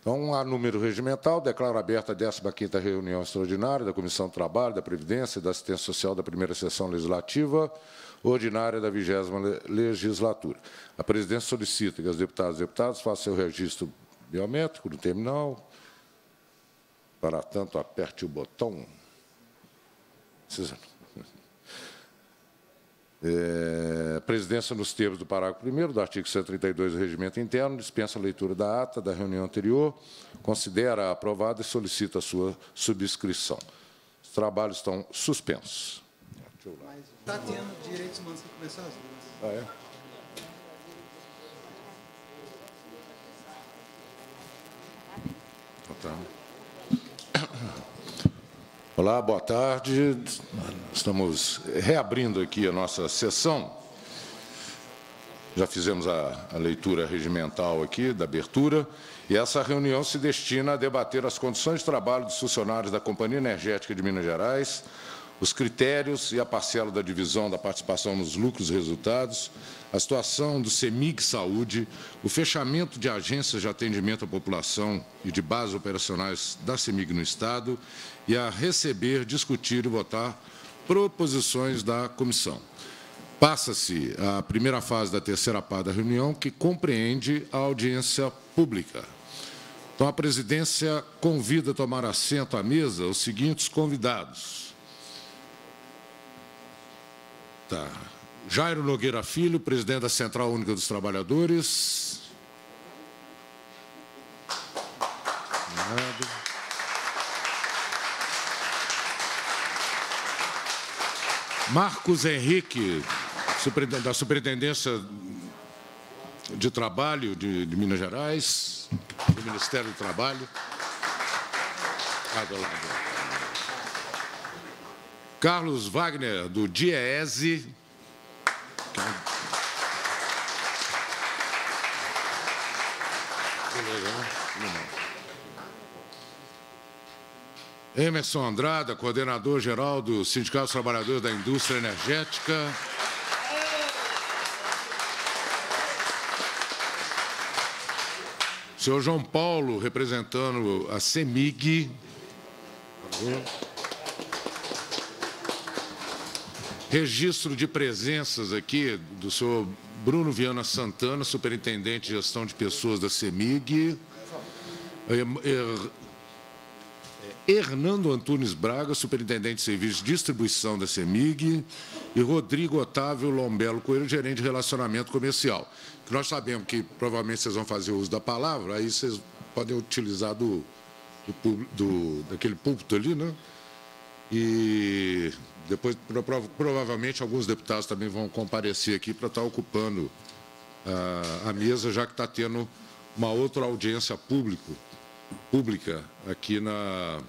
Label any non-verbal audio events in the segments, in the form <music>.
Então, há número regimental, declaro aberta a 15ª reunião extraordinária da Comissão do Trabalho, da Previdência e da Assistência Social da primeira sessão legislativa ordinária da 20 legislatura. A presidência solicita que as deputadas e deputados façam seu registro biométrico no terminal. Para tanto, aperte o botão. É, presidência, nos termos do parágrafo 1 do artigo 132 do Regimento Interno, dispensa a leitura da ata da reunião anterior, considera aprovada e solicita a sua subscrição. Os trabalhos estão suspensos. está tendo direitos humanos que começar às duas. Ah, é? Então. Tá. Olá, boa tarde. Estamos reabrindo aqui a nossa sessão. Já fizemos a, a, leitura regimental aqui da abertura e essa reunião se destina a debater as condições de trabalho dos funcionários da Companhia Energética de Minas Gerais, os critérios e a parcela da divisão da participação nos lucros e resultados a situação do CEMIG Saúde, o fechamento de agências de atendimento à população e de bases operacionais da CEMIG no Estado e a receber, discutir e votar proposições da comissão. Passa-se a primeira fase da terceira parte da reunião, que compreende a audiência pública. Então, a presidência convida a tomar assento à mesa os seguintes convidados. Tá. Jairo Nogueira Filho, presidente da Central Única dos Trabalhadores. Obrigado. Marcos Henrique, da Superintendência de Trabalho de, de Minas Gerais, do Ministério do Trabalho. Carlos Wagner, do DIEESE, Emerson Andrada, coordenador-geral do Sindicato dos Trabalhadores da Indústria Energética. Senhor João Paulo, representando a CEMIG. Por favor. registro de presenças aqui do senhor Bruno Viana Santana, superintendente de gestão de pessoas da CEMIG. É, é, Hernando Antunes Braga, superintendente de serviços de distribuição da CEMIG, e Rodrigo Otávio Lombelo Coelho, gerente de relacionamento comercial. Que nós sabemos que provavelmente vocês vão fazer uso da palavra, aí vocês podem utilizar do, do, do daquele púlpito ali, né? E depois, provavelmente, alguns deputados também vão comparecer aqui para estar tá ocupando ah, a mesa, já que está tendo uma outra audiência público, pública aqui na,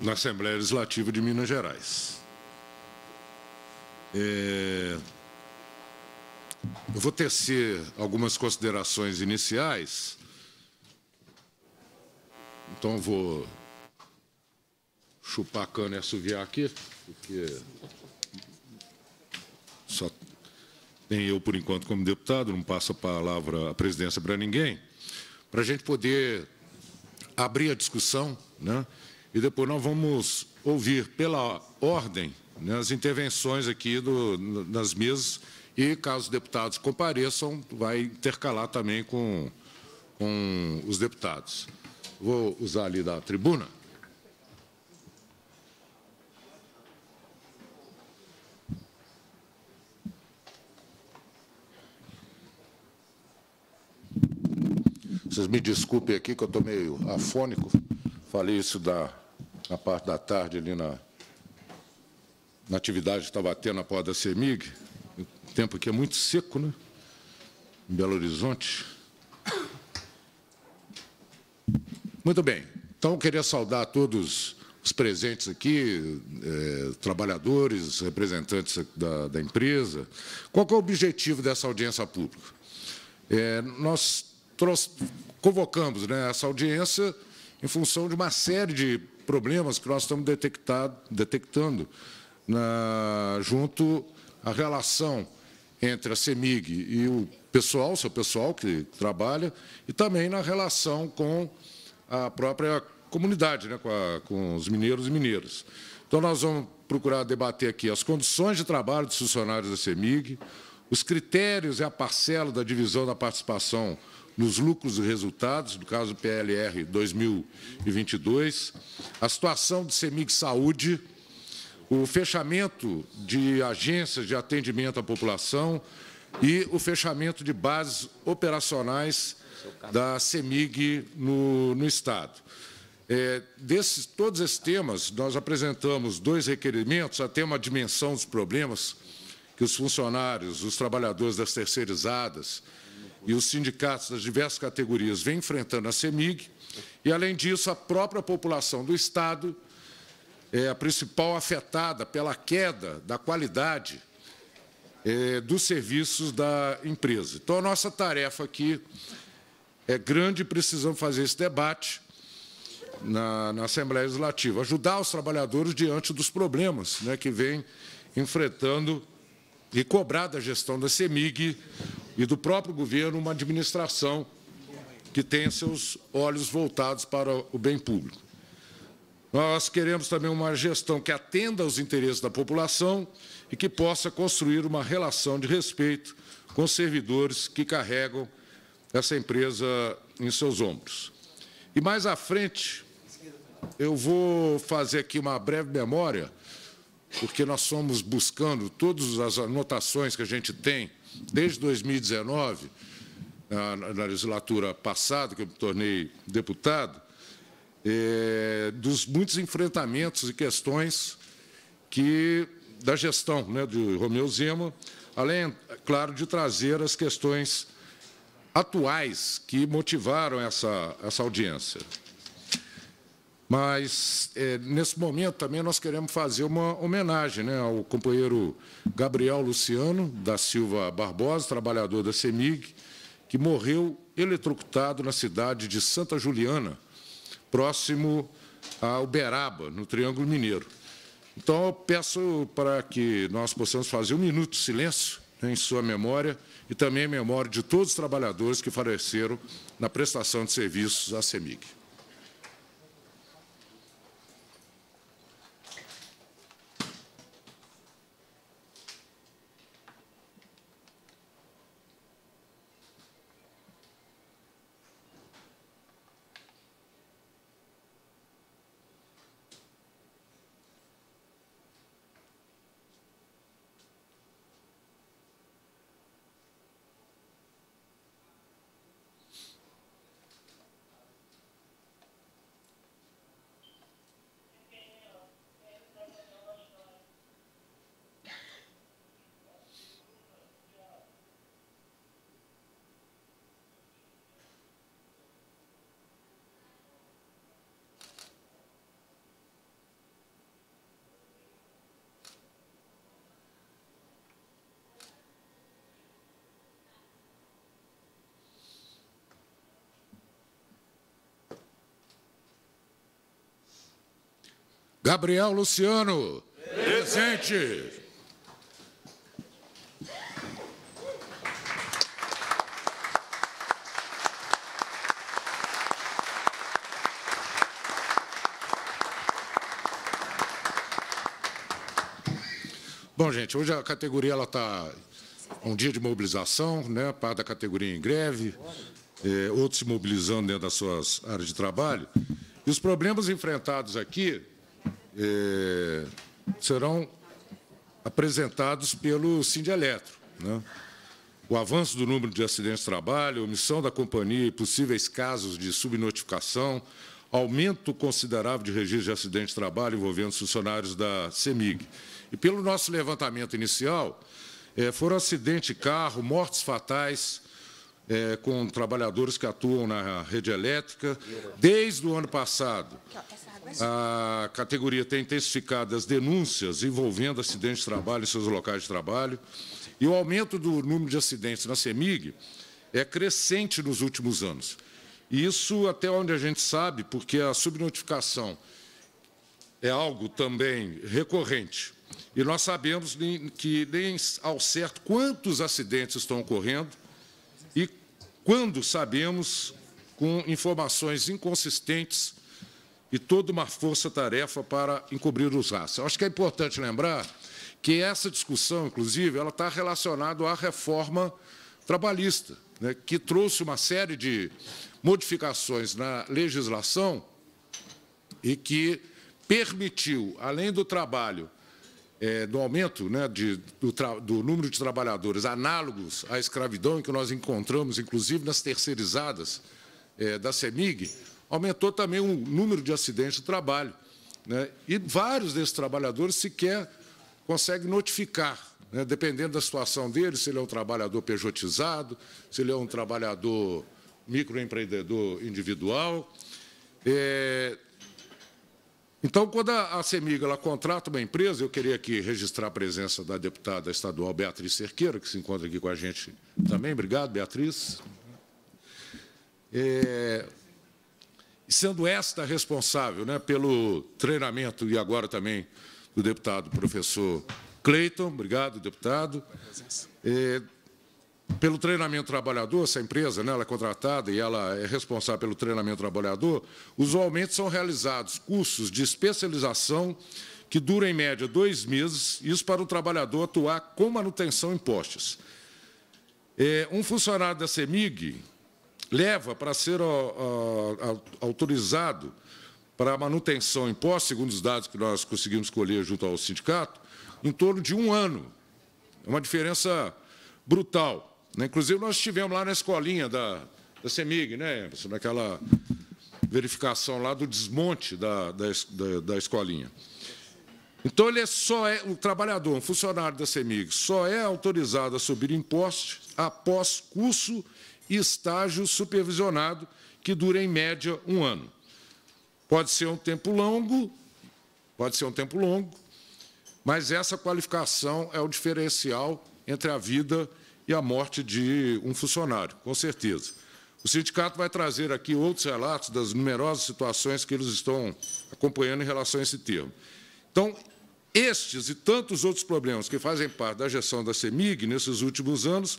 na Assembleia Legislativa de Minas Gerais. É, eu vou tecer algumas considerações iniciais, então vou chupar cana e assoviar aqui, porque só tem eu, por enquanto, como deputado, não passa a palavra a presidência para ninguém, para a gente poder abrir a discussão, né? e depois nós vamos ouvir pela ordem né, as intervenções aqui do, nas mesas, e caso os deputados compareçam, vai intercalar também com, com os deputados. Vou usar ali da tribuna. Vocês me desculpem aqui, que eu estou meio afônico. Falei isso da, na parte da tarde ali na, na atividade que estava tá tendo na porta da CEMIG. O tempo aqui é muito seco, né? Em Belo Horizonte. Muito bem. Então, queria saudar todos os presentes aqui, eh, trabalhadores, representantes da, da empresa. Qual é o objetivo dessa audiência pública? Eh, nós trouxe, convocamos né, essa audiência em função de uma série de problemas que nós estamos detectando na, junto à relação entre a CEMIG e o pessoal, seu pessoal que trabalha, e também na relação com a própria comunidade, né, com, a, com os mineiros e mineiras. Então, nós vamos procurar debater aqui as condições de trabalho dos funcionários da CEMIG, os critérios e a parcela da divisão da participação nos lucros e resultados, no caso PLR 2022, a situação do CEMIG Saúde, o fechamento de agências de atendimento à população e o fechamento de bases operacionais da CEMIG no, no Estado. É, desses, todos esses temas, nós apresentamos dois requerimentos, até uma dimensão dos problemas que os funcionários, os trabalhadores das terceirizadas, e os sindicatos das diversas categorias vêm enfrentando a CEMIG, e, além disso, a própria população do Estado é a principal afetada pela queda da qualidade é, dos serviços da empresa. Então, a nossa tarefa aqui é grande e precisamos fazer esse debate na, na Assembleia Legislativa, ajudar os trabalhadores diante dos problemas né, que vêm enfrentando e cobrar da gestão da CEMIG e do próprio governo uma administração que tenha seus olhos voltados para o bem público. Nós queremos também uma gestão que atenda aos interesses da população e que possa construir uma relação de respeito com os servidores que carregam essa empresa em seus ombros. E mais à frente, eu vou fazer aqui uma breve memória, porque nós somos buscando todas as anotações que a gente tem Desde 2019, na legislatura passada, que eu me tornei deputado, é, dos muitos enfrentamentos e questões que da gestão né, de Romeu Zema, além, claro, de trazer as questões atuais que motivaram essa, essa audiência. Mas, é, nesse momento, também nós queremos fazer uma homenagem né, ao companheiro Gabriel Luciano da Silva Barbosa, trabalhador da CEMIG, que morreu eletrocutado na cidade de Santa Juliana, próximo a Uberaba, no Triângulo Mineiro. Então, eu peço para que nós possamos fazer um minuto de silêncio né, em sua memória e também em memória de todos os trabalhadores que faleceram na prestação de serviços à CEMIG. Gabriel Luciano. Presente. Bom, gente, hoje a categoria está um dia de mobilização, né? Parte da categoria em greve, é, outros se mobilizando dentro das suas áreas de trabalho. E os problemas enfrentados aqui é, serão apresentados pelo Sindieletro. Né? O avanço do número de acidentes de trabalho, omissão da companhia e possíveis casos de subnotificação, aumento considerável de registro de acidentes de trabalho envolvendo funcionários da CEMIG. E pelo nosso levantamento inicial, é, foram acidente de carro, mortes fatais, é, com trabalhadores que atuam na rede elétrica. Desde o ano passado, a categoria tem intensificado as denúncias envolvendo acidentes de trabalho em seus locais de trabalho. E o aumento do número de acidentes na CEMIG é crescente nos últimos anos. E isso até onde a gente sabe, porque a subnotificação é algo também recorrente. E nós sabemos que nem ao certo quantos acidentes estão ocorrendo, quando sabemos, com informações inconsistentes e toda uma força-tarefa para encobrir os rastros. acho que é importante lembrar que essa discussão, inclusive, ela está relacionada à reforma trabalhista, né, que trouxe uma série de modificações na legislação e que permitiu, além do trabalho é, do aumento né, de, do, do, número de trabalhadores análogos à escravidão que nós encontramos, inclusive nas terceirizadas é, da CEMIG, aumentou também o número de acidentes de trabalho. Né, e vários desses trabalhadores sequer conseguem notificar, né, dependendo da situação dele, se ele é um trabalhador pejotizado, se ele é um trabalhador microempreendedor individual. É, então, quando a, a CEMIG ela contrata uma empresa, eu queria aqui registrar a presença da deputada estadual Beatriz Cerqueira, que se encontra aqui com a gente também. Obrigado, Beatriz. É, sendo esta responsável né, pelo treinamento e agora também do deputado professor Cleiton, obrigado, deputado. É, pelo treinamento trabalhador, essa empresa, né, ela é contratada e ela é responsável pelo treinamento trabalhador, usualmente são realizados cursos de especialização que duram em média dois meses, isso para o trabalhador atuar com manutenção em postes. É, um funcionário da CEMIG leva para ser ó, ó, autorizado para manutenção em postes, segundo os dados que nós conseguimos colher junto ao sindicato, em torno de um ano. É uma diferença brutal. Né? Inclusive, nós estivemos lá na escolinha da, da CEMIG, né, Emerson, naquela verificação lá do desmonte da, da, da, da escolinha. Então, ele é só é, o trabalhador, um funcionário da CEMIG, só é autorizado a subir impostos após curso e estágio supervisionado que dura, em média, um ano. Pode ser um tempo longo, pode ser um tempo longo, mas essa qualificação é o diferencial entre a vida e e a morte de um funcionário, com certeza. O sindicato vai trazer aqui outros relatos das numerosas situações que eles estão acompanhando em relação a esse termo. Então, estes e tantos outros problemas que fazem parte da gestão da CEMIG nesses últimos anos,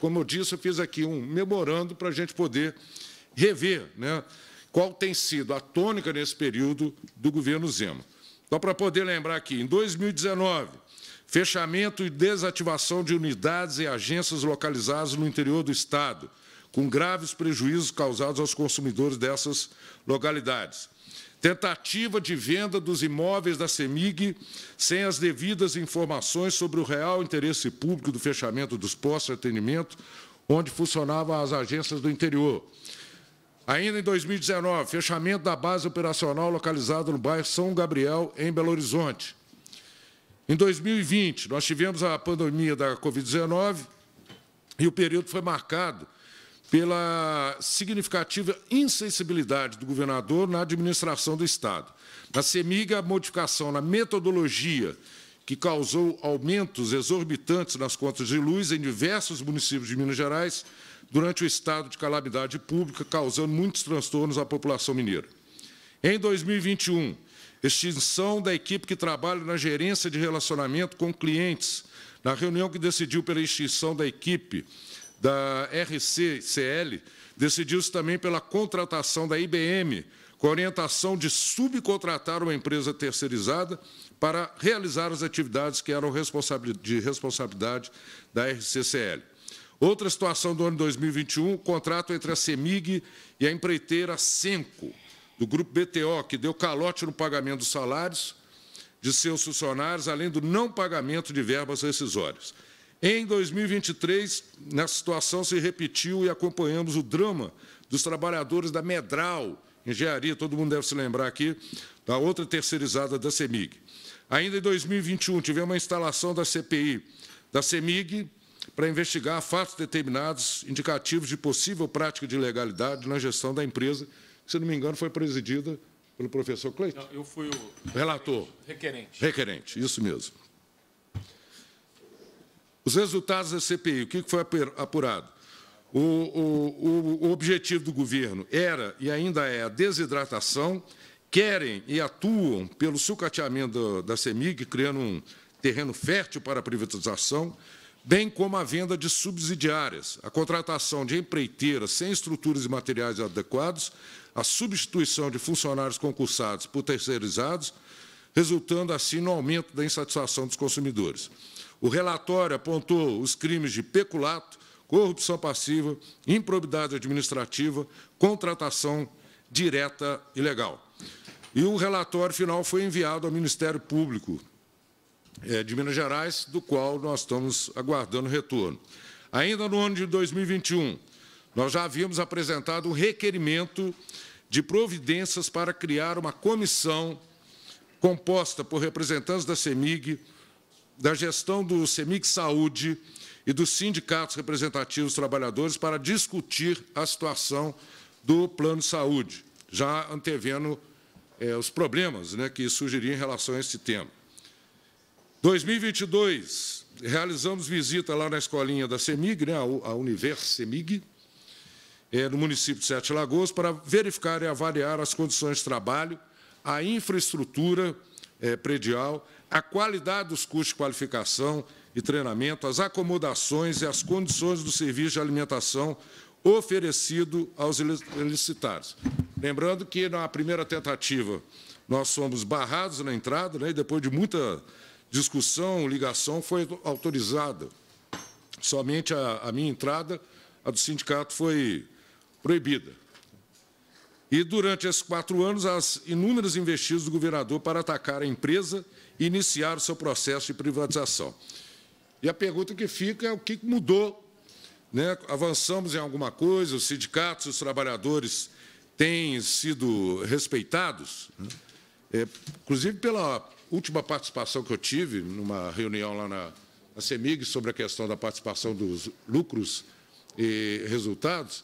como eu disse, eu fiz aqui um memorando para a gente poder rever né, qual tem sido a tônica nesse período do governo Zema. Então, para poder lembrar aqui, em 2019, Fechamento e desativação de unidades e agências localizadas no interior do Estado, com graves prejuízos causados aos consumidores dessas localidades. Tentativa de venda dos imóveis da CEMIG sem as devidas informações sobre o real interesse público do fechamento dos postos de atendimento, onde funcionavam as agências do interior. Ainda em 2019, fechamento da base operacional localizada no bairro São Gabriel, em Belo Horizonte. Em 2020, nós tivemos a pandemia da Covid-19 e o período foi marcado pela significativa insensibilidade do governador na administração do Estado. Na CEMIGA, a modificação na metodologia que causou aumentos exorbitantes nas contas de luz em diversos municípios de Minas Gerais durante o estado de calamidade pública, causando muitos transtornos à população mineira. Em 2021, extinção da equipe que trabalha na gerência de relacionamento com clientes. Na reunião que decidiu pela extinção da equipe da RCCL, decidiu-se também pela contratação da IBM, com orientação de subcontratar uma empresa terceirizada para realizar as atividades que eram de responsabilidade da RCCL. Outra situação do ano 2021, o contrato entre a CEMIG e a empreiteira Senco, do Grupo BTO, que deu calote no pagamento dos salários de seus funcionários, além do não pagamento de verbas rescisórias. Em 2023, nessa situação se repetiu e acompanhamos o drama dos trabalhadores da Medral, engenharia, todo mundo deve se lembrar aqui, da outra terceirizada da CEMIG. Ainda em 2021, tivemos uma instalação da CPI da CEMIG para investigar fatos determinados indicativos de possível prática de ilegalidade na gestão da empresa, se não me engano, foi presidida pelo professor Cleiton. Não, eu fui o relator. Requerente. Requerente, isso mesmo. Os resultados da CPI, o que foi apurado? O, o, o objetivo do governo era e ainda é a desidratação, querem e atuam pelo sucateamento da CEMIG, criando um terreno fértil para a privatização, bem como a venda de subsidiárias, a contratação de empreiteiras sem estruturas e materiais adequados a substituição de funcionários concursados por terceirizados, resultando assim no aumento da insatisfação dos consumidores. O relatório apontou os crimes de peculato, corrupção passiva, improbidade administrativa, contratação direta ilegal. E o relatório final foi enviado ao Ministério Público é, de Minas Gerais, do qual nós estamos aguardando retorno. Ainda no ano de 2021, nós já havíamos apresentado um requerimento de providências para criar uma comissão composta por representantes da CEMIG, da gestão do CEMIG Saúde e dos sindicatos representativos dos trabalhadores para discutir a situação do plano de saúde, já antevendo é, os problemas né, que surgiriam em relação a esse tema. 2022, realizamos visita lá na escolinha da CEMIG, né, a Universo CEMIG, eh, no município de Sete Lagoas para verificar e avaliar as condições de trabalho, a infraestrutura eh, predial, a qualidade dos cursos de qualificação e treinamento, as acomodações e as condições do serviço de alimentação oferecido aos licitados. Lembrando que, na primeira tentativa, nós fomos barrados na entrada, né, e depois de muita discussão, ligação, foi autorizada somente a, a minha entrada, a do sindicato foi proibida. E durante esses quatro anos, as inúmeras investidas do governador para atacar a empresa e iniciar o seu processo de privatização. E a pergunta que fica é o que mudou. Né? Avançamos em alguma coisa, os sindicatos, os trabalhadores têm sido respeitados, é, inclusive pela última participação que eu tive numa reunião lá na, na CEMIG sobre a questão da participação dos lucros e resultados,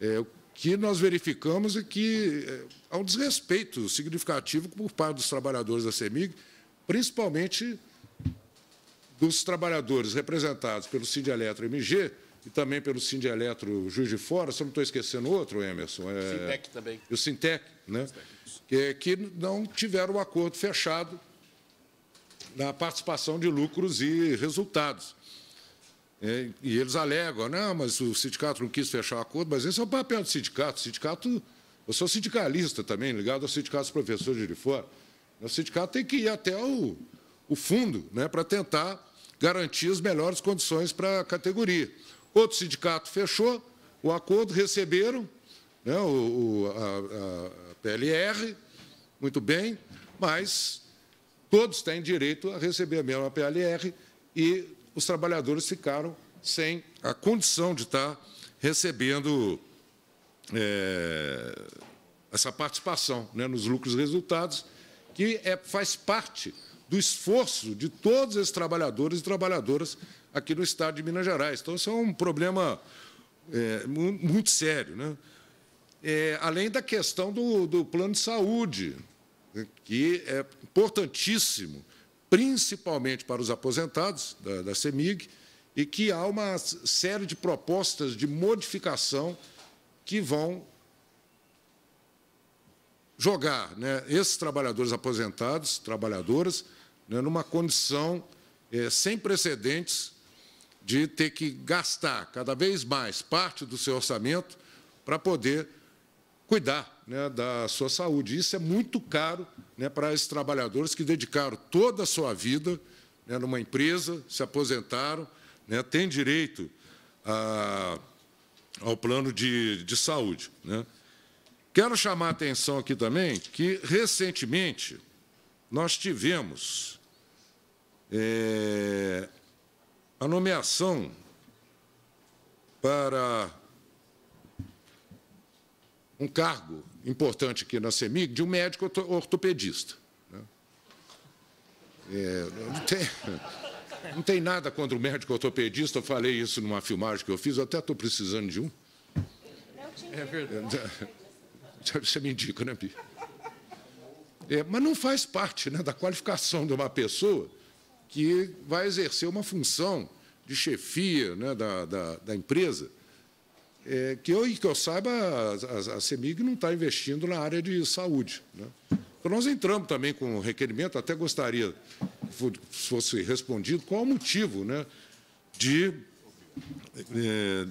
é, que nós verificamos é que é, há um desrespeito significativo por parte dos trabalhadores da CEMIG, principalmente dos trabalhadores representados pelo Eletro MG e também pelo Eletro Juiz de Fora, se eu não estou esquecendo outro, Emerson. É, Sintec também. o Sintec, né? que não tiveram um acordo fechado na participação de lucros e resultados. É, e eles alegam, ah, não, mas o sindicato não quis fechar o acordo, mas esse é o papel do sindicato. O sindicato, eu sou sindicalista também, ligado ao sindicato dos professores de fora. O sindicato tem que ir até o, o fundo né, para tentar garantir as melhores condições para a categoria. Outro sindicato fechou o acordo, receberam né, o, a, a PLR, muito bem, mas todos têm direito a receber a mesma PLR e os trabalhadores ficaram sem a condição de estar recebendo é, essa participação né, nos lucros e resultados, que é, faz parte do esforço de todos esses trabalhadores e trabalhadoras aqui no Estado de Minas Gerais. Então, isso é um problema é, muito sério. Né? É, além da questão do, do plano de saúde, né, que é importantíssimo principalmente para os aposentados da, da CEMIG, e que há uma série de propostas de modificação que vão jogar né, esses trabalhadores aposentados, trabalhadoras, né, numa condição é, sem precedentes de ter que gastar cada vez mais parte do seu orçamento para poder cuidar né, da sua saúde. Isso é muito caro né, para esses trabalhadores que dedicaram toda a sua vida né, numa empresa, se aposentaram, né, têm direito a, ah, ao plano de, de saúde. Né. Quero chamar a atenção aqui também que, recentemente, nós tivemos é, a nomeação para um cargo importante aqui na CEMIG de um médico ortopedista. Né? É, não, tem, <laughs> não, tem, nada contra o médico ortopedista, eu falei isso numa filmagem que eu fiz, eu até estou precisando de um. É verdade. <laughs> Você me indica, né, Pi? É, mas não faz parte né, da qualificação de uma pessoa que vai exercer uma função de chefia né, da, da, da empresa é, que eu, e que eu saiba, a, a, a CEMIG não está investindo na área de saúde. Né? Então, nós entramos também com um requerimento, até gostaria que fosse respondido qual o motivo né, de é,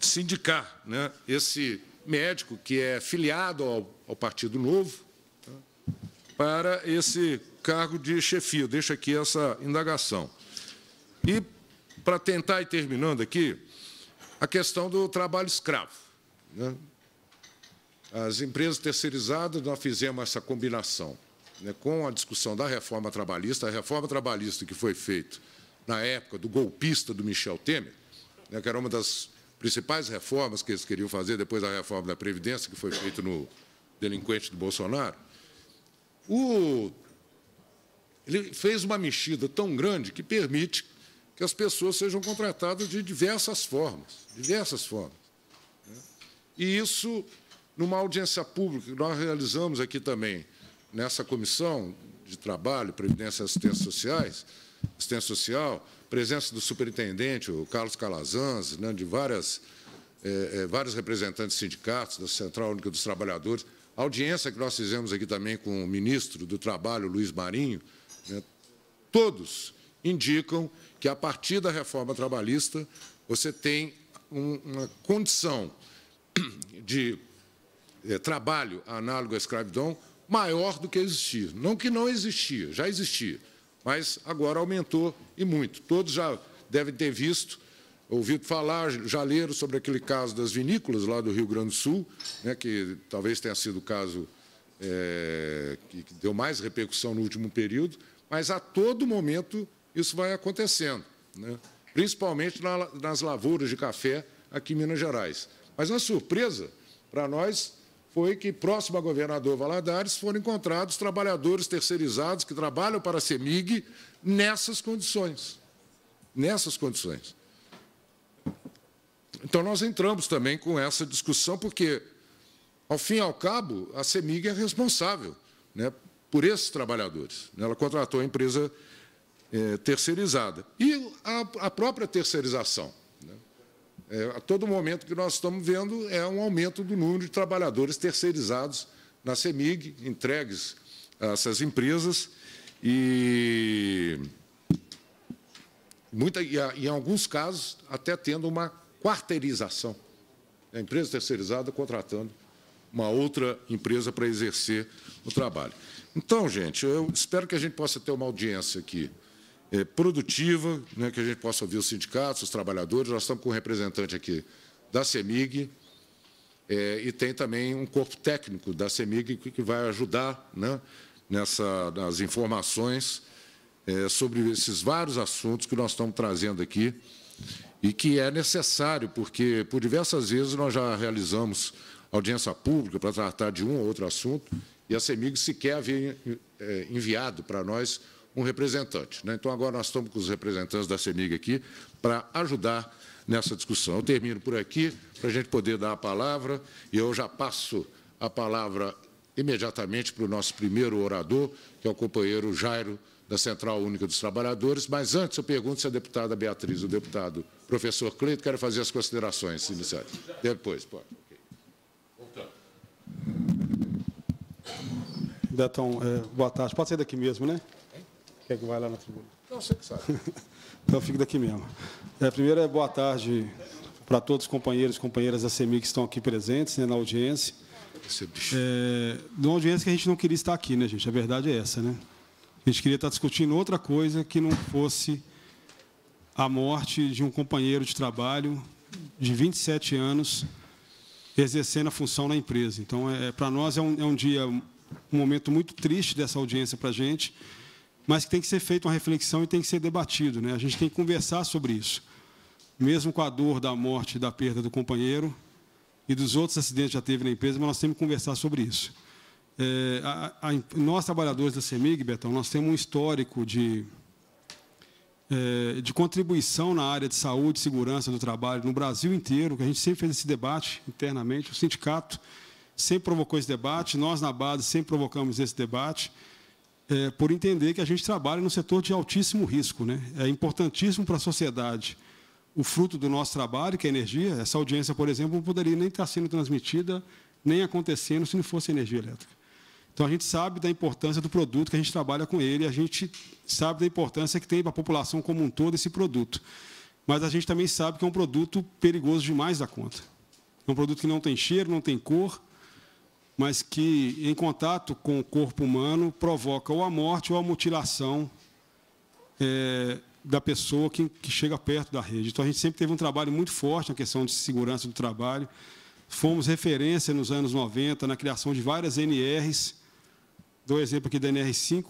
sindicar né, esse médico que é filiado ao, ao Partido Novo né, para esse cargo de chefia. Deixa aqui essa indagação. E, para tentar ir terminando aqui, a questão do trabalho escravo. Né? As empresas terceirizadas, nós fizemos essa combinação né, com a discussão da reforma trabalhista, a reforma trabalhista que foi feita na época do golpista do Michel Temer, né, que era uma das principais reformas que eles queriam fazer depois da reforma da Previdência, que foi feita no delinquente do Bolsonaro, o... ele fez uma mexida tão grande que permite que as pessoas sejam contratadas de diversas formas, diversas formas. Né? E isso, numa audiência pública que nós realizamos aqui também, nessa comissão de trabalho, Previdência e Assistência Sociais, assistência social, presença do superintendente, o Carlos Calazans, né, de várias, é, é, vários representantes sindicatos, da Central Única dos Trabalhadores, a audiência que nós fizemos aqui também com o ministro do Trabalho, Luiz Marinho, né, todos indicam que, a partir da reforma trabalhista, você tem um, uma condição <clears throat> de é, trabalho análogo à escravidão maior do que existia. Não que não existia, já existia, mas agora aumentou e muito. Todos já devem ter visto, ouvido falar, já leram sobre aquele caso das vinícolas lá do Rio Grande do Sul, né, que talvez tenha sido o caso é, que deu mais repercussão no último período, mas a todo momento isso vai acontecendo, né? principalmente na, nas lavouras de café aqui em Minas Gerais. Mas uma surpresa para nós foi que, próximo ao governador Valadares, foram encontrados trabalhadores terceirizados que trabalham para a CEMIG nessas condições. Nessas condições. Então, nós entramos também com essa discussão, porque, ao fim e ao cabo, a CEMIG é responsável né, por esses trabalhadores. Né? Ela contratou a empresa é, terceirizada. E a, a própria terceirização. Né? É, a todo momento que nós estamos vendo é um aumento do número de trabalhadores terceirizados na CEMIG, entregues a essas empresas, e, muita, e a, em alguns casos até tendo uma quarteirização. A empresa terceirizada contratando uma outra empresa para exercer o trabalho. Então, gente, eu espero que a gente possa ter uma audiência aqui eh, produtiva, né, que a gente possa ouvir os sindicatos, os trabalhadores. Nós estamos com um representante aqui da CEMIG é, e tem também um corpo técnico da CEMIG que, que vai ajudar né, nessa, nas informações é, sobre esses vários assuntos que nós estamos trazendo aqui e que é necessário, porque por diversas vezes nós já realizamos audiência pública para tratar de um ou outro assunto e a CEMIG sequer havia enviado para nós um representante. Né? Então, agora nós estamos com os representantes da CEMIG aqui para ajudar nessa discussão. Eu termino por aqui para a gente poder dar a palavra e eu já passo a palavra imediatamente para o nosso primeiro orador, que é o companheiro Jairo, da Central Única dos Trabalhadores. Mas antes eu pergunto se a deputada Beatriz, o deputado professor Cleito, quer fazer as considerações iniciais. Depois, pode. Voltando. Betão, é, boa tarde. Pode sair daqui mesmo, né? Quer que é vá lá na tribuna? Não, você que sabe. <laughs> então fico daqui mesmo. É, primeiro é boa tarde para todos os companheiros e companheiras da CEMI que estão aqui presentes né, na audiência. Esse bicho. É, de uma audiência que a gente não queria estar aqui, né, gente? A verdade é essa, né? A gente queria estar discutindo outra coisa que não fosse a morte de um companheiro de trabalho de 27 anos exercendo a função na empresa. Então, é, é para nós é um, é um dia, um momento muito triste dessa audiência para a gente mas que tem que ser feita uma reflexão e tem que ser debatido. Né? A gente tem que conversar sobre isso. Mesmo com a dor da morte e da perda do companheiro e dos outros acidentes que já teve na empresa, mas nós temos que conversar sobre isso. É, a, a, nós, trabalhadores da CEMIG, Betão, nós temos um histórico de, é, de contribuição na área de saúde e segurança do trabalho no Brasil inteiro, que a gente sempre fez esse debate internamente, o sindicato sempre provocou esse debate, nós, na base, sempre provocamos esse debate, é, por entender que a gente trabalha no setor de altíssimo risco. Né? É importantíssimo para a sociedade o fruto do nosso trabalho, que é a energia. Essa audiência, por exemplo, não poderia nem estar sendo transmitida, nem acontecendo, se não fosse energia elétrica. Então, a gente sabe da importância do produto que a gente trabalha com ele, a gente sabe da importância que tem para a população como um todo esse produto. Mas a gente também sabe que é um produto perigoso demais da conta. É um produto que não tem cheiro, não tem cor, mas que, em contato com o corpo humano, provoca ou a morte ou a mutilação é, da pessoa que, que chega perto da rede. Então, a gente sempre teve um trabalho muito forte na questão de segurança do trabalho. Fomos referência nos anos 90 na criação de várias NRs. Dou exemplo aqui da NR5,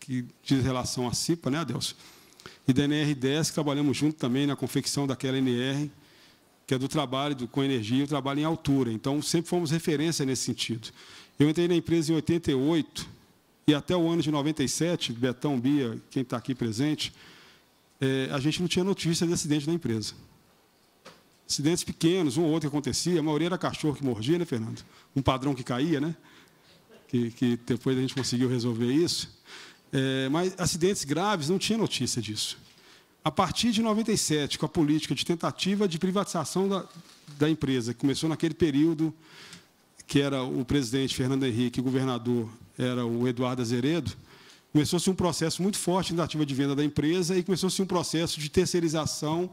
que diz relação à CIPA, né, Adelso? E da NR10, que trabalhamos junto também na confecção daquela NR que é do trabalho do, com energia e o trabalho em altura. Então, sempre fomos referência nesse sentido. Eu entrei na empresa em 88 e até o ano de 97, Betão Bia, quem está aqui presente, é, a gente não tinha notícia de acidente na empresa. Acidentes pequenos, um ou outro que acontecia, a maioria era cachorro que mordia, né, Fernando? Um padrão que caía, né? Que, que depois a gente conseguiu resolver isso. É, mas acidentes graves não tinha notícia disso. A partir de 97, com a política de tentativa de privatização da, da empresa, que começou naquele período que era o presidente Fernando Henrique, o governador era o Eduardo Azeredo, começou-se um processo muito forte de tentativa de venda da empresa e começou-se um processo de terceirização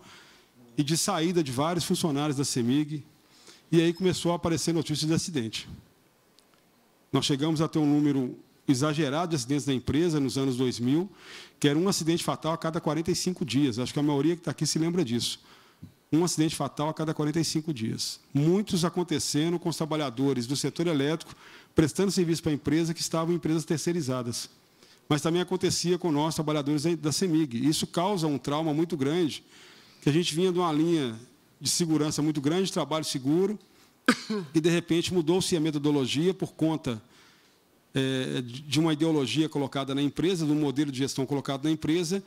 e de saída de vários funcionários da CEMIG. E aí começou a aparecer notícias de acidente. Nós chegamos a ter um número exagerado de acidentes da empresa nos anos 2000, que era um acidente fatal a cada 45 dias. Acho que a maioria que está aqui se lembra disso. Um acidente fatal a cada 45 dias. Muitos acontecendo com os trabalhadores do setor elétrico prestando serviço para a empresa que estavam em empresas terceirizadas. Mas também acontecia com nós, trabalhadores da CEMIG. Isso causa um trauma muito grande, que a gente vinha de uma linha de segurança muito grande, de trabalho seguro, <coughs> e, de repente, mudou-se a metodologia por conta é, de uma ideologia colocada na empresa, de um modelo de gestão colocado na empresa,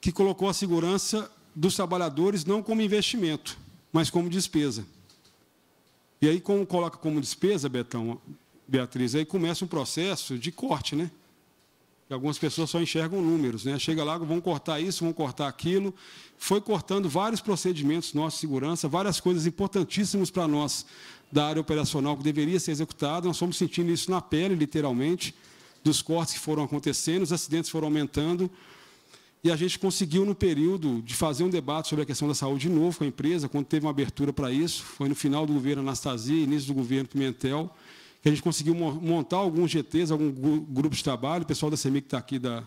que colocou a segurança dos trabalhadores não como investimento, mas como despesa. E aí, como coloca como despesa, Betão, Beatriz, aí começa um processo de corte, né? E algumas pessoas só enxergam números, né? Chega lá, vão cortar isso, vão cortar aquilo. Foi cortando vários procedimentos nossos de segurança, várias coisas importantíssimas para nós da área operacional que deveria ser executada, nós fomos sentindo isso na pele, literalmente, dos cortes que foram acontecendo, os acidentes foram aumentando, e a gente conseguiu, no período, de fazer um debate sobre a questão da saúde de novo com a empresa, quando teve uma abertura para isso, foi no final do governo Anastasia, início do governo Pimentel, que a gente conseguiu montar alguns GTs, alguns grupos de trabalho, o pessoal da CEMIC está aqui da,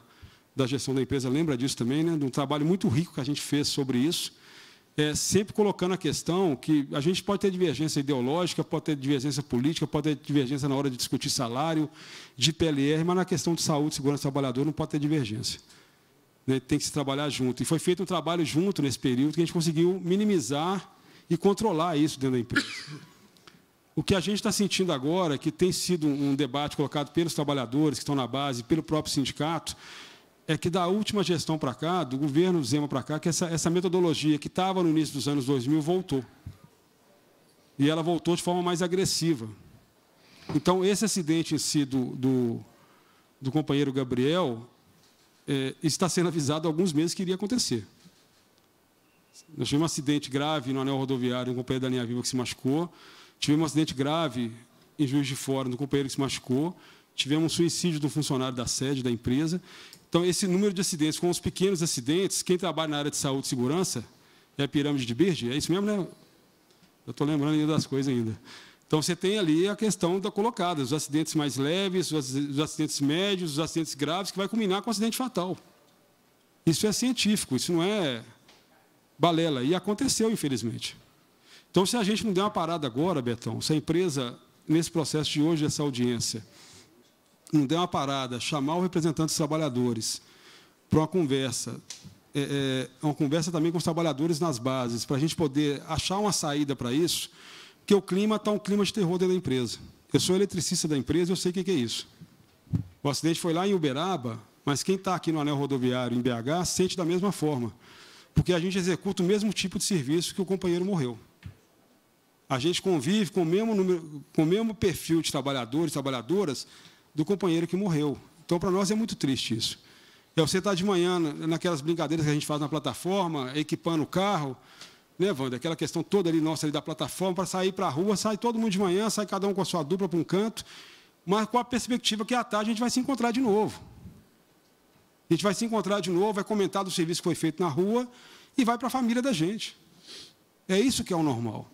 da gestão da empresa lembra disso também, né? de um trabalho muito rico que a gente fez sobre isso, é, sempre colocando a questão que a gente pode ter divergência ideológica, pode ter divergência política, pode ter divergência na hora de discutir salário, de PLR, mas na questão de saúde e segurança do trabalhador não pode ter divergência. Né? Tem que se trabalhar junto. E foi feito um trabalho junto nesse período que a gente conseguiu minimizar e controlar isso dentro da empresa. O que a gente está sentindo agora, é que tem sido um debate colocado pelos trabalhadores que estão na base, pelo próprio sindicato, é que da última gestão para cá, do governo Zema para cá, que essa, essa metodologia que estava no início dos anos 2000 voltou. E ela voltou de forma mais agressiva. Então, esse acidente em si do, do, do companheiro Gabriel é, está sendo avisado há alguns meses que iria acontecer. Nós tivemos um acidente grave no anel rodoviário, um companheiro da linha viva que se machucou. Tivemos um acidente grave em Juiz de Fora, no companheiro que se machucou. Tivemos um suicídio do funcionário da sede da empresa. Então, esse número de acidentes com os pequenos acidentes, quem trabalha na área de saúde e segurança, é a pirâmide de Birge, é isso mesmo, né? Eu estou lembrando ainda das coisas ainda. Então, você tem ali a questão da colocada, os acidentes mais leves, os acidentes médios, os acidentes graves, que vai culminar com acidente fatal. Isso é científico, isso não é balela. E aconteceu, infelizmente. Então, se a gente não der uma parada agora, Betão, se a empresa, nesse processo de hoje, essa audiência, não der uma parada, chamar o representante dos trabalhadores para uma conversa, é, é, é, uma conversa também com os trabalhadores nas bases, para a gente poder achar uma saída para isso, que o clima está um clima de terror dentro da empresa. Eu sou eletricista da empresa e eu sei o que é isso. O acidente foi lá em Uberaba, mas quem está aqui no anel rodoviário em BH sente da mesma forma, porque a gente executa o mesmo tipo de serviço que o companheiro morreu. A gente convive com o mesmo, número, com o mesmo perfil de trabalhadores e trabalhadoras do companheiro que morreu. Então, para nós é muito triste isso. É você estar tá de manhã naquelas brincadeiras que a gente faz na plataforma, equipando o carro, né, Wander? Aquela questão toda ali nossa ali da plataforma, para sair para a rua, sai todo mundo de manhã, sai cada um com a sua dupla para um canto, mas com a perspectiva que à tarde a gente vai se encontrar de novo. A gente vai se encontrar de novo, vai é comentar do serviço que foi feito na rua e vai para a família da gente. É isso que é o normal.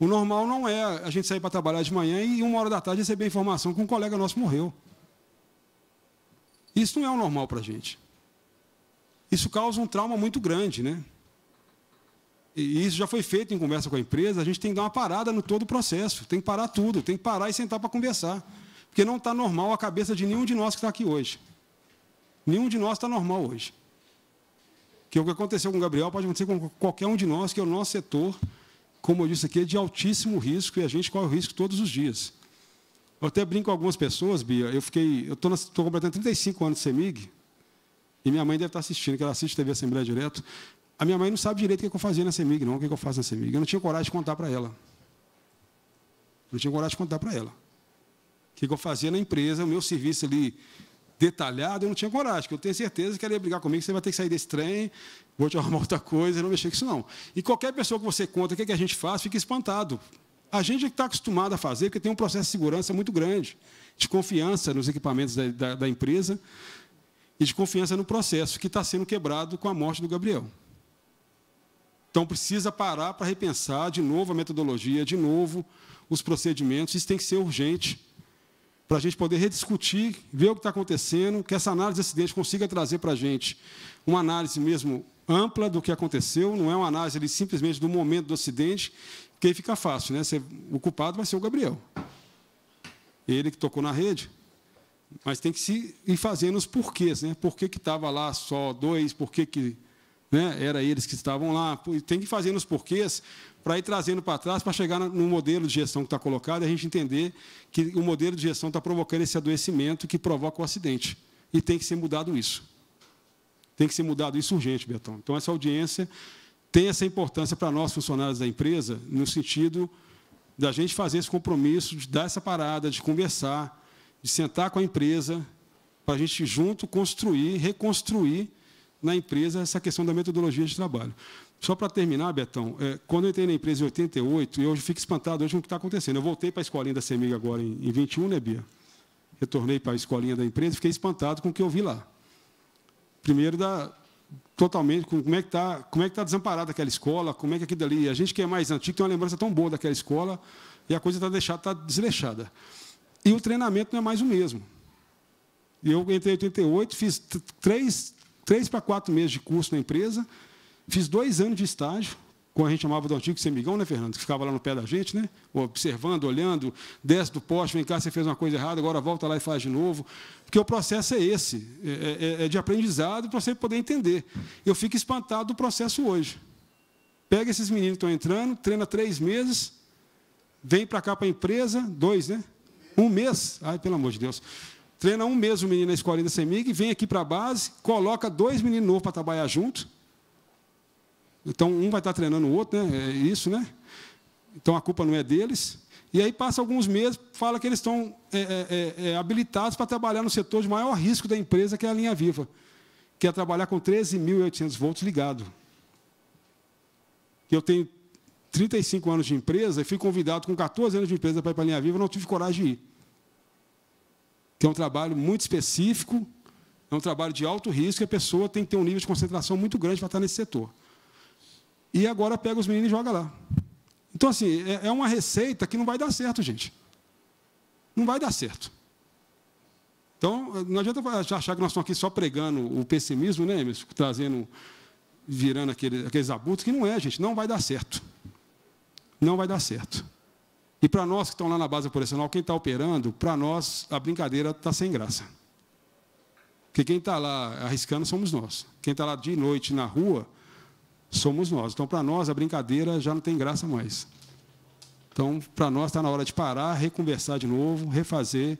O normal não é a gente sair para trabalhar de manhã e uma hora da tarde receber a informação que um colega nosso morreu. Isso não é o normal para a gente. Isso causa um trauma muito grande, né? E isso já foi feito em conversa com a empresa, a gente tem que dar uma parada no todo o processo, tem que parar tudo, tem que parar e sentar para conversar. Porque não está normal a cabeça de nenhum de nós que está aqui hoje. Nenhum de nós está normal hoje. Que é o que aconteceu com o Gabriel pode acontecer com qualquer um de nós, que é o nosso setor, como eu disse aqui, é de altíssimo risco e a gente corre o risco todos os dias. Eu até brinco com algumas pessoas, Bia, eu fiquei, eu estou completando 35 anos de CEMIG, e minha mãe deve estar assistindo, que ela assiste TV Assembleia direto. A minha mãe não sabe direito o que eu fazia na CEMIG, não, o que eu faço na CEMIG. Eu não tinha coragem de contar para ela. Não tinha coragem de contar para ela. O que eu fazia na empresa, o meu serviço ali detalhado, eu não tinha coragem, porque eu tenho certeza que ela ia brigar comigo, você vai ter que sair desse trem, vou te arrumar <laughs> outra coisa, não mexer com isso não. E qualquer pessoa que você conta o que, é que a gente faz, fica espantado. A gente é que está acostumado a fazer, porque tem um processo de segurança muito grande, de confiança nos equipamentos da, da, da empresa e de confiança no processo, que está sendo quebrado com a morte do Gabriel. Então, precisa parar para repensar de novo a metodologia, de novo os procedimentos, isso tem que ser urgente, para a gente poder rediscutir, ver o que está acontecendo, que essa análise de acidente consiga trazer para a gente uma análise mesmo ampla do que aconteceu, não é uma análise ali, simplesmente do momento do acidente, que aí fica fácil, né? O culpado vai ser o Gabriel. Ele que tocou na rede. Mas tem que se ir fazendo os porquês, né? Por que estava lá só dois, por que, que né? era eles que estavam lá. Tem que ir fazendo os porquês para ir trazendo para trás, para chegar no modelo de gestão que está colocado e a gente entender que o modelo de gestão está provocando esse adoecimento que provoca o acidente. E tem que ser mudado isso. Tem que ser mudado isso urgente, Betão. Então, essa audiência tem essa importância para nós, funcionários da empresa, no sentido da gente fazer esse compromisso, de dar essa parada, de conversar, de sentar com a empresa, para a gente junto construir, reconstruir na empresa essa questão da metodologia de trabalho. Só para terminar, Betão, é, quando eu entrei na empresa em 88, e hoje fico espantado hoje com o que está acontecendo. Eu voltei para a escolinha da CEMIG agora em, em 21, né, Bia? Retornei para a escolinha da empresa e fiquei espantado com o que eu vi lá. Primeiro, da, totalmente, como é que está como é que tá desamparada aquela escola, como é que aquilo ali... A gente que é mais antigo tem uma lembrança tão boa daquela escola e a coisa está deixada, está desleixada. E o treinamento não é mais o mesmo. Eu entrei em 88, fiz três, três para quatro meses de curso na empresa Fiz dois anos de estágio, com a gente chamava do antigo semigão, né, Fernando? Que ficava lá no pé da gente, né? Observando, olhando, desce do poste, vem cá, você fez uma coisa errada, agora volta lá e faz de novo. Porque o processo é esse, é, é, é, é de aprendizado para você poder entender. Eu fico espantado do processo hoje. Pega esses meninos que estão entrando, treina três meses, vem para cá para a empresa, dois, né? Um mês, ai, pelo amor de Deus. Treina um mês o menino na escolinha da Semig, vem aqui para a base, coloca dois meninos novos para trabalhar junto então, um vai estar treinando o outro, né? É isso, né? Então, a culpa não é deles. E aí, passa alguns meses, fala que eles estão é, é, é, é habilitados para trabalhar no setor de maior risco da empresa, que é a linha viva, que é trabalhar com 13.800 volts ligado. Eu tenho 35 anos de empresa e fui convidado com 14 anos de empresa para ir para a linha viva, não tive coragem de ir. Que é um trabalho muito específico, é um trabalho de alto risco e a pessoa tem que ter um nível de concentração muito grande para estar nesse setor e agora pega os meninos e joga lá. Então, assim, é, é uma receita que não vai dar certo, gente. Não vai dar certo. Então, não adianta achar que nós estamos aqui só pregando o pessimismo, né, Emerson? Trazendo, virando aquele, aqueles abutres, que não é, gente. Não vai dar certo. Não vai dar certo. E para nós que estão lá na base operacional, quem está operando, para nós a brincadeira está sem graça. Porque quem está lá arriscando somos nós. Quem está lá de noite na rua somos nós. Então, para nós, a brincadeira já não tem graça mais. Então, para nós, está na hora de parar, reconversar de novo, refazer,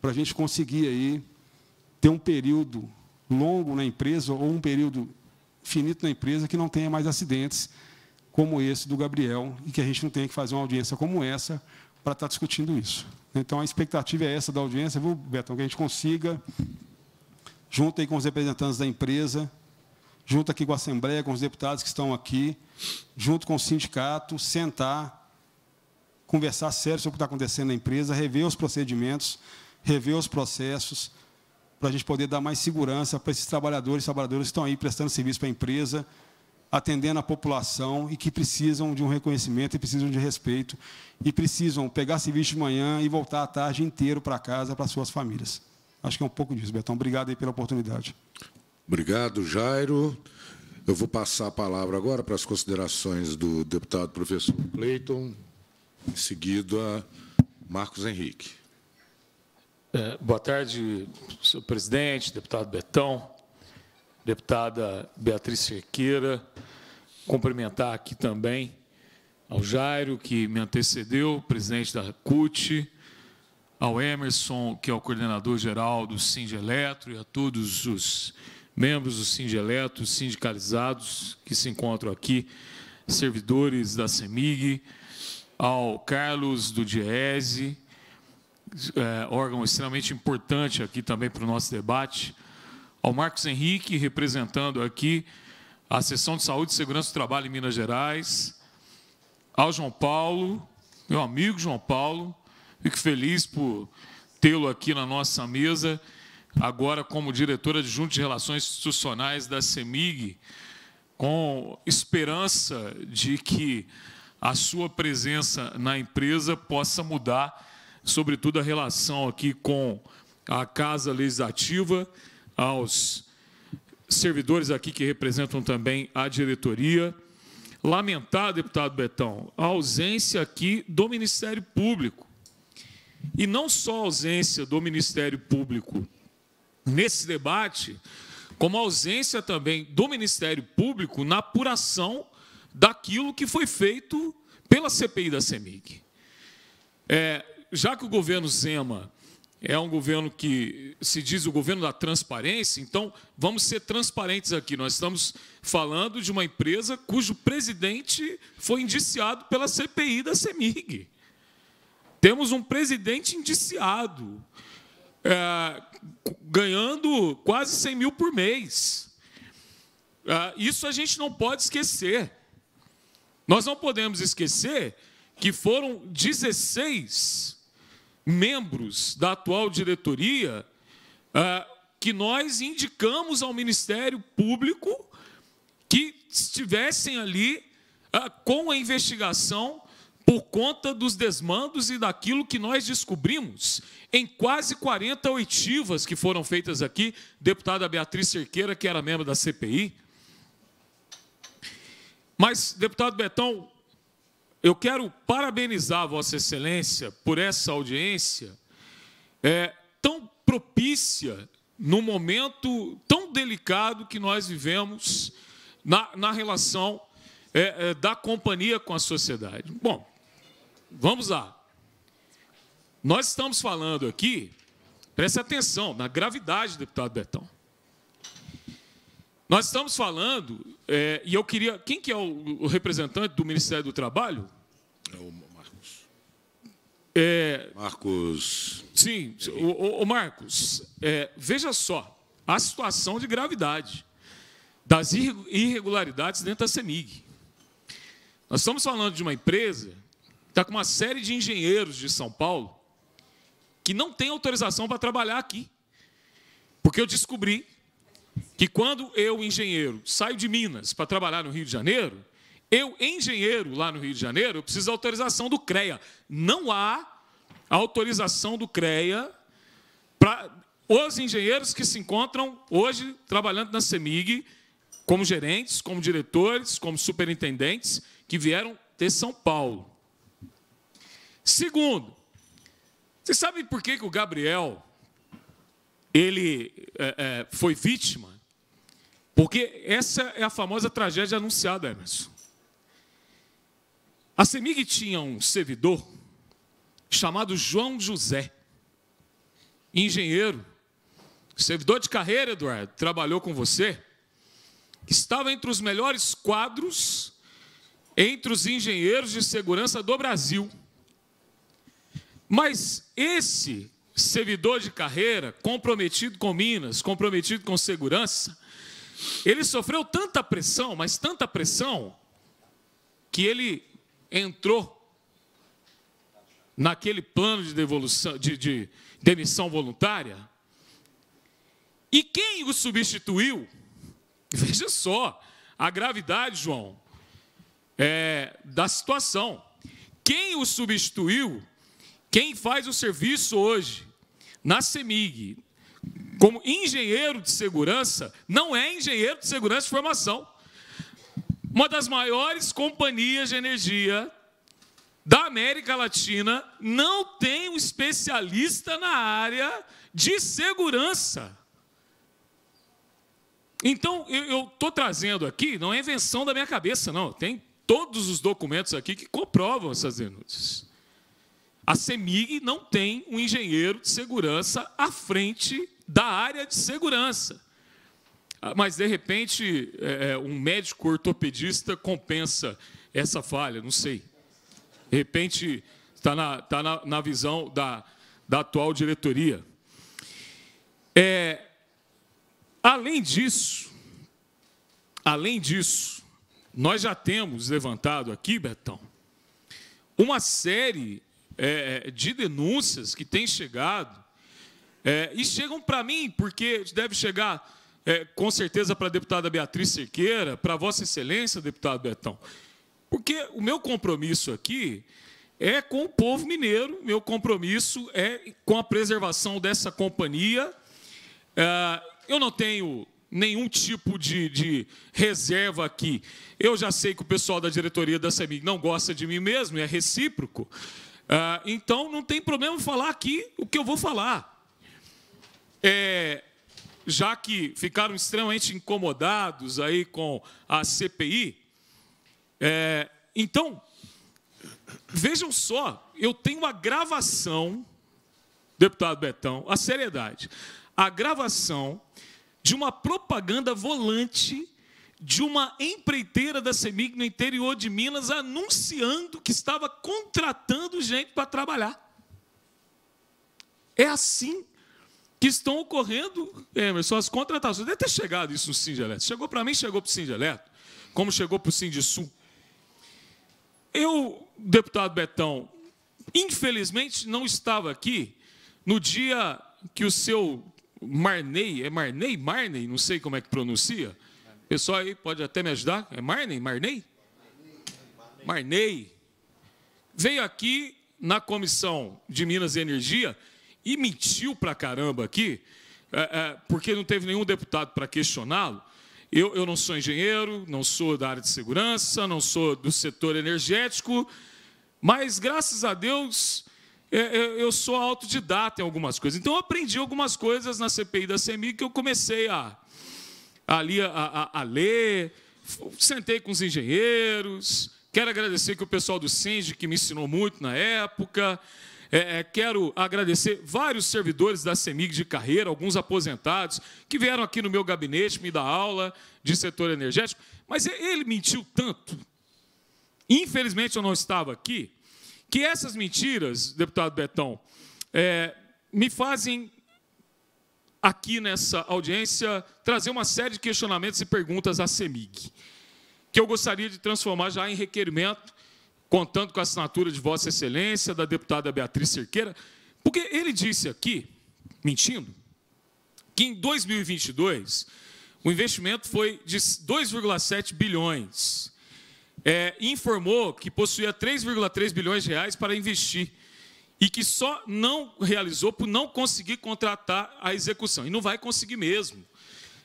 para a gente conseguir aí ter um período longo na empresa ou um período finito na empresa que não tenha mais acidentes como esse do Gabriel e que a gente não tenha que fazer uma audiência como essa para estar tá discutindo isso. Então, a expectativa é essa da audiência, viu, Betão? Que a gente consiga, junto aí com os representantes da empresa, junto aqui com a Assembleia, com os deputados que estão aqui, junto com o sindicato, sentar, conversar sério sobre o que está acontecendo na empresa, rever os procedimentos, rever os processos, para a gente poder dar mais segurança para esses trabalhadores e trabalhadoras que estão aí prestando serviço para a empresa, atendendo a população e que precisam de um reconhecimento e precisam de respeito e precisam pegar serviço de manhã e voltar à tarde inteiro para casa, para suas famílias. Acho que é um pouco disso, Betão. Obrigado aí pela oportunidade. Obrigado, Jairo. Eu vou passar a palavra agora para as considerações do deputado professor Cleiton, em seguida, Marcos Henrique. É, boa tarde, senhor presidente, deputado Betão, deputada Beatriz Cerqueira. Cumprimentar aqui também ao Jairo, que me antecedeu, presidente da CUT, ao Emerson, que é o coordenador-geral do Singe Eletro, e a todos os membros do sindicato, sindicalizados que se encontram aqui, servidores da CEMIG, ao Carlos do Diese, é, órgão extremamente importante aqui também para o nosso debate, ao Marcos Henrique, representando aqui a Seção de Saúde e Segurança do Trabalho em Minas Gerais, ao João Paulo, meu amigo João Paulo, fico feliz por tê-lo aqui na nossa mesa agora como diretora adjunta de, de Relações Institucionais da CEMIG, com esperança de que a sua presença na empresa possa mudar, sobretudo, a relação aqui com a Casa Legislativa, aos servidores aqui que representam também a diretoria. Lamentar, deputado Betão, a ausência aqui do Ministério Público. E não só a ausência do Ministério Público, nesse debate, como ausência também do Ministério Público na apuração daquilo que foi feito pela CPI da CEMIG. É, já que o governo Zema é um governo que se diz o governo da transparência, então vamos ser transparentes aqui. Nós estamos falando de uma empresa cujo presidente foi indiciado pela CPI da CEMIG. Temos um presidente indiciado. É, ganhando quase 100 mil por mês. Ah, isso a gente não pode esquecer. Nós não podemos esquecer que foram 16 membros da atual diretoria ah, que nós indicamos ao Ministério Público que estivessem ali ah, com a investigação por conta dos desmandos e daquilo que nós descobrimos em quase 40 oitivas que foram feitas aqui, deputada Beatriz Cerqueira, que era membro da CPI. Mas, deputado Betão, eu quero parabenizar Vossa Excelência por essa audiência é, tão propícia no momento tão delicado que nós vivemos na, na relação é, é, da companhia com a sociedade. Bom, Vamos lá. Nós estamos falando aqui, preste atenção na gravidade, deputado Betão. Nós estamos falando, é, e eu queria. Quem que é o, o, representante do Ministério do Trabalho? É o Marcos. É, Marcos. Sim, o, o Marcos, é, veja só a situação de gravidade das irregularidades dentro da CEMIG. Nós estamos falando de uma empresa Está com uma série de engenheiros de São Paulo que não tem autorização para trabalhar aqui. Porque eu descobri que quando eu, engenheiro, saio de Minas para trabalhar no Rio de Janeiro, eu, engenheiro, lá no Rio de Janeiro, eu preciso da autorização do CREA. Não há autorização do CREA para os engenheiros que se encontram hoje trabalhando na CEMIG, como gerentes, como diretores, como superintendentes, que vieram de São Paulo. Segundo, você sabe por que, que o Gabriel ele é, é, foi vítima? Porque essa é a famosa tragédia anunciada, Emerson. A CEMIG tinha um servidor chamado João José, engenheiro, servidor de carreira, Eduardo, trabalhou com você, estava entre os melhores quadros entre os engenheiros de segurança do Brasil. Mas esse servidor de carreira, comprometido com Minas, comprometido com segurança, ele sofreu tanta pressão, mas tanta pressão, que ele entrou naquele plano de, devolução, de, de demissão voluntária. E quem o substituiu? <laughs> Veja só a gravidade, João, é, da situação. Quem o substituiu quem faz o serviço hoje na CEMIG como engenheiro de segurança não é engenheiro de segurança de formação. Uma das maiores companhias de energia da América Latina não tem um especialista na área de segurança. Então, eu estou trazendo aqui, não é invenção da minha cabeça, não. Tem todos os documentos aqui que comprovam essas denúncias. A CEMIG não tem um engenheiro de segurança à frente da área de segurança. Ah, mas, de repente, é, é, um médico ortopedista compensa essa falha, não sei. De repente, está na, tá na, na visão da, da atual diretoria. É, além disso, além disso, nós já temos levantado aqui, Betão, uma série é, é, de denúncias que têm chegado, é, e chegam para mim, porque deve chegar é, com certeza para a deputada Beatriz Cerqueira, para Vossa Excelência, deputado Betão, porque o meu compromisso aqui é com o povo mineiro, meu compromisso é com a preservação dessa companhia. É, eu não tenho nenhum tipo de, de, reserva aqui. Eu já sei que o pessoal da diretoria da CEMIG não gosta de mim mesmo, é recíproco. Ah, então não tem problema falar aqui o que eu vou falar. É, já que ficaram extremamente incomodados aí com a CPI, é, então vejam só, eu tenho a gravação, deputado Betão, a seriedade, a gravação de uma propaganda volante de uma empreiteira da Semig no interior de Minas anunciando que estava contratando gente para trabalhar. É assim que estão ocorrendo, Emerson, as contratações. Deve ter chegado isso no Singeleto. Chegou para mim, chegou para o Singeleto, como chegou para o Sindisul. Eu, deputado Betão, infelizmente não estava aqui no dia que o seu Marney, é Marney? Marney, não sei como é que pronuncia, Pessoal aí pode até me ajudar? É Marney? Marney? Marney. Veio aqui na comissão de Minas e Energia e mentiu pra caramba aqui, é, é, porque não teve nenhum deputado para questioná-lo. Eu, eu não sou engenheiro, não sou da área de segurança, não sou do setor energético, mas graças a Deus é, eu sou autodidata em algumas coisas. Então eu aprendi algumas coisas na CPI da CMI que eu comecei a ali a, a, a ler, sentei com os engenheiros, quero agradecer que o pessoal do Singe, que me ensinou muito na época, é, é quero agradecer vários servidores da CEMIG de carreira, alguns aposentados, que vieram aqui no meu gabinete me dar aula de setor energético, mas ele mentiu tanto. Infelizmente eu não estava aqui, que essas mentiras, deputado Betão, é, me fazem aqui nessa audiência trazer uma série de questionamentos e perguntas à CEMIG, que eu gostaria de transformar já em requerimento, contando com a assinatura de Vossa Excelência, da deputada Beatriz Cerqueira, porque ele disse aqui, mentindo, que em 2022 o investimento foi de 2,7 bilhões. É, informou que possuía 3,3 bilhões de reais para investir e que só não realizou por não conseguir contratar a execução. E não vai conseguir mesmo.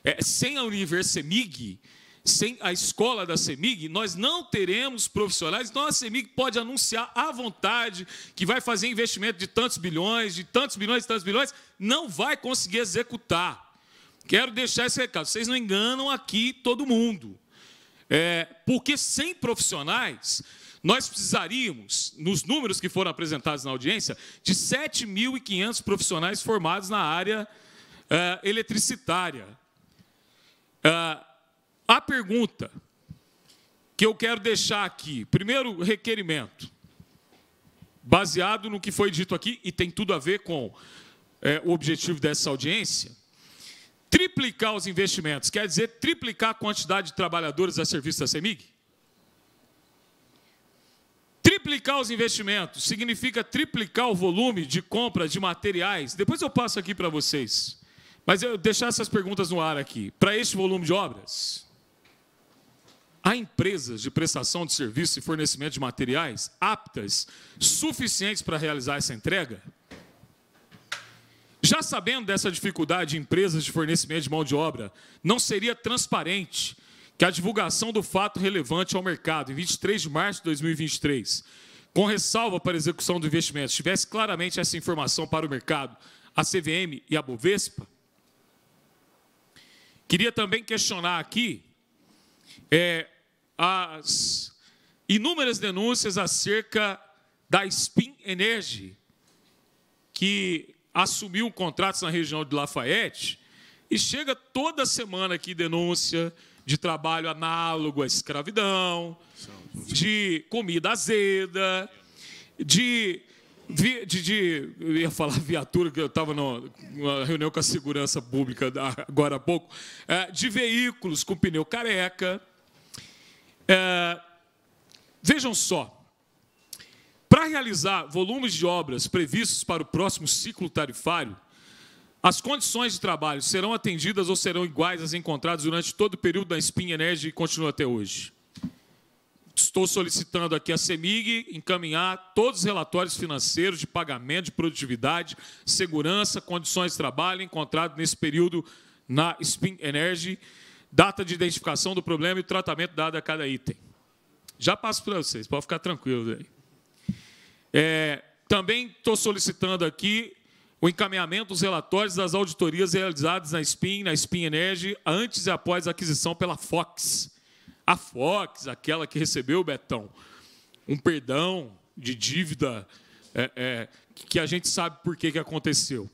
É, sem a Universemig, sem a escola da semig nós não teremos profissionais. Então a semig pode anunciar à vontade que vai fazer investimento de tantos bilhões, de tantos bilhões, de tantos bilhões, não vai conseguir executar. Quero deixar esse recado. Vocês não enganam aqui todo mundo. É, porque sem profissionais, nós precisaríamos, nos números que foram apresentados na audiência, de 7.500 profissionais formados na área uh, eletricitária. Uh, a pergunta que eu quero deixar aqui, primeiro requerimento, baseado no que foi dito aqui, e tem tudo a ver com eh, o objetivo dessa audiência, triplicar os investimentos, quer dizer, triplicar a quantidade de trabalhadores a serviço da CEMIG? Triplicar os investimentos significa triplicar o volume de compra de materiais. Depois eu passo aqui para vocês. Mas eu deixar essas perguntas no ar aqui. Para este volume de obras, há empresas de prestação de serviço e fornecimento de materiais aptas, suficientes para realizar essa entrega? Já sabendo dessa dificuldade de empresas de fornecimento de mão de obra, não seria transparente que a divulgação do fato relevante ao mercado em 23 de março de 2023, com ressalva para execução do investimento, tivesse claramente essa informação para o mercado, a CVM e a Bovespa? Queria também questionar aqui é, as inúmeras denúncias acerca da Spin Energy, que assumiu contratos na região de Lafayette e chega toda semana aqui denúncia, de trabalho análogo à escravidão, de comida azeda, de de, de, eu ia falar viatura, que eu estava numa reunião com a segurança pública agora há pouco, é, de veículos com pneu careca. É, vejam só, para realizar volumes de obras previstos para o próximo ciclo tarifário, as condições de trabalho serão atendidas ou serão iguais às encontradas durante todo o período da Spin Energy e continua até hoje. Estou solicitando aqui a CEMIG encaminhar todos os relatórios financeiros de pagamento, de produtividade, segurança, condições de trabalho encontrados nesse período na Spin Energy, data de identificação do problema e tratamento dado a cada item. Já passo para vocês, pode ficar tranquilo. É, também estou solicitando aqui o encaminhamento dos relatórios das auditorias realizadas na SPIN, na SPIN Energy, antes e após a aquisição pela Fox. A Fox, aquela que recebeu, Betão, um perdão de dívida é, é, que a gente sabe por que, que aconteceu.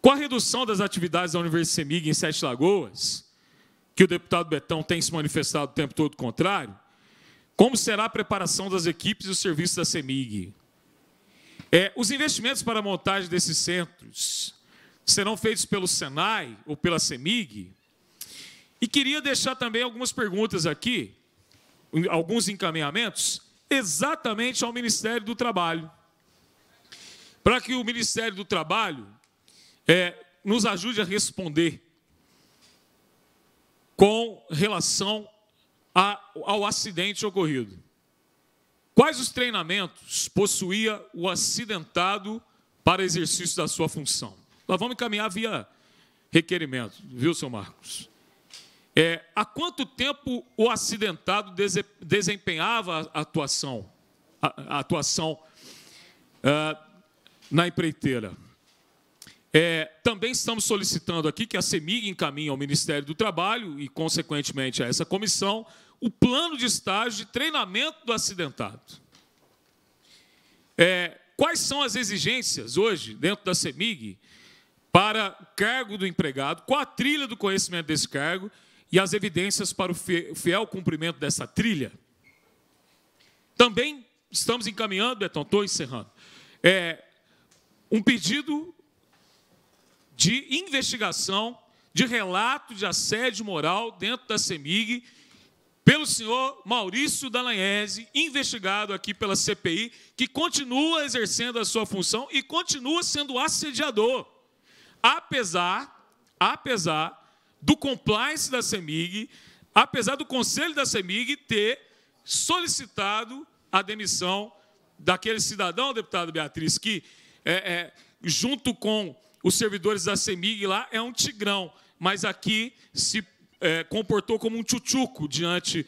Com a redução das atividades da Universidade Semig em Sete Lagoas, que o deputado Betão tem se manifestado o tempo todo contrário, como será a preparação das equipes e o serviço da Semig? É, os investimentos para a montagem desses centros serão feitos pelo Senai ou pela CEMIG. E queria deixar também algumas perguntas aqui, alguns encaminhamentos, exatamente ao Ministério do Trabalho. Para que o Ministério do Trabalho é, nos ajude a responder com relação a, ao acidente ocorrido. Quais os treinamentos possuía o acidentado para exercício da sua função? Nós vamos encaminhar via requerimento, viu, seu Marcos? É, há quanto tempo o acidentado desempenhava a atuação, a, a atuação ah, na empreiteira? É, também estamos solicitando aqui que a CEMIG encaminhe ao Ministério do Trabalho e, consequentemente, a essa comissão o plano de estágio de treinamento do acidentado. É, quais são as exigências hoje, dentro da CEMIG, para o cargo do empregado, qual a trilha do conhecimento desse cargo e as evidências para o fiel cumprimento dessa trilha? Também estamos encaminhando, então, estou encerrando, é, um pedido de investigação, de relato de assédio moral dentro da CEMIG, pelo senhor Maurício Dallagnese, investigado aqui pela CPI, que continua exercendo a sua função e continua sendo assediador, apesar, apesar do compliance da CEMIG, apesar do conselho da CEMIG ter solicitado a demissão daquele cidadão, deputado Beatriz, que é, é, junto com os servidores da CEMIG lá é um tigrão, mas aqui se é, comportou como um tchutchuco diante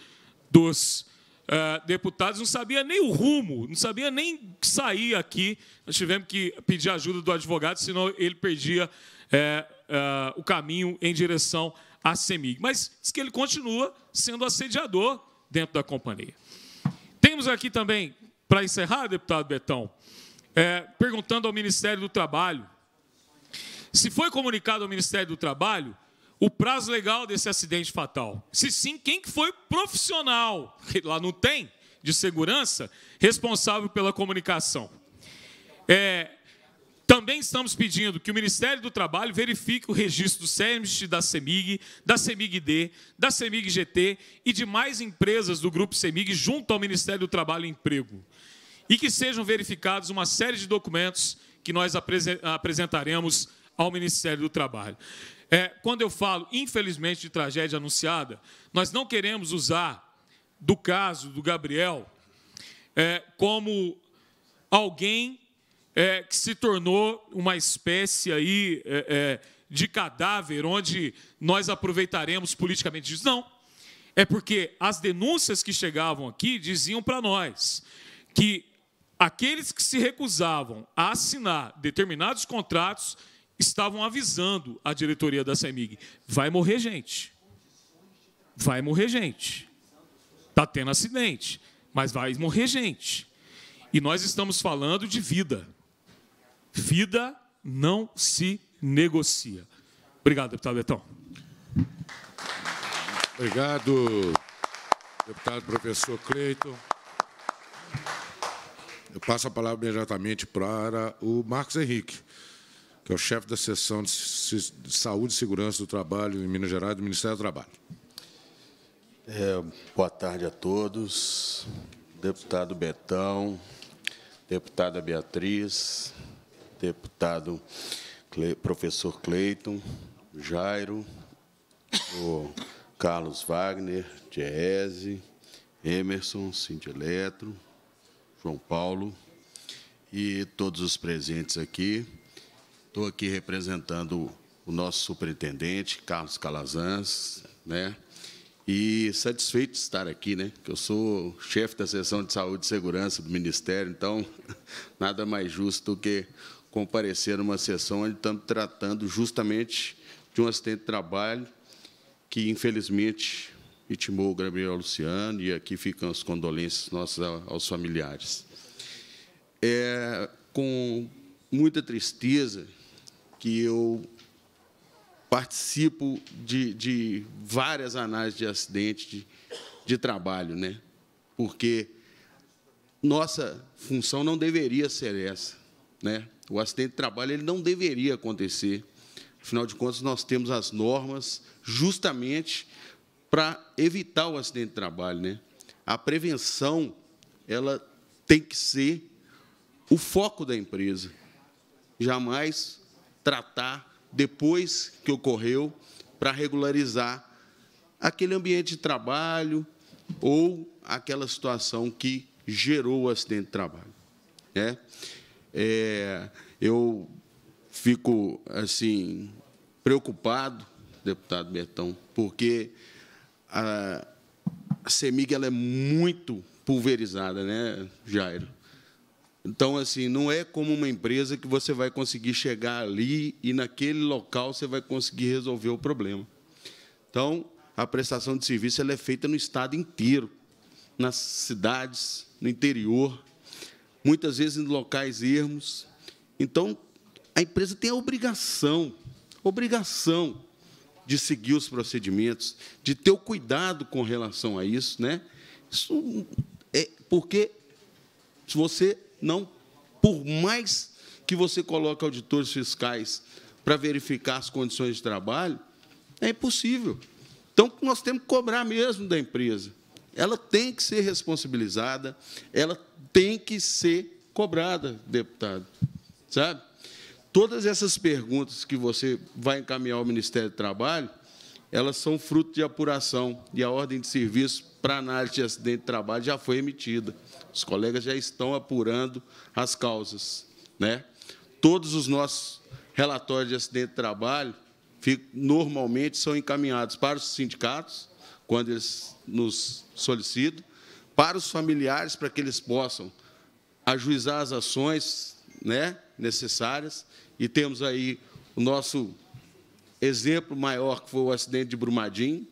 dos é, deputados, não sabia nem o rumo, não sabia nem sair aqui. Nós tivemos que pedir ajuda do advogado, senão ele perdia é, é o caminho em direção à CEMIG. Mas diz que ele continua sendo assediador dentro da companhia. Temos aqui também, para encerrar, deputado Betão, é, perguntando ao Ministério do Trabalho se foi comunicado ao Ministério do Trabalho o prazo legal desse acidente fatal? Se sim, quem que foi profissional, lá não tem, de segurança, responsável pela comunicação? É, também estamos pedindo que o Ministério do Trabalho verifique o registro do CEMIST, da CEMIG, da CEMIG-D, da CEMIG-GT e de mais empresas do Grupo CEMIG junto ao Ministério do Trabalho e Emprego. E que sejam verificados uma série de documentos que nós apresentaremos ao Ministério do Trabalho. É, quando eu falo, infelizmente, de tragédia anunciada, nós não queremos usar do caso do Gabriel é, como alguém é, que se tornou uma espécie aí é, é, de cadáver onde nós aproveitaremos politicamente disso. Não. É porque as denúncias que chegavam aqui diziam para nós que aqueles que se recusavam a assinar determinados contratos estavam avisando a diretoria da CEMIG: vai morrer gente. Vai morrer gente. Está tendo acidente, mas vai morrer gente. E nós estamos falando de vida. Vida não se negocia. Obrigado, deputado Betão. Obrigado, deputado professor Cleiton. Eu passo a palavra imediatamente para o Marcos Henrique que é o chefe da seção de Saúde e Segurança do Trabalho em Minas Gerais, do Ministério do Trabalho. É, boa tarde a todos. Deputado Betão, deputada Beatriz, deputado Cle... professor Cleiton, Jairo, o Carlos Wagner, Diese, Emerson, Cinti Eletro, João Paulo e todos os presentes aqui. Estou aqui representando o nosso superintendente, Carlos Calazans, né? E satisfeito de estar aqui, né? Que eu sou chefe da seção de saúde e segurança do Ministério, então <laughs> nada mais justo do que comparecer numa sessão onde estamos tratando justamente de um acidente de trabalho que, infelizmente, vitimou o Gabriel Luciano, e aqui ficam as condolências nossas aos familiares. É com muita tristeza que eu participo de, de várias análises de acidente de, de trabalho, né? porque nossa função não deveria ser essa. Né? O acidente de trabalho ele não deveria acontecer. Afinal de contas, nós temos as normas justamente para evitar o acidente de trabalho. Né? A prevenção ela tem que ser o foco da empresa. Jamais tratar depois que ocorreu para regularizar aquele ambiente de trabalho ou aquela situação que gerou o acidente de trabalho. Né? É, eu fico assim preocupado, deputado Bertão, porque a, a CEMIG ela é muito pulverizada, né, Jairo? Então, assim, não é como uma empresa que você vai conseguir chegar ali e naquele local você vai conseguir resolver o problema. Então, a prestação de serviço ela é feita no estado inteiro, nas cidades, no interior, muitas vezes em locais ermos. Então, a empresa tem a obrigação, obrigação de seguir os procedimentos, de ter o cuidado com relação a isso, né? Isso é porque se você não. Por mais que você coloque auditores fiscais para verificar as condições de trabalho, é impossível. Então, nós temos que cobrar mesmo da empresa. Ela tem que ser responsabilizada, ela tem que ser cobrada, deputado. Sabe? Todas essas perguntas que você vai encaminhar ao Ministério do Trabalho, elas são fruto de apuração e a ordem de serviço para análise de acidente de trabalho já foi emitida. Os colegas já estão apurando as causas. Né? Todos os nossos relatórios de acidente de trabalho normalmente são encaminhados para os sindicatos, quando eles nos solicitam, para os familiares, para que eles possam ajuizar as ações né, necessárias. E temos aí o nosso exemplo maior, que foi o acidente de Brumadinho,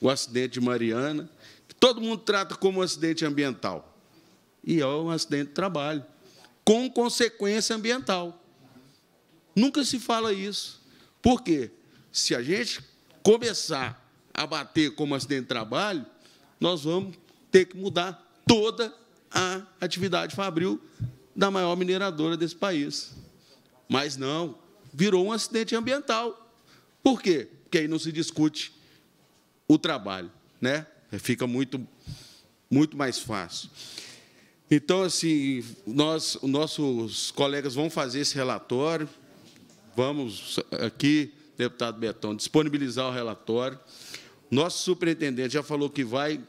o acidente de Mariana, que todo mundo trata como um acidente ambiental. E é um acidente de trabalho, com consequência ambiental. Nunca se fala isso. Por quê? Se a gente começar a bater como acidente de trabalho, nós vamos ter que mudar toda a atividade fabril da maior mineradora desse país. Mas não, virou um acidente ambiental. Por quê? Porque aí não se discute o trabalho, né? Fica muito, muito mais fácil. Então, assim, nós, nossos colegas vão fazer esse relatório. Vamos aqui, deputado Betão, disponibilizar o relatório. Nosso superintendente já falou que vai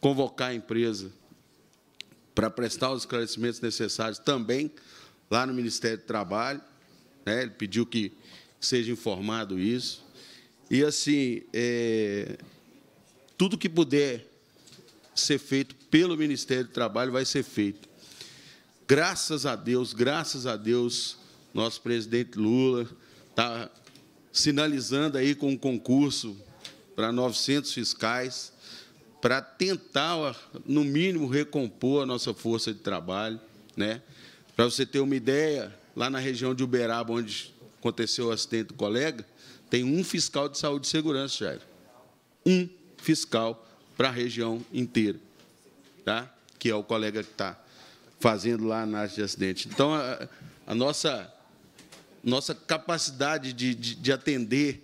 convocar a empresa para prestar os esclarecimentos necessários também lá no Ministério do Trabalho. Né? Ele pediu que seja informado isso. E, assim, é, tudo que puder ser feito pelo Ministério do Trabalho vai ser feito. Graças a Deus, graças a Deus, nosso presidente Lula está sinalizando aí com um concurso para 900 fiscais para tentar, no mínimo, recompor a nossa força de trabalho. Né? Para você ter uma ideia, lá na região de Uberaba, onde aconteceu o acidente do colega, tem um fiscal de saúde e segurança, Jair. Um fiscal para a região inteira, tá? que é o colega que está fazendo lá na área de acidente. Então, a, a nossa, nossa capacidade de, de, de atender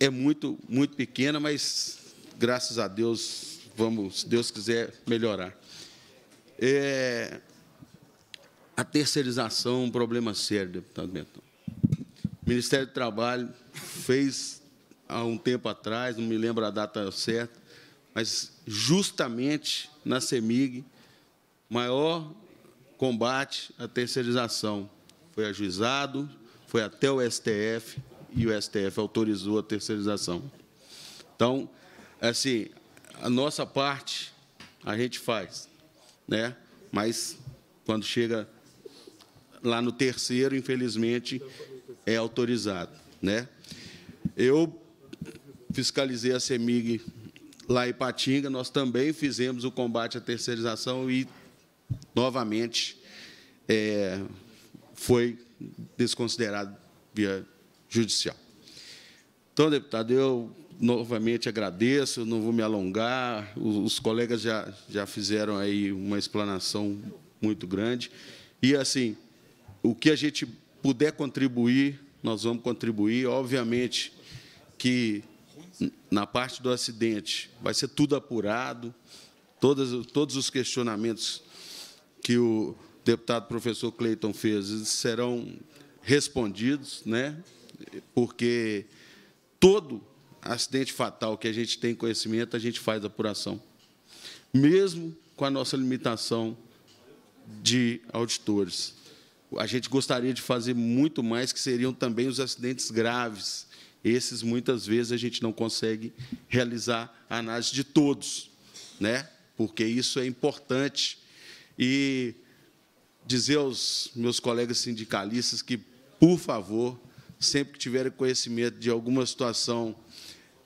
é muito, muito pequena, mas, graças a Deus, vamos, se Deus quiser, melhorar. É, a terceirização é um problema sério, deputado Bentão. O Ministério do Trabalho fez há um tempo atrás, não me lembro a data certa, mas justamente na CEMIG, maior combate à terceirização. Foi ajuizado, foi até o STF e o STF autorizou a terceirização. Então, assim, a nossa parte a gente faz, né? Mas quando chega lá no terceiro, infelizmente, é autorizado, né? Eu fiscalizei a CEMIG lá em Patinga, nós também fizemos o combate à terceirização e, novamente, é, foi desconsiderado via judicial. Então, deputado, eu novamente agradeço, não vou me alongar, os colegas já, já fizeram aí uma explanação muito grande. E, assim, o que a gente puder contribuir, nós vamos contribuir. Obviamente que na parte do acidente, vai ser tudo apurado, todos os questionamentos que o deputado professor Cleiton fez serão respondidos, né? porque todo acidente fatal que a gente tem conhecimento, a gente faz apuração, mesmo com a nossa limitação de auditores. A gente gostaria de fazer muito mais, que seriam também os acidentes graves, esses muitas vezes a gente não consegue realizar a análise de todos, né? porque isso é importante. E dizer aos meus colegas sindicalistas que, por favor, sempre que tiverem conhecimento de alguma situação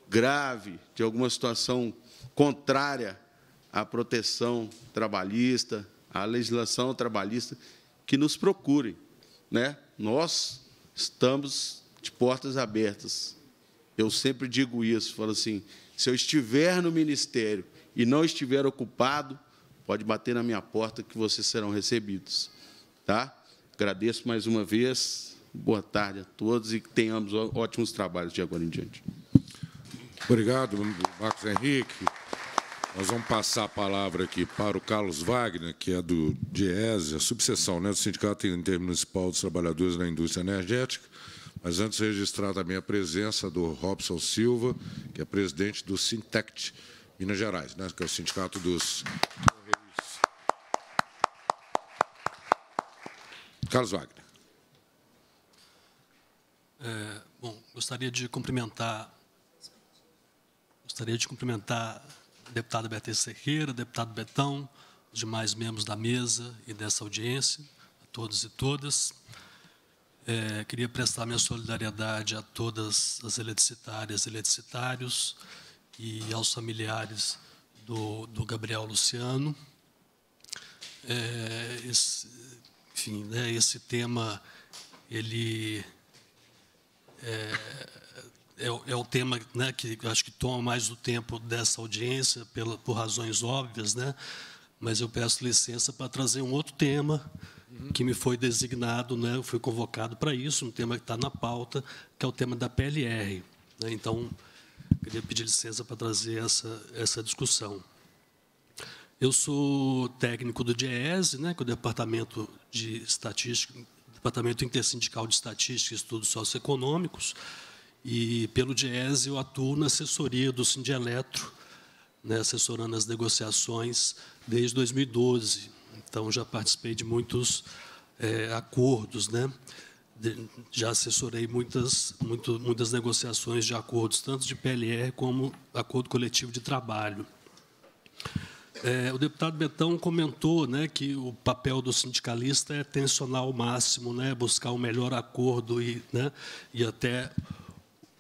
grave, de alguma situação contrária à proteção trabalhista, à legislação trabalhista, que nos procurem. Né? Nós estamos de portas abertas. Eu sempre digo isso, falo assim, se eu estiver no ministério e não estiver ocupado, pode bater na minha porta que vocês serão recebidos. Tá? Agradeço mais uma vez. Boa tarde a todos e que tenhamos ótimos trabalhos de agora em diante. Obrigado, Marcos Henrique. Nós vamos passar a palavra aqui para o Carlos Wagner, que é do DIESE, a subseção né, do Sindicato Intermunicipal dos Trabalhadores na Indústria Energética, mas antes registrar também a presença do Robson Silva, que é presidente do Sintect Minas Gerais, né, que é o sindicato dos Correios. Carlos Wagner. É, bom, gostaria de cumprimentar gostaria de cumprimentar a deputada Beatriz Serreira, deputado Betão, os demais membros da mesa e dessa audiência, a todos e todas. É, queria prestar minha solidariedade a todas as eletricitárias e eletricitários e aos familiares do, do Gabriel Luciano. É, esse, enfim, né, esse tema ele é, é, é, o é tema né, que acho que toma mais o tempo dessa audiência pela, por razões óbvias, né? Mas eu peço licença para trazer um outro tema Uhum. que me foi designado, né, fui convocado para isso, um tema que está na pauta, que é o tema da PLR. Né? Então, queria pedir licença para trazer essa, essa discussão. Eu sou técnico do DIESE, né, que é o Departamento de Estatística, Departamento Intersindical de Estatística e Estudos Socioeconômicos, e pelo DIESE eu atuo na assessoria do Sindieletro, né, assessorando as negociações desde 2012. Então, já participei de muitos é, acordos, né? De, já assessorei muitas, muito, muitas negociações de acordos, tanto de PLR como acordo coletivo de trabalho. É, o deputado Betão comentou né, que o papel do sindicalista é tensionar ao máximo, né, buscar o um melhor acordo e, né, e até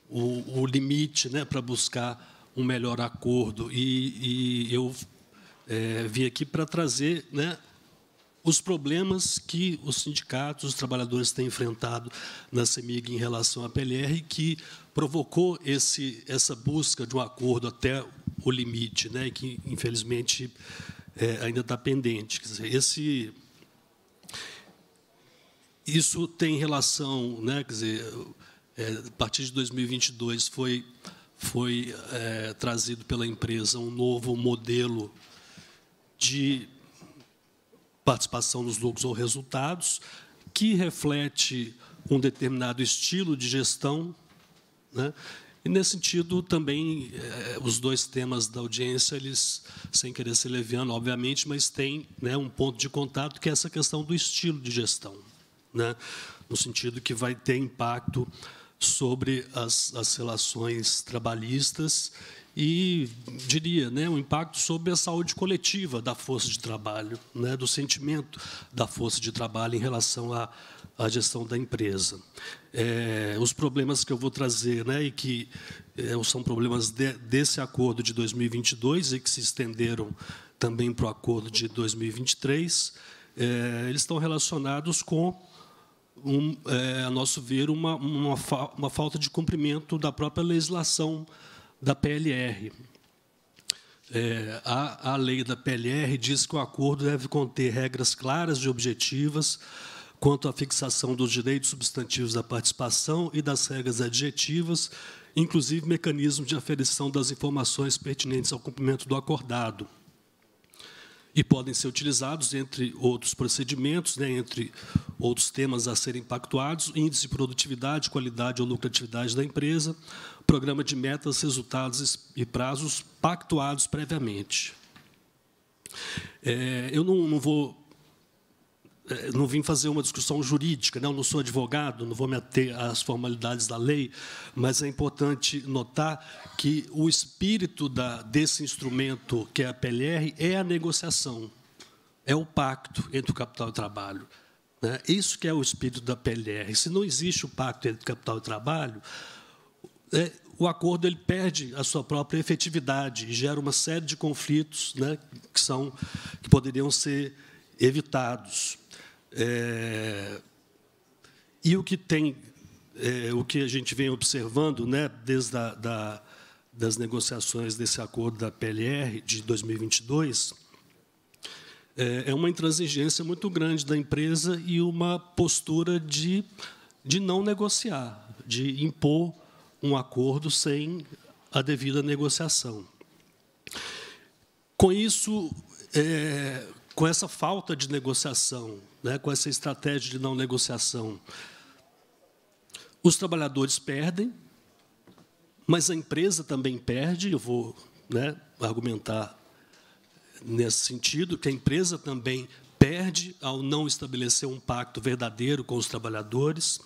o, o limite né, para buscar um melhor acordo. E, e eu é, vim aqui para trazer né, os problemas que os sindicatos, os trabalhadores têm enfrentado na CEMIG em relação à PLR, que provocou esse, essa busca de um acordo até o limite, né, que, infelizmente, é, ainda está pendente. Quer dizer, esse, isso tem relação... Né, quer dizer, é, a partir de 2022, foi, foi é, trazido pela empresa um novo modelo de participação nos lucros ou resultados, que reflete um determinado estilo de gestão. Né? E, nesse sentido, também, eh, os dois temas da audiência, eles, sem querer ser leviano, obviamente, mas têm né, um ponto de contato, que é essa questão do estilo de gestão, né? no sentido que vai ter impacto sobre as, as relações trabalhistas e diria, né, um impacto sobre a saúde coletiva da força de trabalho, né, do sentimento da força de trabalho em relação à, à gestão da empresa. É, os problemas que eu vou trazer, né, e que é, são problemas de, desse acordo de 2022 e que se estenderam também para o acordo de 2023, é, eles estão relacionados com um, é, a nosso ver, uma, uma, fa uma, falta de cumprimento da própria legislação da PLR. É, a, a lei da PLR diz que o acordo deve conter regras claras e objetivas quanto à fixação dos direitos substantivos da participação e das regras adjetivas, inclusive mecanismo de aferição das informações pertinentes ao cumprimento do acordado. E podem ser utilizados, entre outros procedimentos, né, entre outros temas a serem pactuados índice de produtividade, qualidade ou lucratividade da empresa, programa de metas, resultados e prazos pactuados previamente. É, eu não, não vou é, não vim fazer uma discussão jurídica, não, não sou advogado, não vou me ater às formalidades da lei, mas é importante notar que o espírito da, desse instrumento, que é a PLR, é a negociação, é o pacto entre o capital e o trabalho. Né? Isso que é o espírito da PLR. Se não existe o pacto entre o capital e o trabalho, é, o acordo ele perde a sua própria efetividade e gera uma série de conflitos né, que, são, que poderiam ser evitados. É, e o que tem, é, o que a gente vem observando né, desde a, da, das negociações desse acordo da PLR de 2022 é, é uma intransigência muito grande da empresa e uma postura de, de não negociar, de impor um acordo sem a devida negociação. Com isso, é, com essa falta de negociação, né, com essa estratégia de não negociação, os trabalhadores perdem, mas a empresa também perde. Eu vou né, argumentar nesse sentido, que a empresa também perde ao não estabelecer um pacto verdadeiro com os trabalhadores,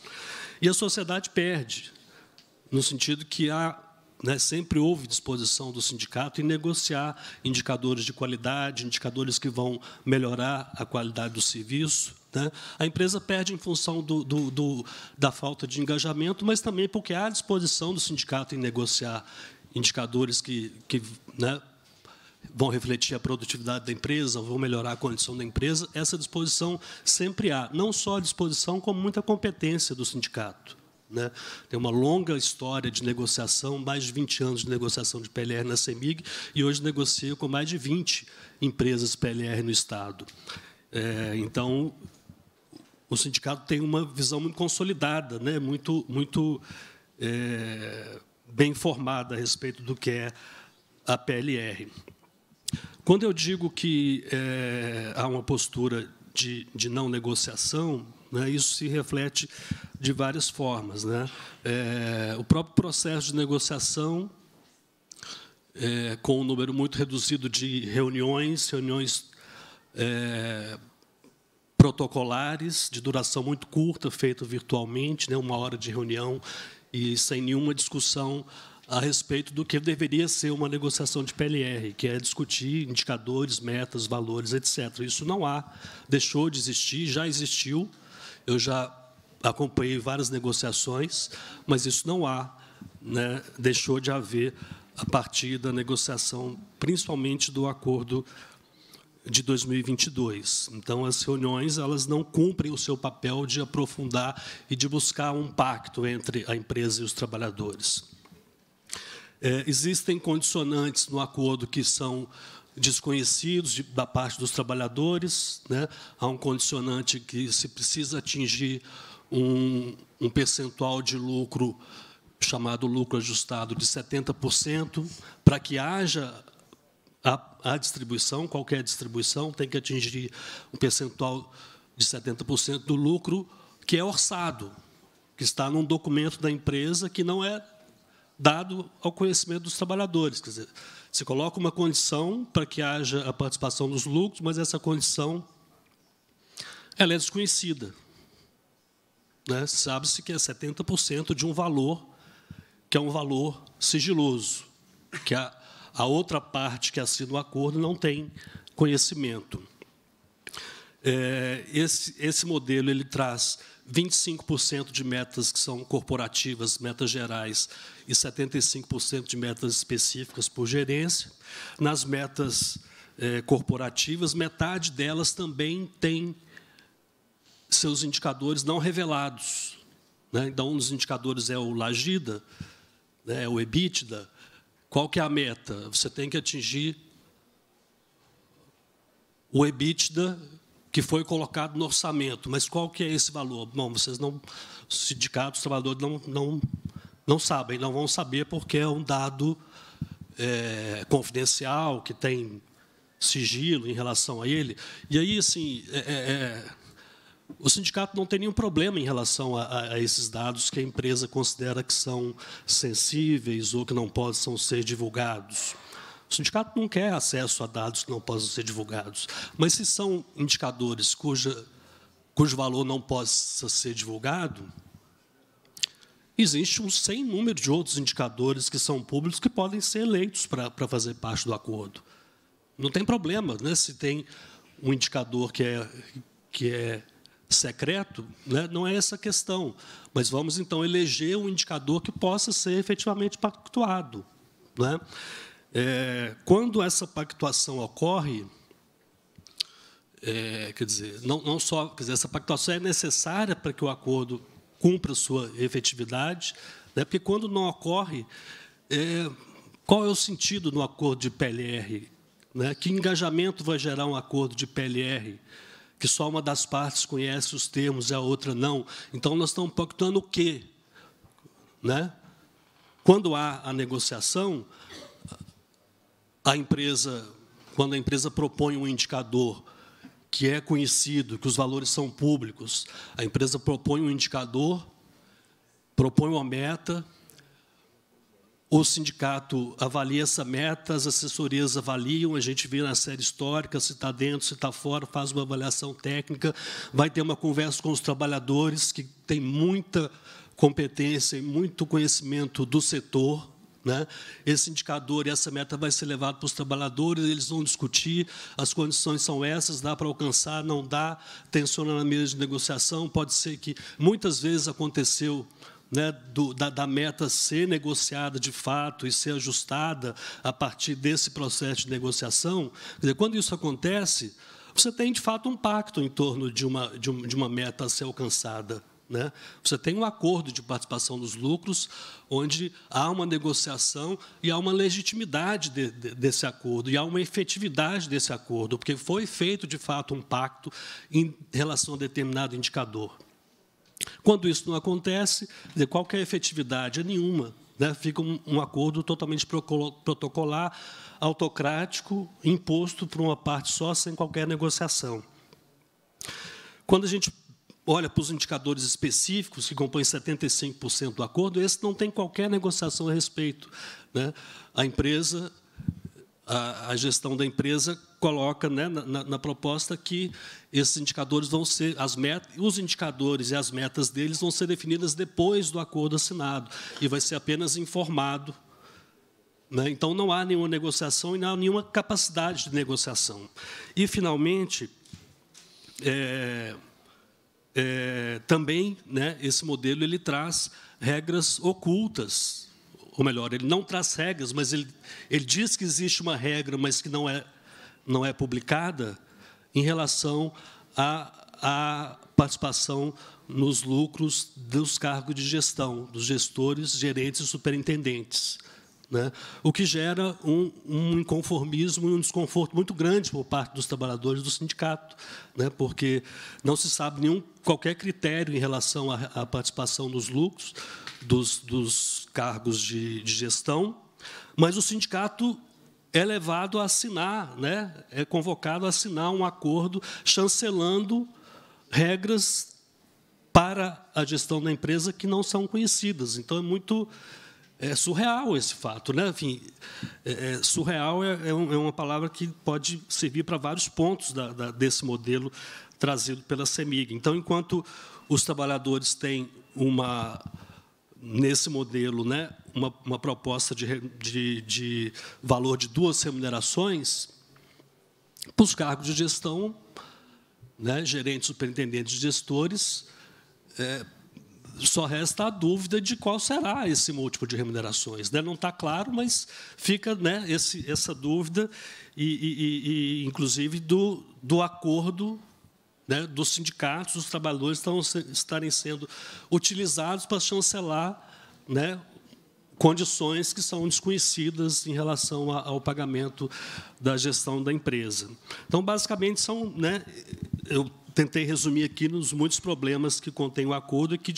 e a sociedade perde, no sentido que há né, sempre houve disposição do sindicato em negociar indicadores de qualidade, indicadores que vão melhorar a qualidade do serviço. Né. A empresa perde em função do, do, do, da falta de engajamento, mas também porque há disposição do sindicato em negociar indicadores que, que né, vão refletir a produtividade da empresa, vão melhorar a condição da empresa. Essa disposição sempre há, não só a disposição, como muita competência do sindicato. Né? Tem uma longa história de negociação, mais de 20 anos de negociação de PLR na CEMIG, e hoje negocio com mais de 20 empresas PLR no Estado. É, então, o sindicato tem uma visão muito consolidada, né? muito, muito é, bem formada a respeito do que é a PLR. Quando eu digo que é, há uma postura de, de não negociação, né? Isso se reflete de várias formas. Né? É, o próprio processo de negociação, é, com um número muito reduzido de reuniões, reuniões é, protocolares, de duração muito curta, feito virtualmente, né? uma hora de reunião e sem nenhuma discussão a respeito do que deveria ser uma negociação de PLR, que é discutir indicadores, metas, valores, etc. Isso não há, deixou de existir, já existiu, eu já acompanhei várias negociações, mas isso não há, né? deixou de haver a partir da negociação, principalmente do acordo de 2022. Então, as reuniões elas não cumprem o seu papel de aprofundar e de buscar um pacto entre a empresa e os trabalhadores. É, existem condicionantes no acordo que são desconhecidos de, da parte dos trabalhadores, né? há um condicionante que se precisa atingir um, um percentual de lucro chamado lucro ajustado de 70%, para que haja a, a, distribuição, qualquer distribuição tem que atingir um percentual de 70% do lucro que é orçado, que está num documento da empresa que não é dado ao conhecimento dos trabalhadores. Quer dizer, você coloca uma condição para que haja a participação dos lucros, mas essa condição ela é desconhecida. Né? Sabe-se que é 70% de um valor que é um valor sigiloso, que a, a outra parte que assina o acordo não tem conhecimento. É, esse, esse modelo ele traz 25% de metas que são corporativas, metas gerais, e 75% de metas específicas por gerência. Nas metas é, corporativas, metade delas também tem seus indicadores não revelados. Né? Então, um dos indicadores é o Lagida, né? É o EBITDA. Qual que é a meta? Você tem que atingir o EBITDA que foi colocado no orçamento. Mas qual que é esse valor? Bom, vocês não, os sindicatos, os trabalhadores não, não, não sabem, não vão saber porque é um dado é, confidencial que tem sigilo em relação a ele. E aí, assim, é, é, é o sindicato não tem nenhum problema em relação a, a, esses dados que a empresa considera que são sensíveis ou que não possam ser divulgados. O sindicato não quer acesso a dados que não possam ser divulgados, mas se são indicadores cuja, cujo valor não possa ser divulgado, existe um sem número de outros indicadores que são públicos que podem ser eleitos para, para fazer parte do acordo. Não tem problema né, se tem um indicador que é, que é secreto, né, não é essa a questão. Mas vamos, então, eleger um indicador que possa ser efetivamente pactuado. Né? É, quando essa pactuação ocorre, é, quer dizer, não, não só quer dizer, essa pactuação é necessária para que o acordo cumpra sua efetividade, né, porque quando não ocorre, é, qual é o sentido no acordo de PLR? Né? Que engajamento vai gerar um acordo de PLR? Que só uma das partes conhece os termos e a outra não. Então, nós estamos pactuando o quê? Né? Quando há a negociação, a empresa, quando a empresa propõe um indicador que é conhecido, que os valores são públicos, a empresa propõe um indicador, propõe uma meta, o sindicato avalia essa meta, as assessorias avaliam, a gente vê na série histórica se está dentro, se está fora, faz uma avaliação técnica, vai ter uma conversa com os trabalhadores que tem muita competência e muito conhecimento do setor, né? Esse indicador e essa meta vai ser levado para os trabalhadores, eles vão discutir, as condições são essas, dá para alcançar, não dá, tensiona na mesa de negociação, pode ser que muitas vezes aconteceu né, do, da, da, meta ser negociada de fato e ser ajustada a partir desse processo de negociação, dizer, quando isso acontece, você tem de fato um pacto em torno de uma, de, um, de uma meta a ser alcançada. Né? Você tem um acordo de participação dos lucros, onde há uma negociação e há uma legitimidade de, de, desse acordo, e há uma efetividade desse acordo, porque foi feito, de fato, um pacto em relação a determinado indicador. Quando isso não acontece, qualquer é efetividade é nenhuma. Né? Fica um, um acordo totalmente protocolar, autocrático, imposto por uma parte só, sem qualquer negociação. Quando a gente olha para os indicadores específicos, que compõem 75% do acordo, esse não tem qualquer negociação a respeito. Né? A empresa, a, a gestão da empresa coloca né, na, na, proposta que esses indicadores vão ser as os indicadores e as metas deles vão ser definidas depois do acordo assinado e vai ser apenas informado. Né? Então não há nenhuma negociação e não há nenhuma capacidade de negociação. E finalmente, é, é, também né, esse modelo ele traz regras ocultas, ou melhor, ele não traz regras, mas ele, ele diz que existe uma regra, mas que não é, não é publicada em relação à, à participação nos lucros dos cargos de gestão, dos gestores, gerentes e superintendentes. Né? O que gera um, um, inconformismo e um desconforto muito grande por parte dos trabalhadores do sindicato, né? porque não se sabe nenhum qualquer critério em relação à, à participação dos lucros dos, dos cargos de, de gestão, mas o sindicato é levado a assinar, né? é convocado a assinar um acordo chancelando regras para a gestão da empresa que não são conhecidas. Então, é muito é surreal esse fato. Né? Enfim, é, é surreal é, é, um, é, uma palavra que pode servir para vários pontos da, da, desse modelo trazido pela Semig. Então, enquanto os trabalhadores têm uma nesse modelo, né, uma, uma proposta de, de, de valor de duas remunerações, para os cargos de gestão, né, gerentes, superintendentes, gestores, é, só resta a dúvida de qual será esse múltiplo de remunerações. Né? Não está claro, mas fica né, esse, essa dúvida, e, e, e, inclusive do, do acordo né, dos sindicatos, dos trabalhadores estão, estarem sendo utilizados para chancelar né, condições que são desconhecidas em relação a, ao pagamento da gestão da empresa. Então, basicamente, são. Né, eu tentei resumir aqui nos muitos problemas que contém o acordo e que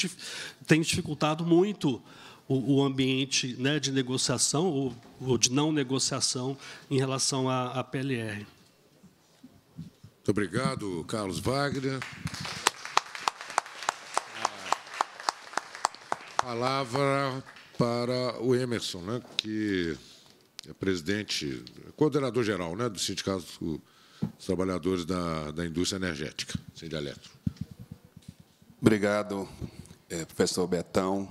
tem dificultado muito o, ambiente né, de negociação ou, ou, de não negociação em relação à, à PLR. Muito obrigado, Carlos Wagner. A palavra para o Emerson, né, que é presidente, coordenador-geral né, do Sindicato os trabalhadores da, da indústria energética. Cília Eletro. Obrigado, eh, professor Betão,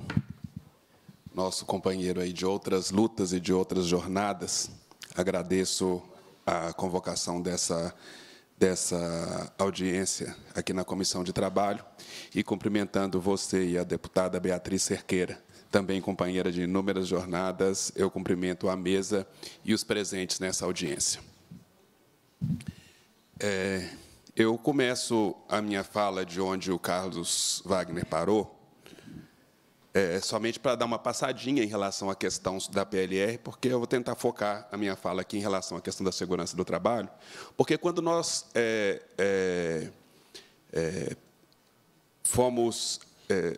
nosso companheiro aí de outras lutas e de outras jornadas. Agradeço a convocação dessa dessa audiência aqui na Comissão de Trabalho e cumprimentando você e a deputada Beatriz Cerqueira, também companheira de inúmeras jornadas, eu cumprimento a mesa e os presentes nessa audiência. É, eu começo a minha fala de onde o Carlos Wagner parou, é, somente para dar uma passadinha em relação à questão da PLR, porque eu vou tentar focar a minha fala aqui em relação à questão da segurança do trabalho, porque quando nós é, é, é fomos é,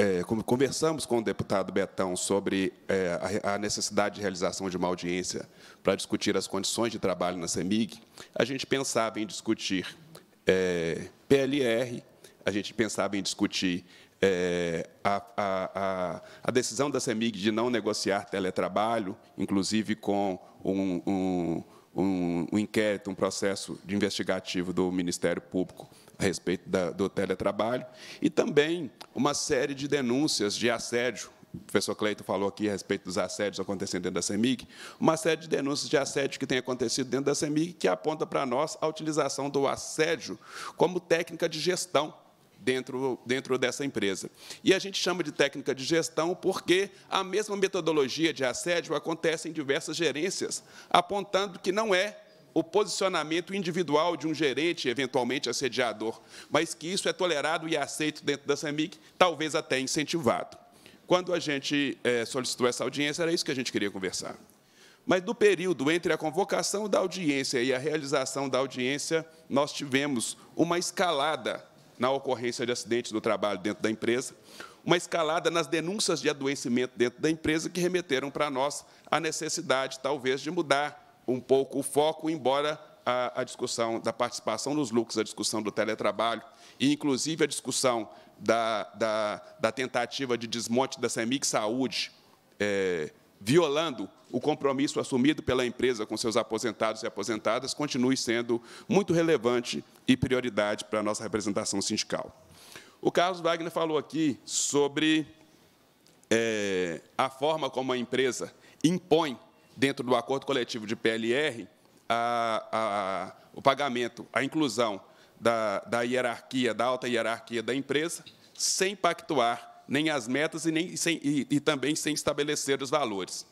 é, conversamos com o deputado Betão sobre é, a, necessidade de realização de uma audiência para discutir as condições de trabalho na CEMIG, a gente pensava em discutir é, PLR, a gente pensava em discutir é, a, a, a, decisão da CEMIG de não negociar teletrabalho, inclusive com um, um, um, um inquérito, um processo investigativo do Ministério Público a respeito da, do teletrabalho, e também uma série de denúncias de assédio. O professor Cleito falou aqui a respeito dos assédios acontecendo dentro da CEMIG, uma série de denúncias de assédio que tem acontecido dentro da CEMIG, que aponta para nós a utilização do assédio como técnica de gestão dentro, dentro dessa empresa. E a gente chama de técnica de gestão porque a mesma metodologia de assédio acontece em diversas gerências, apontando que não é o posicionamento individual de um gerente, eventualmente assediador, mas que isso é tolerado e aceito dentro da CEMIC, talvez até incentivado. Quando a gente é, solicitou essa audiência, era isso que a gente queria conversar. Mas do período entre a convocação da audiência e a realização da audiência, nós tivemos uma escalada na ocorrência de acidentes do trabalho dentro da empresa, uma escalada nas denúncias de adoecimento dentro da empresa que remeteram para nós a necessidade, talvez, de mudar um pouco o foco, embora a, a discussão da participação dos lucros, a discussão do teletrabalho, e inclusive a discussão da, da, da tentativa de desmonte da Semig Saúde, é, violando o compromisso assumido pela empresa com seus aposentados e aposentadas, continue sendo muito relevante e prioridade para a nossa representação sindical. O Carlos Wagner falou aqui sobre é, a forma como a empresa impõe dentro do acordo coletivo de PLR, a, a, o pagamento, a inclusão da, da hierarquia, da alta hierarquia da empresa, sem pactuar nem as metas e, nem, sem, e, e também sem estabelecer os valores.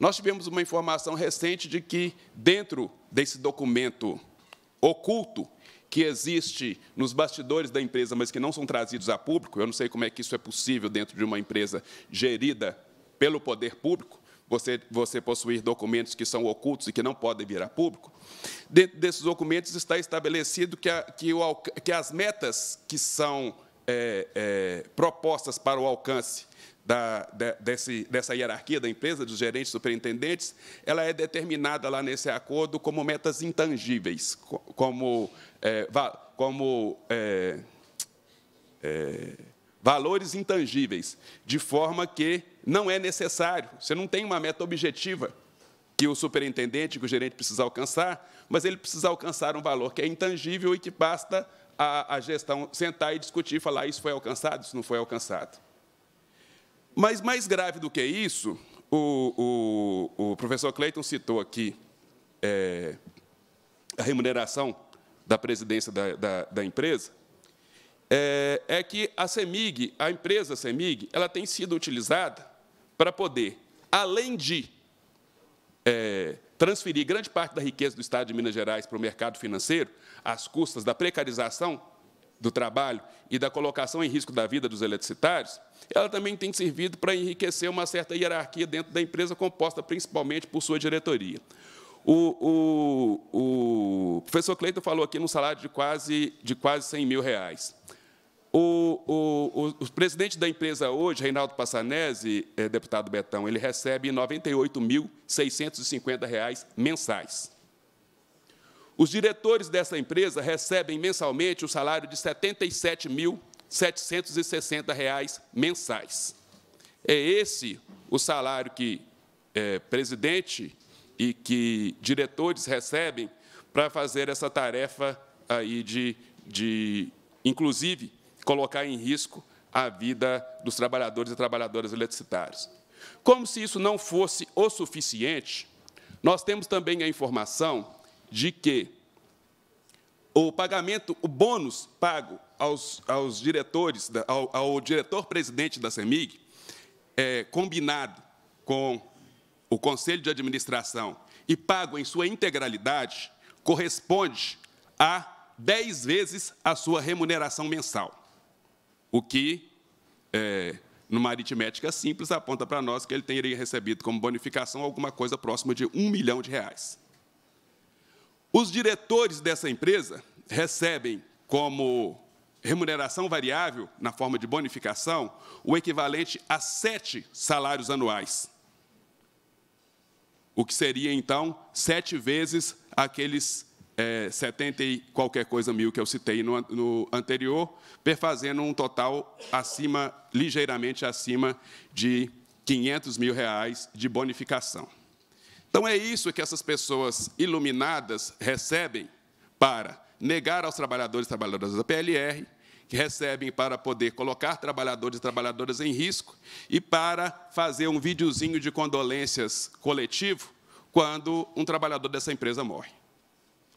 Nós tivemos uma informação recente de que, dentro desse documento oculto que existe nos bastidores da empresa, mas que não são trazidos a público, eu não sei como é que isso é possível dentro de uma empresa gerida pelo poder público, você, você possuir documentos que são ocultos e que não podem vir a público, dentro desses documentos está estabelecido que, a, que, o, que as metas que são é, é, propostas para o alcance da, de, desse, dessa hierarquia da empresa, dos gerentes superintendentes, ela é determinada lá nesse acordo como metas intangíveis, como. É, como é, é valores intangíveis, de forma que não é necessário, você não tem uma meta objetiva que o superintendente, que o gerente precisa alcançar, mas ele precisa alcançar um valor que é intangível e que basta a, a gestão sentar e discutir, e falar isso foi alcançado, isso não foi alcançado. Mas mais grave do que isso, o, o, o professor Clayton citou aqui é, a remuneração da presidência da, da, da empresa, é, é que a CEMIG, a empresa CEMIG, ela tem sido utilizada para poder, além de é, transferir grande parte da riqueza do Estado de Minas Gerais para o mercado financeiro, às custas da precarização do trabalho e da colocação em risco da vida dos eletricitários, ela também tem servido para enriquecer uma certa hierarquia dentro da empresa, composta principalmente por sua diretoria. O, o, o professor Cleiton falou aqui num salário de quase, de quase 100 mil reais. O, o, o, o, presidente da empresa hoje, Reinaldo Passanese, é, deputado Betão, ele recebe R$ 98.650 mensais. Os diretores dessa empresa recebem mensalmente o salário de R$ 77.760 mensais. É esse o salário que é, presidente e que diretores recebem para fazer essa tarefa aí de, de inclusive, colocar em risco a vida dos trabalhadores e trabalhadoras eletricitários. Como se isso não fosse o suficiente, nós temos também a informação de que o pagamento, o bônus pago aos, aos diretores, ao, ao diretor-presidente da CEMIG, é, combinado com o Conselho de Administração e pago em sua integralidade, corresponde a 10 vezes a sua remuneração mensal. O que, é, numa aritmética simples, aponta para nós que ele teria recebido como bonificação alguma coisa próxima de um milhão de reais. Os diretores dessa empresa recebem como remuneração variável, na forma de bonificação, o equivalente a sete salários anuais. O que seria, então, sete vezes aqueles é, 70 e qualquer coisa mil que eu citei no, no anterior, perfazendo um total acima, ligeiramente acima de 500 mil reais de bonificação. Então é isso que essas pessoas iluminadas recebem para negar aos trabalhadores e trabalhadoras da PLR, que recebem para poder colocar trabalhadores e trabalhadoras em risco e para fazer um videozinho de condolências coletivo quando um trabalhador dessa empresa morre.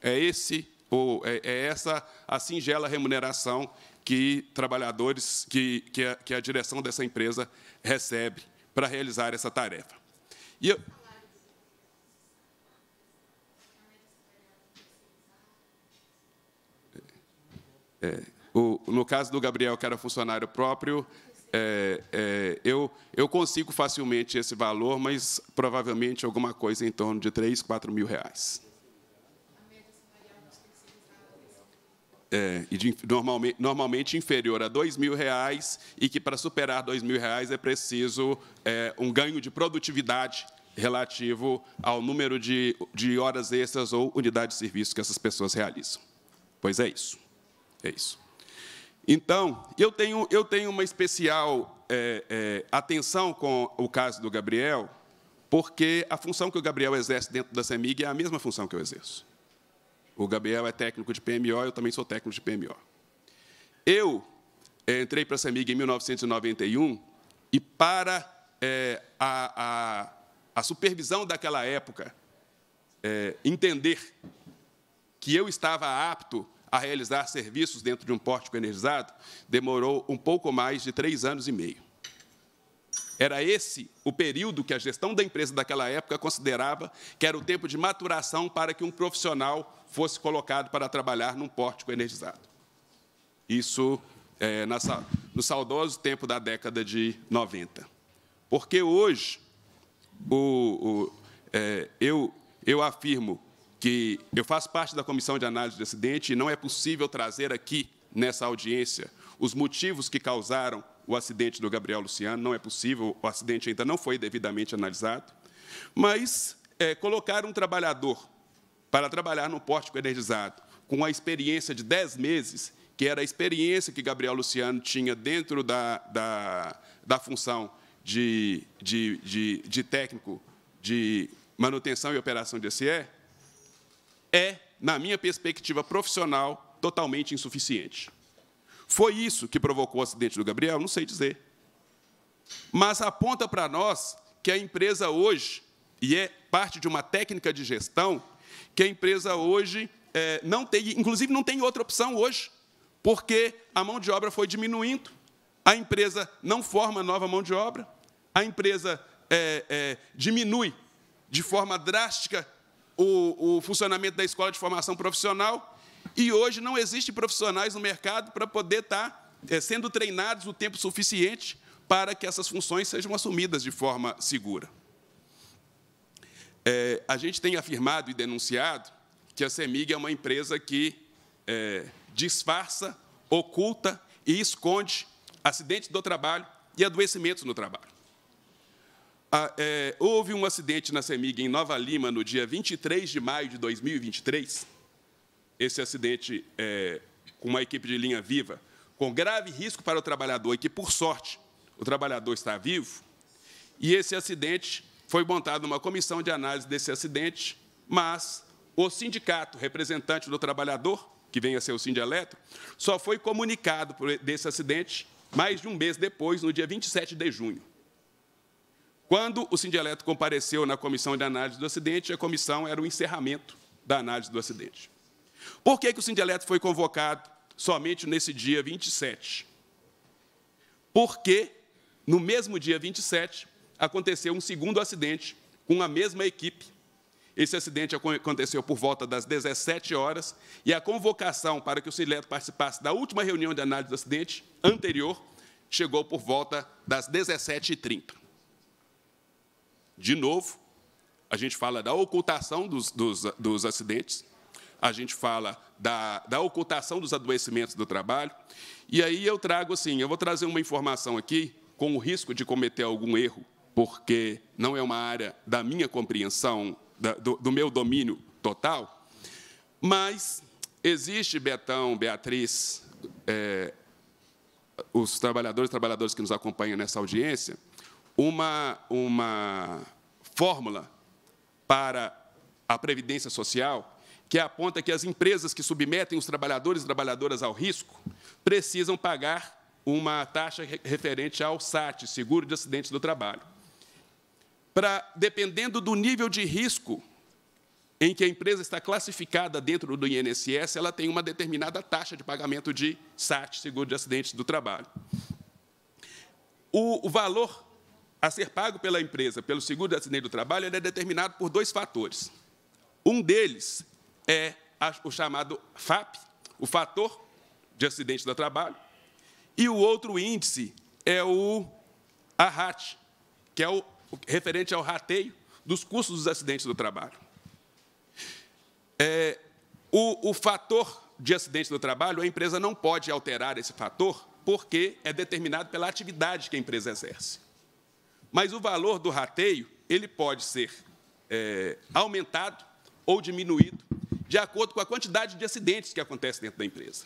É esse ou é, é essa a singela remuneração que trabalhadores, que, que a, que, a, direção dessa empresa recebe para realizar essa tarefa. E eu, é, o, no caso do Gabriel, que era funcionário próprio, é, é, eu, eu consigo facilmente esse valor, mas provavelmente alguma coisa em torno de 3, 4 mil reais. é, e de, normalmente, normalmente, inferior a dois mil reais e que para superar dois mil reais é preciso é, um ganho de produtividade relativo ao número de, de horas extras ou unidade de serviço que essas pessoas realizam. Pois é isso, é isso. Então eu tenho eu tenho uma especial é, é atenção com o caso do Gabriel, porque a função que o Gabriel exerce dentro da Semig é a mesma função que eu exerço. O Gabriel é técnico de PMO, eu também sou técnico de PMO. Eu eh, entrei para a Semig em 1991 e, para é, a, a, a, supervisão daquela época, é, entender que eu estava apto a realizar serviços dentro de um pórtico energizado, demorou um pouco mais de três anos e meio. Era esse o período que a gestão da empresa daquela época considerava que era o tempo de maturação para que um profissional fosse colocado para trabalhar num pórtico energizado. Isso é, no saudoso tempo da década de 90. Porque hoje, o, o, é, eu, eu afirmo que eu faço parte da comissão de análise de acidente e não é possível trazer aqui, nessa audiência, os motivos que causaram o acidente do Gabriel Luciano, não é possível, o acidente ainda não foi devidamente analisado, mas é, colocar um trabalhador para trabalhar no pórtico energizado com a experiência de 10 meses, que era a experiência que Gabriel Luciano tinha dentro da, da, da função de, de, de, de técnico de manutenção e operação de SE, é, na minha perspectiva profissional, totalmente insuficiente. Foi isso que provocou o acidente do Gabriel? Não sei dizer. Mas aponta para nós que a empresa hoje, e é parte de uma técnica de gestão, que a empresa hoje é, não tem, inclusive não tem outra opção hoje, porque a mão de obra foi diminuindo, a empresa não forma nova mão de obra, a empresa é, é, diminui de forma drástica o, o funcionamento da escola de formação profissional, e hoje não existe profissionais no mercado para poder tá, estar eh, sendo treinados o tempo suficiente para que essas funções sejam assumidas de forma segura. É, a gente tem afirmado e denunciado que a CEMIG é uma empresa que é, disfarça, oculta e esconde acidentes do trabalho e adoecimentos no trabalho. é, houve um acidente na CEMIG em Nova Lima no dia 23 de maio de 2023, esse acidente é, com uma equipe de linha viva, com grave risco para o trabalhador, e que, por sorte, o trabalhador está vivo, e esse acidente foi montada uma comissão de análise desse acidente, mas o sindicato representante do trabalhador, que vem a ser o Sindieleto, só foi comunicado desse acidente mais de um mês depois, no dia 27 de junho. Quando o Sindieleto compareceu na comissão de análise do acidente, a comissão era o encerramento da análise do acidente. Por que, que o sindeleto foi convocado somente nesse dia 27? Porque, no mesmo dia 27, aconteceu um segundo acidente com a mesma equipe. Esse acidente aconteceu por volta das 17 horas e a convocação para que o Sindeleto participasse da última reunião de análise do acidente anterior chegou por volta das 17h30. De novo, a gente fala da ocultação dos, dos, dos acidentes, a gente fala da, da ocultação dos adoecimentos do trabalho. E aí eu trago assim, eu vou trazer uma informação aqui, com o risco de cometer algum erro, porque não é uma área da minha compreensão, da, do, do meu domínio total, mas existe, Betão, Beatriz, é, os trabalhadores e trabalhadoras que nos acompanham nessa audiência, uma, uma fórmula para a previdência social que aponta que as empresas que submetem os trabalhadores e trabalhadoras ao risco precisam pagar uma taxa referente ao SAT, Seguro de Acidentes do Trabalho. Para, dependendo do nível de risco em que a empresa está classificada dentro do INSS, ela tem uma determinada taxa de pagamento de SAT, Seguro de Acidentes do Trabalho. O, o valor a ser pago pela empresa pelo seguro de acidente do trabalho é determinado por dois fatores. Um deles é o chamado FAP, o fator de acidente do trabalho, e o outro índice é o ARAT, que é o referente ao rateio dos custos dos acidentes do trabalho. É, o, o fator de acidente do trabalho, a empresa não pode alterar esse fator, porque é determinado pela atividade que a empresa exerce. Mas o valor do rateio ele pode ser é, aumentado ou diminuído de acordo com a quantidade de acidentes que acontece dentro da empresa.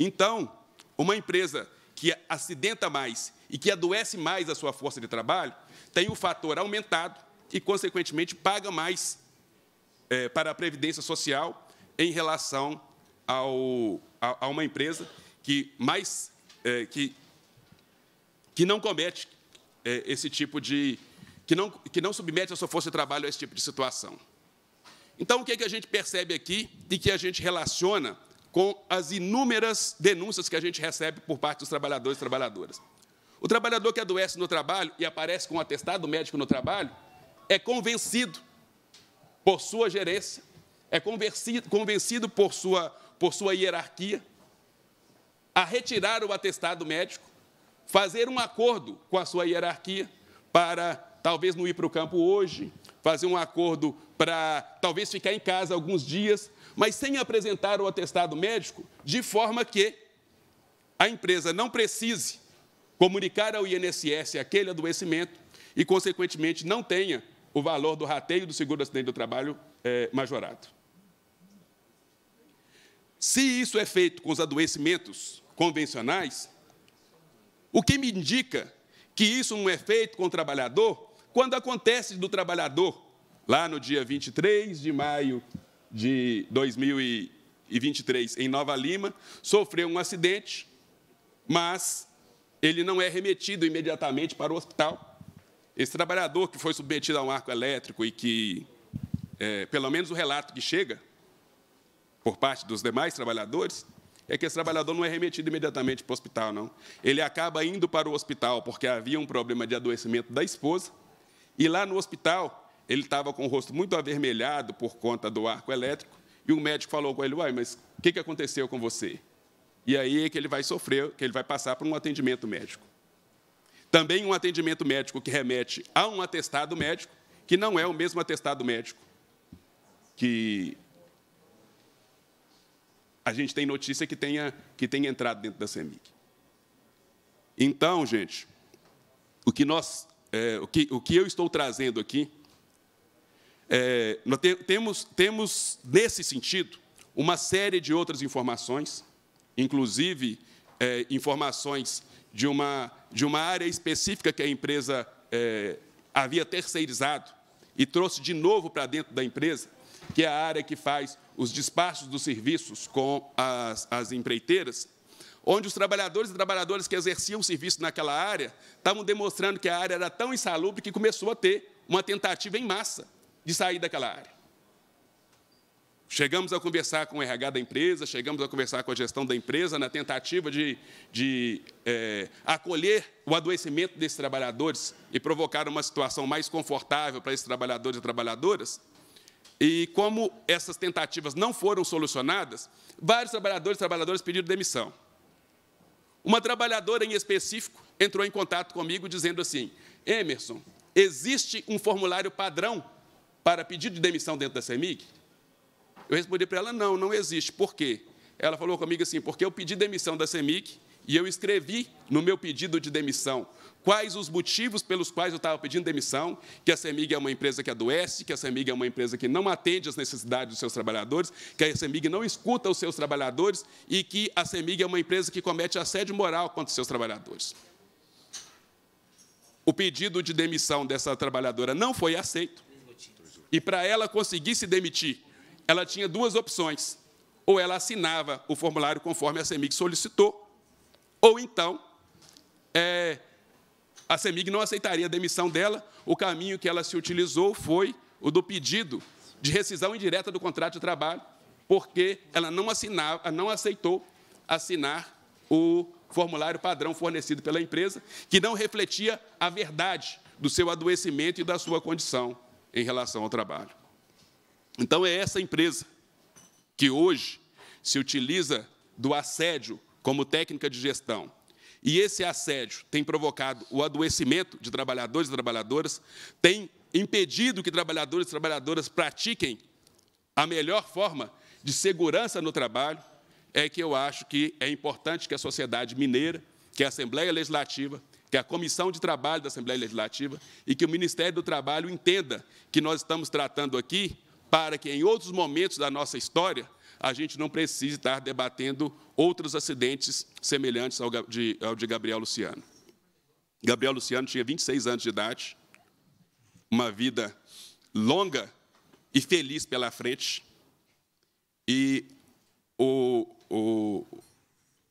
Então, uma empresa que acidenta mais e que adoece mais a sua força de trabalho tem o um fator aumentado e, consequentemente, paga mais é, para a Previdência Social em relação ao, a, a uma empresa que mais é, que, que não comete é, esse tipo de. Que não, que não submete a sua força de trabalho a esse tipo de situação. Então, o que, é que a gente percebe aqui e que a gente relaciona com as inúmeras denúncias que a gente recebe por parte dos trabalhadores e trabalhadoras? O trabalhador que adoece no trabalho e aparece com um atestado médico no trabalho é convencido por sua gerência, é convencido, por, sua, por sua hierarquia a retirar o atestado médico, fazer um acordo com a sua hierarquia para talvez não ir para o campo hoje, fazer um acordo para talvez ficar em casa alguns dias, mas sem apresentar o atestado médico, de forma que a empresa não precise comunicar ao INSS aquele adoecimento e, consequentemente, não tenha o valor do rateio do seguro acidente do trabalho é, majorado. Se isso é feito com os adoecimentos convencionais, o que me indica que isso não é feito com o trabalhador quando acontece do trabalhador, lá no dia 23 de maio de 2023, em Nova Lima, sofreu um acidente, mas ele não é remetido imediatamente para o hospital. Esse trabalhador que foi submetido a um arco elétrico e que, é, pelo menos o relato que chega por parte dos demais trabalhadores, é que esse trabalhador não é remetido imediatamente para o hospital, não. Ele acaba indo para o hospital porque havia um problema de adoecimento da esposa, e lá no hospital, ele estava com o rosto muito avermelhado por conta do arco elétrico, e o médico falou com ele: Uai, mas o que, que aconteceu com você? E aí é que ele vai sofrer, que ele vai passar por um atendimento médico. Também um atendimento médico que remete a um atestado médico, que não é o mesmo atestado médico que a gente tem notícia que tenha, que tenha entrado dentro da CEMIC. Então, gente, o que nós é, o, que, o que eu estou trazendo aqui, é, te, temos, temos, nesse sentido, uma série de outras informações, inclusive é, informações de uma, de uma área específica que a empresa é, havia terceirizado e trouxe de novo para dentro da empresa, que é a área que faz os despachos dos serviços com as, as empreiteiras, onde os trabalhadores e trabalhadoras que exerciam serviço naquela área estavam demonstrando que a área era tão insalubre que começou a ter uma tentativa em massa de sair daquela área. Chegamos a conversar com o RH da empresa, chegamos a conversar com a gestão da empresa na tentativa de, de é, acolher o adoecimento desses trabalhadores e provocar uma situação mais confortável para esses trabalhadores e trabalhadoras. E como essas tentativas não foram solucionadas, vários trabalhadores e trabalhadoras pediram demissão. Uma trabalhadora em específico entrou em contato comigo dizendo assim: Emerson, existe um formulário padrão para pedido de demissão dentro da CEMIG? Eu respondi para ela: não, não existe. Por quê? Ela falou comigo assim: porque eu pedi demissão da CEMIG e eu escrevi no meu pedido de demissão quais os motivos pelos quais eu estava pedindo demissão, que a CEMIG é uma empresa que adoece, que a CEMIG é uma empresa que não atende às necessidades dos seus trabalhadores, que a CEMIG não escuta os seus trabalhadores e que a CEMIG é uma empresa que comete assédio moral contra os seus trabalhadores. O pedido de demissão dessa trabalhadora não foi aceito. E para ela conseguir se demitir, ela tinha duas opções. Ou ela assinava o formulário conforme a CEMIG solicitou, ou então é, a CEMIG não aceitaria a demissão dela, o caminho que ela se utilizou foi o do pedido de rescisão indireta do contrato de trabalho, porque ela não, assinava, não aceitou assinar o formulário padrão fornecido pela empresa, que não refletia a verdade do seu adoecimento e da sua condição em relação ao trabalho. Então, é essa empresa que hoje se utiliza do assédio como técnica de gestão, e esse assédio tem provocado o adoecimento de trabalhadores e trabalhadoras, tem impedido que trabalhadores e trabalhadoras pratiquem a melhor forma de segurança no trabalho, é que eu acho que é importante que a sociedade mineira, que a Assembleia Legislativa, que a Comissão de Trabalho da Assembleia Legislativa e que o Ministério do Trabalho entenda que nós estamos tratando aqui para que, em outros momentos da nossa história, a gente não precise estar debatendo outros acidentes semelhantes ao de, ao de Gabriel Luciano. Gabriel Luciano tinha 26 anos de idade, uma vida longa e feliz pela frente, e o, o,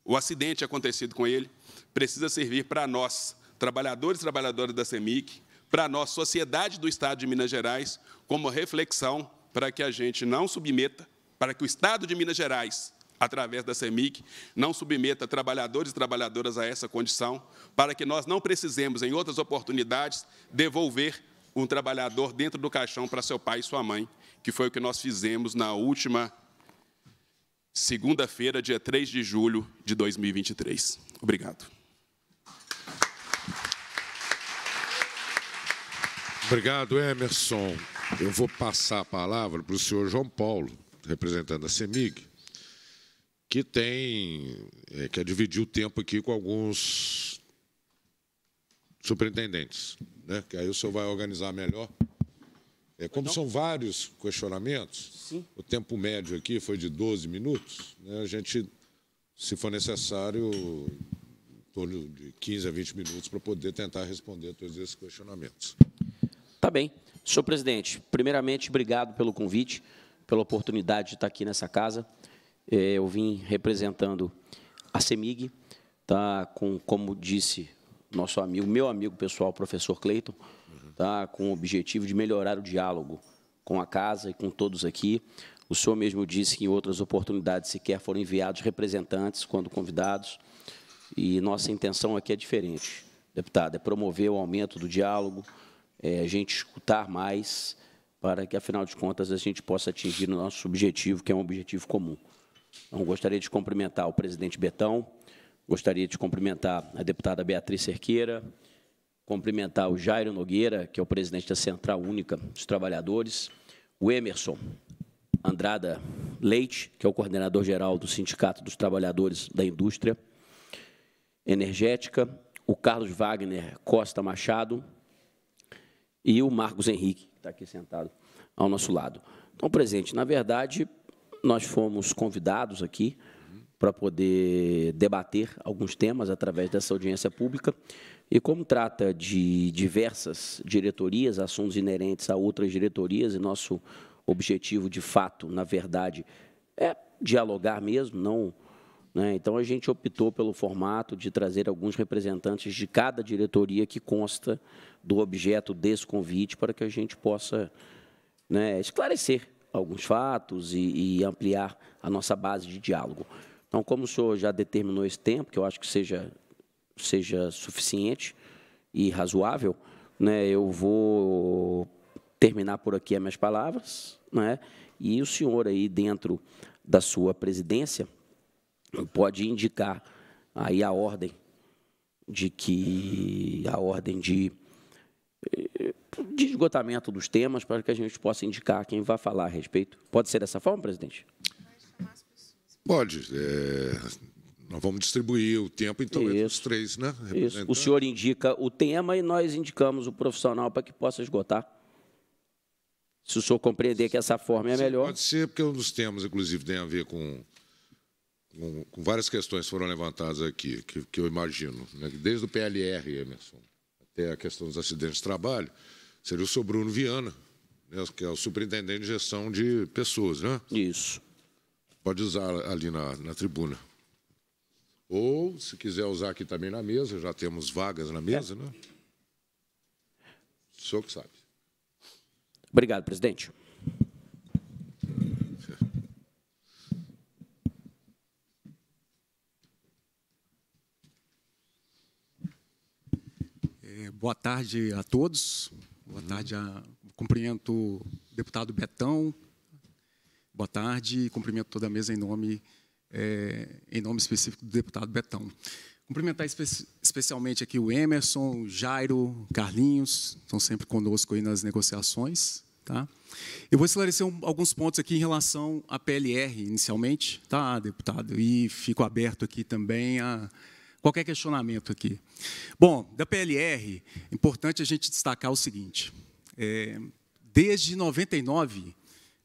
o acidente acontecido com ele precisa servir para nós, trabalhadores e trabalhadoras da CEMIC, para a nossa sociedade do Estado de Minas Gerais, como reflexão para que a gente não submeta para que o Estado de Minas Gerais, através da CEMIC, não submeta trabalhadores e trabalhadoras a essa condição, para que nós não precisemos, em outras oportunidades, devolver um trabalhador dentro do caixão para seu pai e sua mãe, que foi o que nós fizemos na última segunda-feira, dia 3 de julho de 2023. Obrigado. Obrigado, Emerson. Eu vou passar a palavra para o senhor João Paulo representando a CEMIG, que tem, é, quer é dividir o tempo aqui com alguns superintendentes, né? que aí o senhor vai organizar melhor. É, como são vários questionamentos, Sim. o tempo médio aqui foi de 12 minutos, né? a gente, se for necessário, em torno de 15 a 20 minutos para poder tentar responder todos esses questionamentos. Tá bem. Senhor presidente, primeiramente, obrigado pelo convite pela oportunidade de estar aqui nessa casa. É, eu vim representando a CEMIG, tá, com, como disse nosso amigo, meu amigo pessoal, professor Cleiton, tá, com o objetivo de melhorar o diálogo com a casa e com todos aqui. O senhor mesmo disse que em outras oportunidades sequer foram enviados representantes quando convidados, e nossa intenção aqui é diferente, deputado, é promover o aumento do diálogo, é, a gente escutar mais, para que, afinal de contas, a gente possa atingir o nosso objetivo, que é um objetivo comum. Então, gostaria de cumprimentar o presidente Betão, gostaria de cumprimentar a deputada Beatriz Cerqueira, cumprimentar o Jairo Nogueira, que é o presidente da Central Única dos Trabalhadores, o Emerson Andrada Leite, que é o coordenador-geral do Sindicato dos Trabalhadores da Indústria Energética, o Carlos Wagner Costa Machado e o Marcos Henrique, está aqui sentado ao nosso lado. Então, presidente, na verdade, nós fomos convidados aqui para poder debater alguns temas através dessa audiência pública. E como trata de diversas diretorias, assuntos inerentes a outras diretorias, e nosso objetivo de fato, na verdade, é dialogar mesmo, não né? Então, a gente optou pelo formato de trazer alguns representantes de cada diretoria que consta do objeto desse convite para que a gente possa né, esclarecer alguns fatos e, e ampliar a nossa base de diálogo. Então, como o senhor já determinou esse tempo, que eu acho que seja, seja suficiente e razoável, né, eu vou terminar por aqui as minhas palavras, né, e o senhor aí dentro da sua presidência pode indicar aí a ordem de que a ordem de, eh, de esgotamento dos temas para que a gente possa indicar quem vai falar a respeito. Pode ser dessa forma, presidente? Pode. É, nós vamos distribuir o tempo, então, Isso. entre os três, né? Isso. O senhor indica o tema e nós indicamos o profissional para que possa esgotar. Se o senhor compreender que essa forma é melhor. Pode ser, porque um dos temas, inclusive, tem a ver com com, com, várias questões foram levantadas aqui, que, que eu imagino, né? desde o PLR, Emerson, até a questão dos acidentes de trabalho, seria o seu Bruno Viana, né? que é o superintendente de gestão de pessoas, né? Isso. Pode usar ali na, na tribuna. Ou, se quiser usar aqui também na mesa, já temos vagas na mesa, né? é. né? O senhor que sabe. Obrigado, presidente. Boa tarde a todos. Boa tarde. A... Cumprimento o deputado Betão. Boa tarde. Cumprimento toda a mesa em nome, é, em nome específico do deputado Betão. Cumprimentar espe especialmente aqui o Emerson, o Jairo, Carlinhos, estão sempre conosco aí nas negociações. Tá? Eu vou esclarecer um, alguns pontos aqui em relação à PLR, inicialmente, tá, deputado? E fico aberto aqui também a, qualquer questionamento aqui. Bom, da PLR, importante a gente destacar o seguinte: é, desde 99,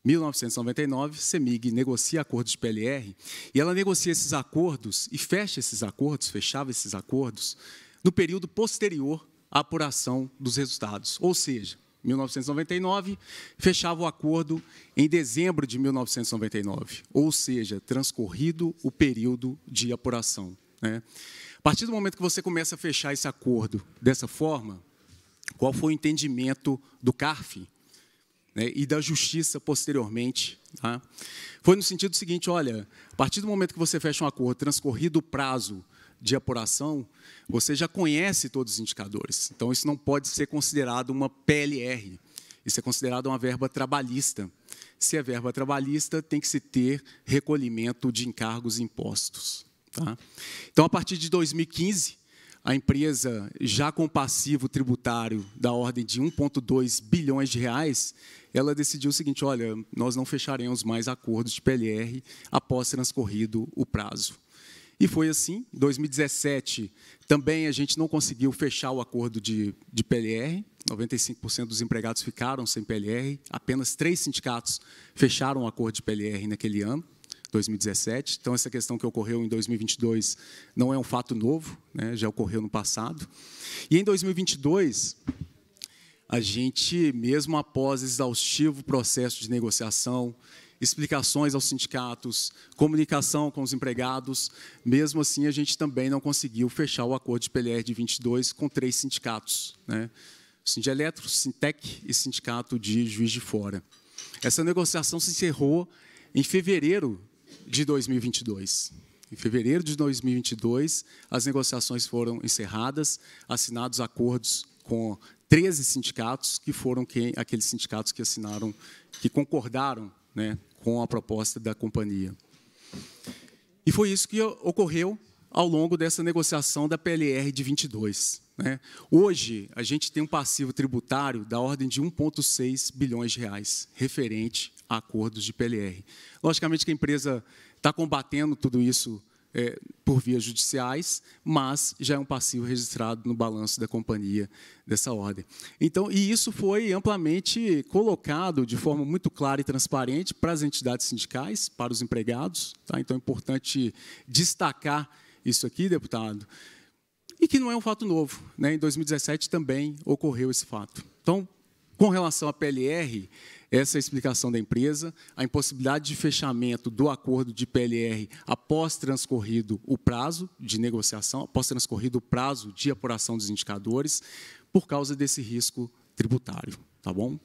1999, CEMIG negocia acordos de PLR e ela negocia esses acordos e fecha esses acordos, fechava esses acordos no período posterior à apuração dos resultados, ou seja, 1999, fechava o acordo em dezembro de 1999, ou seja, transcorrido o período de apuração. Né? partir do momento que você começa a fechar esse acordo dessa forma, qual foi o entendimento do CARF né, e da justiça posteriormente? Tá? Foi no sentido seguinte: olha, a partir do momento que você fecha um acordo, transcorrido o prazo de apuração, você já conhece todos os indicadores. Então, isso não pode ser considerado uma PLR. Isso é considerado uma verba trabalhista. Se é verba trabalhista, tem que se ter recolhimento de encargos e impostos. Tá? Então, a partir de 2015, a empresa, já com passivo tributário da ordem de 1,2 bilhões de reais, ela decidiu o seguinte: olha, nós não fecharemos mais acordos de PLR após transcorrido o prazo. E foi assim. Em 2017, também a gente não conseguiu fechar o acordo de, de PLR. 95% dos empregados ficaram sem PLR. Apenas três sindicatos fecharam o acordo de PLR naquele ano. 2017. Então, essa questão que ocorreu em 2022 não é um fato novo, né? já ocorreu no passado. E em 2022, a gente, mesmo após exaustivo processo de negociação, explicações aos sindicatos, comunicação com os empregados, mesmo assim, a gente também não conseguiu fechar o acordo de PLR de 22 com três sindicatos, né? Sintec e Sindicato de Juiz de Fora. Essa negociação se encerrou em fevereiro de 2022. Em fevereiro de 2022, as negociações foram encerradas, assinados acordos com 13 sindicatos, que foram quem, aqueles sindicatos que assinaram, que concordaram né, com a proposta da companhia. E foi isso que ocorreu ao longo dessa negociação da PLR de 22. Né? Hoje, a gente tem um passivo tributário da ordem de 1,6 bilhões de reais, referente acordos de PLR. Logicamente que a empresa está combatendo tudo isso é, por vias judiciais, mas já é um passivo registrado no balanço da companhia dessa ordem. Então, e isso foi amplamente colocado de forma muito clara e transparente para as entidades sindicais, para os empregados. Tá? Então, é importante destacar isso aqui, deputado, e que não é um fato novo. Né? Em 2017 também ocorreu esse fato. Então, com relação à PLR, essa é a explicação da empresa. A impossibilidade de fechamento do acordo de PLR após transcorrido o prazo de negociação, após transcorrido o prazo de apuração dos indicadores, por causa desse risco tributário. Tá bom?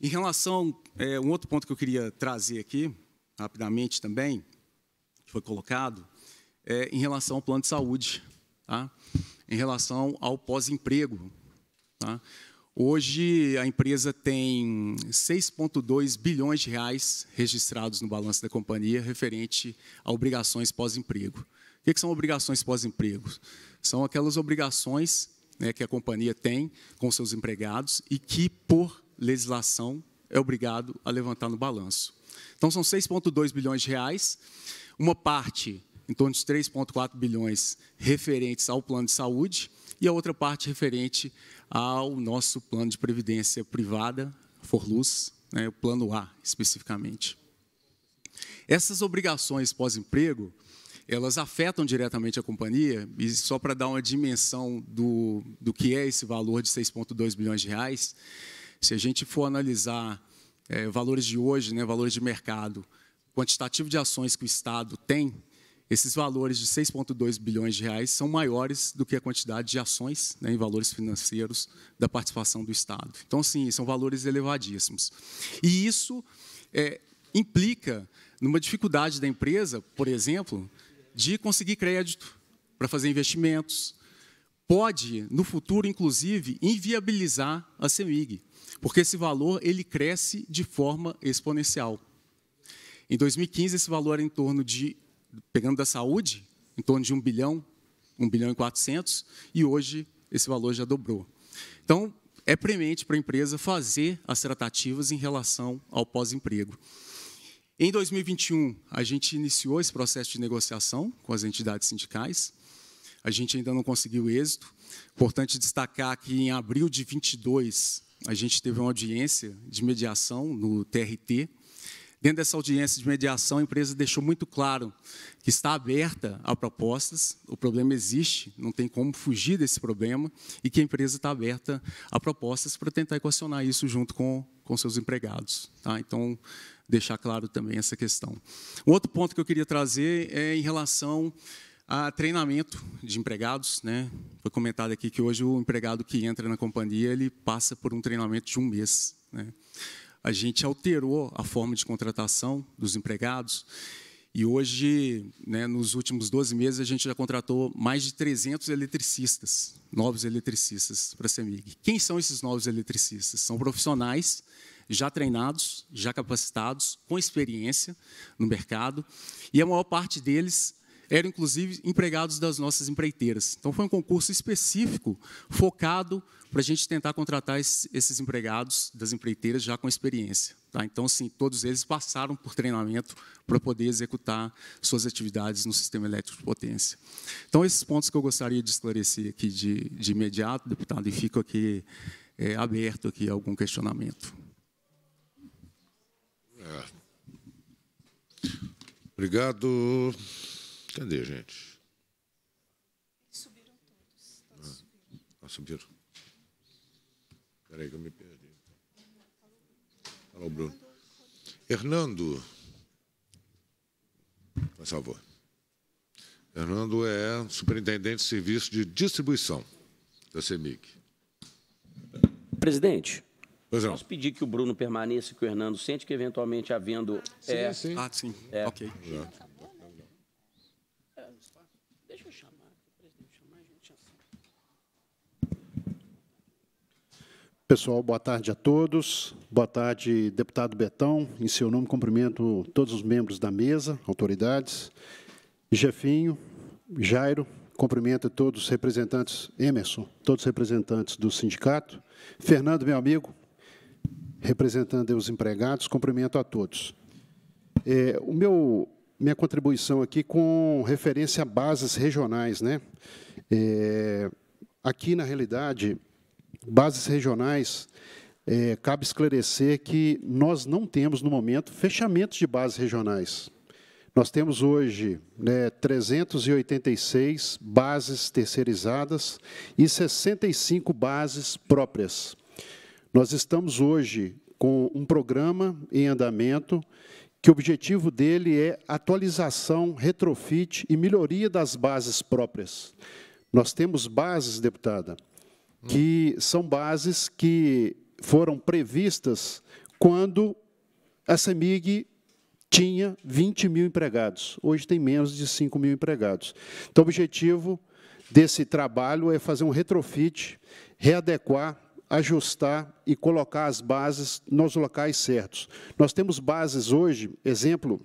Em relação, é, um outro ponto que eu queria trazer aqui, rapidamente também, que foi colocado, é em relação ao plano de saúde, tá? em relação ao pós-emprego. Tá? Hoje a empresa tem 6,2 bilhões de reais registrados no balanço da companhia referente a obrigações pós-emprego. O que, são obrigações pós-emprego? São aquelas obrigações né, que a companhia tem com seus empregados e que, por legislação, é obrigado a levantar no balanço. Então, são 6,2 bilhões de reais. Uma parte em torno de 3,4 bilhões referentes ao plano de saúde e a outra parte referente ao nosso plano de previdência privada, Forluz, né, o plano A especificamente. Essas obrigações pós-emprego, elas afetam diretamente a companhia, e só para dar uma dimensão do, do que é esse valor de 6,2 bilhões de reais, se a gente for analisar é, valores de hoje, né, valores de mercado, quantitativo de ações que o Estado tem, esses valores de 6,2 bilhões de reais são maiores do que a quantidade de ações né, em valores financeiros da participação do Estado. Então, sim, são valores elevadíssimos. E isso é, implica numa dificuldade da empresa, por exemplo, de conseguir crédito para fazer investimentos. Pode, no futuro, inclusive, inviabilizar a CEMIG, porque esse valor ele cresce de forma exponencial. Em 2015, esse valor era em torno de pegando da saúde, em torno de 1 bilhão, 1 bilhão e 400, e hoje esse valor já dobrou. Então, é premente para a empresa fazer as tratativas em relação ao pós-emprego. Em 2021, a gente iniciou esse processo de negociação com as entidades sindicais. A gente ainda não conseguiu êxito. Importante destacar que em abril de 22, a gente teve uma audiência de mediação no TRT, Dentro dessa audiência de mediação, a empresa deixou muito claro que está aberta a propostas, o problema existe, não tem como fugir desse problema, e que a empresa está aberta a propostas para tentar equacionar isso junto com, com seus empregados. Tá? Então, deixar claro também essa questão. Um outro ponto que eu queria trazer é em relação a treinamento de empregados, né? Foi comentado aqui que hoje o empregado que entra na companhia ele passa por um treinamento de um mês, né? a gente alterou a forma de contratação dos empregados. E hoje, né, nos últimos 12 meses, a gente já contratou mais de 300 eletricistas, novos eletricistas para a CEMIG. Quem são esses novos eletricistas? São profissionais já treinados, já capacitados, com experiência no mercado, e a maior parte deles eram inclusive empregados das nossas empreiteiras. Então foi um concurso específico, focado para a gente tentar contratar esses empregados das empreiteiras já com experiência. Tá? Então, sim, todos eles passaram por treinamento para poder executar suas atividades no sistema elétrico de potência. Então, esses pontos que eu gostaria de esclarecer aqui de, de imediato, deputado, e fico aqui é, aberto aqui a algum questionamento. É. Obrigado. Cadê, gente? Subiram todos. todos ah, subiram. Espera ah, aí que eu me perdi. Alô, Bruno. Hernando, por é favor. Hernando é superintendente de serviço de distribuição da CEMIC. Presidente, pois posso pedir que o Bruno permaneça e que o Hernando sente que, eventualmente, havendo... Sim, é, sim. Ah, sim, é, ok. Já. Pessoal, boa tarde a todos. Boa tarde, deputado Betão. Em seu nome, cumprimento todos os membros da mesa, autoridades. Jefinho, Jairo, cumprimento todos os representantes, Emerson, todos os representantes do sindicato. Fernando, meu amigo, representando os empregados, cumprimento a todos. É, o meu, minha contribuição aqui com referência a bases regionais. Né? É, aqui, na realidade, bases regionais, é, cabe esclarecer que nós não temos, no momento, fechamentos de bases regionais. Nós temos hoje né, 386 bases terceirizadas e 65 bases próprias. Nós estamos hoje com um programa em andamento que o objetivo dele é atualização, retrofit e melhoria das bases próprias. Nós temos bases, deputada, que são bases que foram previstas quando a CEMIG tinha 20 mil empregados. Hoje tem menos de 5 mil empregados. Então, o objetivo desse trabalho é fazer um retrofit, readequar, ajustar e colocar as bases nos locais certos. Nós temos bases hoje, exemplo,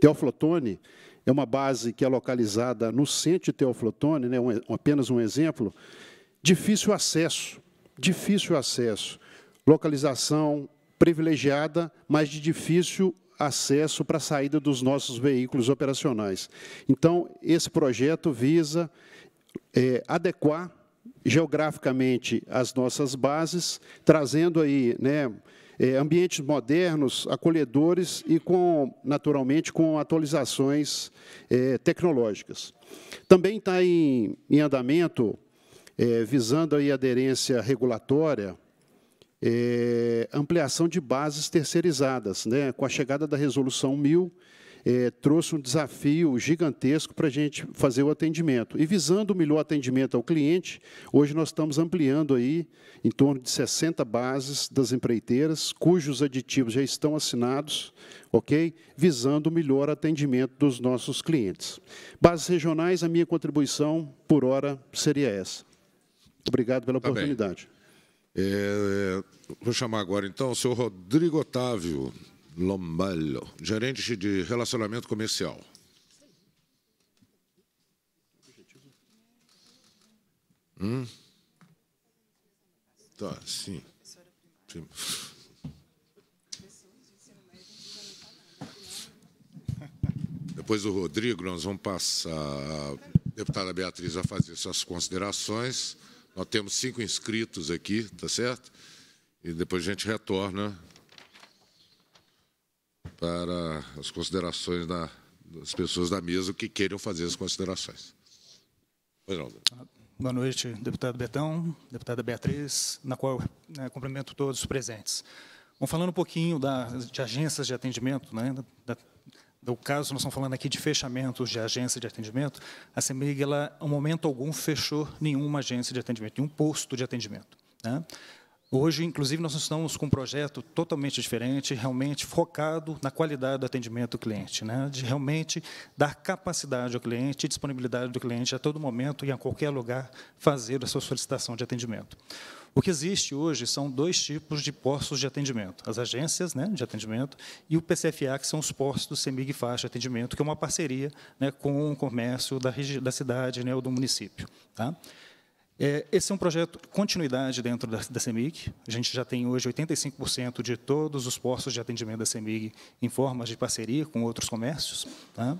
Teoflotone, é uma base que é localizada no centro de Teoflotone, né, um, apenas um exemplo, Difícil acesso, difícil acesso. Localização privilegiada, mas de difícil acesso para a saída dos nossos veículos operacionais. Então, esse projeto visa é, adequar geograficamente as nossas bases, trazendo aí né, é, ambientes modernos, acolhedores e, com, naturalmente, com atualizações é, tecnológicas. Também está em, em andamento é, visando aí aderência regulatória, é, ampliação de bases terceirizadas. Né? Com a chegada da Resolução 1000, é, trouxe um desafio gigantesco para a gente fazer o atendimento. E visando o melhor atendimento ao cliente, hoje nós estamos ampliando aí em torno de 60 bases das empreiteiras, cujos aditivos já estão assinados, ok? Visando o melhor atendimento dos nossos clientes. Bases regionais, a minha contribuição por hora seria essa. Obrigado pela tá oportunidade. É, é, vou chamar agora, então, o senhor Rodrigo Otávio Lombalho, gerente de relacionamento comercial. Hum? Tá, sim. sim. Depois o Rodrigo, nós vamos passar a deputada Beatriz a fazer suas considerações. Nós temos cinco inscritos aqui, tá certo? E depois a gente retorna para as considerações da, das pessoas da mesa que queiram fazer as considerações. Pois não. Boa noite, deputado Betão, deputada Beatriz, na qual né, cumprimento todos os presentes. Vamos falando um pouquinho da, de agências de atendimento, né, da, no caso, nós estamos falando aqui de fechamentos de agência de atendimento, a CEMIG, ela, em momento algum, fechou nenhuma agência de atendimento, nenhum posto de atendimento. Né? Hoje, inclusive, nós estamos com um projeto totalmente diferente, realmente focado na qualidade do atendimento ao cliente, né? de realmente dar capacidade ao cliente e disponibilidade do cliente a todo momento e a qualquer lugar fazer a sua solicitação de atendimento. O que existe hoje são dois tipos de postos de atendimento: as agências né, de atendimento e o PCFA, que são os postos do CEMIG Faixa de Atendimento, que é uma parceria né, com o comércio da, da cidade né, ou do município. Tá? É, esse é um projeto continuidade dentro da, da CEMIG. A gente já tem hoje 85% de todos os postos de atendimento da CEMIG em formas de parceria com outros comércios, tá?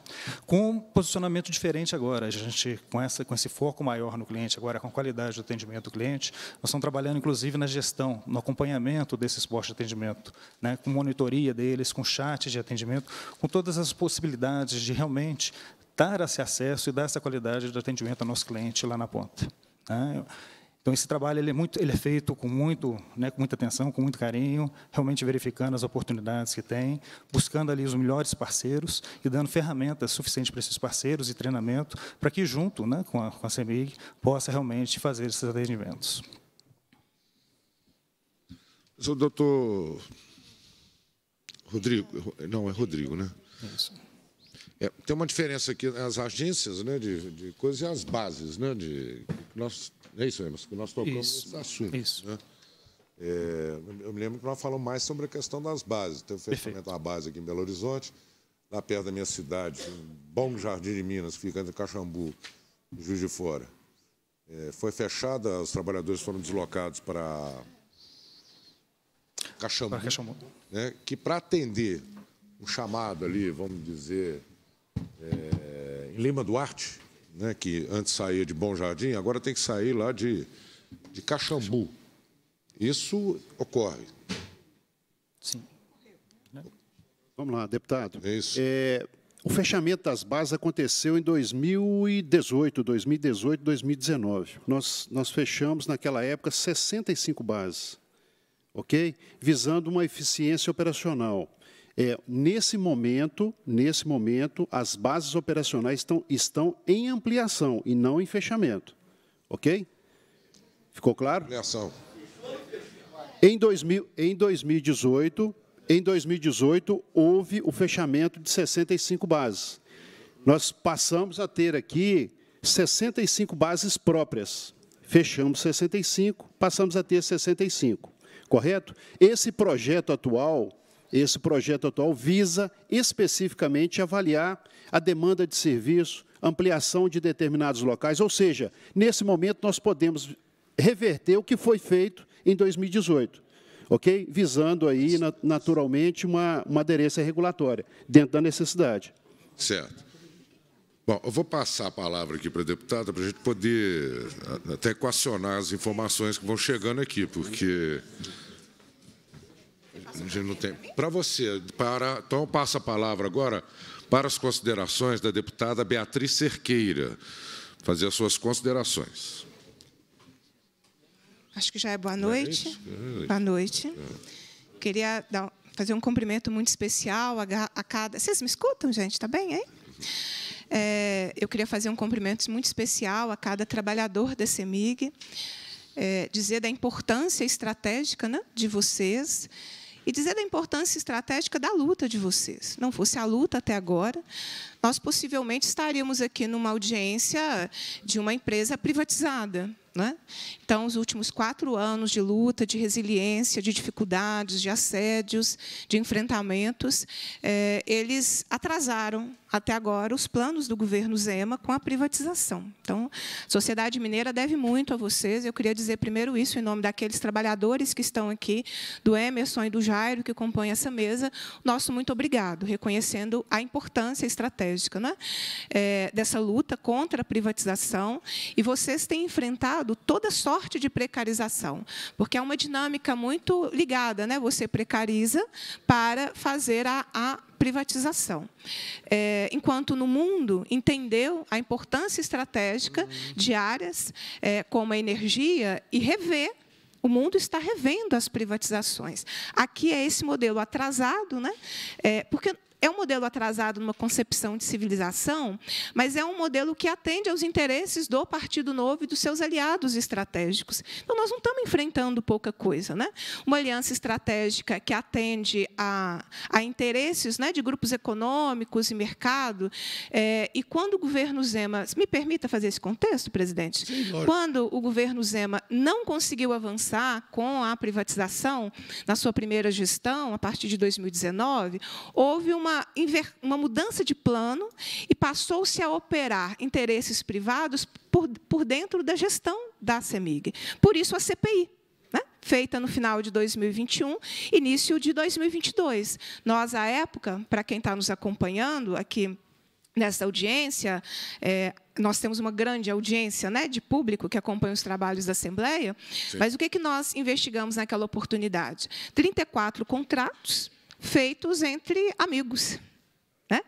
com um posicionamento diferente agora. A gente, com, essa, com esse foco maior no cliente, agora com a qualidade do atendimento do cliente, nós estamos trabalhando, inclusive, na gestão, no acompanhamento desses postos de atendimento, né? com monitoria deles, com chat de atendimento, com todas as possibilidades de realmente dar esse acesso e dar essa qualidade de atendimento ao nosso cliente lá na ponta. Né? Então esse trabalho ele é muito, ele é feito com muito, né, com muita atenção, com muito carinho, realmente verificando as oportunidades que tem, buscando ali os melhores parceiros e dando ferramentas suficientes para esses parceiros e treinamento para que junto, né, com a, com a CEMIG, possa realmente fazer esses atendimentos. Sou doutor Rodrigo, não é Rodrigo, né? Isso. É, tem uma diferença aqui nas agências né, de, de coisas e as bases, né? De, nós, é isso, mesmo que nós tocamos isso, esse assunto. Isso. Né? É, eu me lembro que nós falamos mais sobre a questão das bases. Tem o fechamento da base aqui em Belo Horizonte, lá perto da minha cidade, Bom Jardim de Minas, que fica entre Caxambu e Juiz de Fora. É, foi fechada, os trabalhadores foram deslocados para Caxambu, para Caxambu. Né, que para atender o chamado ali, vamos dizer, é, em Lima Duarte, né, que antes saía de Bom Jardim, agora tem que sair lá de, de Caxambu. Isso ocorre. Sim. Né? Vamos lá, deputado. É isso. É, o fechamento das bases aconteceu em 2018, 2018, 2019. Nós, nós fechamos, naquela época, 65 bases, ok? Visando uma eficiência operacional. É, nesse momento, nesse momento, as bases operacionais estão, estão em ampliação e não em fechamento. Ok? Ficou claro? Ampliação. Em, 2000, em 2018, em 2018 houve o fechamento de 65 bases. Nós passamos a ter aqui 65 bases próprias. Fechamos 65, passamos a ter 65, correto? Esse projeto atual esse projeto atual visa especificamente avaliar a demanda de serviço, ampliação de determinados locais, ou seja, nesse momento nós podemos reverter o que foi feito em 2018, ok? Visando aí, naturalmente, uma, uma aderência regulatória, dentro da necessidade. Certo. Bom, eu vou passar a palavra aqui para a deputada para a gente poder até equacionar as informações que vão chegando aqui, porque para você, para, então passo a palavra agora para as considerações da deputada Beatriz Cerqueira. Fazer as suas considerações. Acho que já é boa é noite. Boa noite. É, é. Boa noite. Queria dar, fazer um cumprimento muito especial a, a, cada. Vocês me escutam, gente? Está bem, hein? É, eu queria fazer um cumprimento muito especial a cada trabalhador da CEMIG, é, dizer da importância estratégica né, de vocês e dizer da importância estratégica da luta de vocês. Não fosse a luta até agora, nós possivelmente estaríamos aqui numa audiência de uma empresa privatizada. Né? Então, os últimos quatro anos de luta, de resiliência, de dificuldades, de assédios, de enfrentamentos, eh, eles atrasaram até agora os planos do governo Zema com a privatização. Então, a sociedade mineira deve muito a vocês. Eu queria dizer primeiro isso em nome daqueles trabalhadores que estão aqui, do Emerson e do Jairo, que compõem essa mesa. Nosso muito obrigado, reconhecendo a importância estratégica estratégica, né? É, dessa luta contra a privatização. E vocês têm enfrentado toda sorte de precarização, porque é uma dinâmica muito ligada. Né? Você precariza para fazer a, a privatização. É, enquanto no mundo entendeu a importância estratégica de áreas é, como a energia e rever o mundo está revendo as privatizações. Aqui é esse modelo atrasado, né? É, porque é um modelo atrasado numa concepção de civilização, mas é um modelo que atende aos interesses do Partido Novo e dos seus aliados estratégicos. Então, nós não estamos enfrentando pouca coisa. Né? Uma aliança estratégica que atende a, a interesses né, de grupos econômicos e mercado. É, e quando o governo Zema. Me permita fazer esse contexto, presidente? Sim, quando o governo Zema não conseguiu avançar com a privatização na sua primeira gestão, a partir de 2019, houve uma uma, mudança de plano e passou-se a operar interesses privados por, por dentro da gestão da CEMIG. Por isso, a CPI né, feita no final de 2021, início de 2022. Nós, à época, para quem está nos acompanhando aqui nessa audiência, é, nós temos uma grande audiência né, de público que acompanha os trabalhos da Assembleia, Sim. mas o que, é que nós investigamos naquela oportunidade? 34 contratos feitos entre amigos né?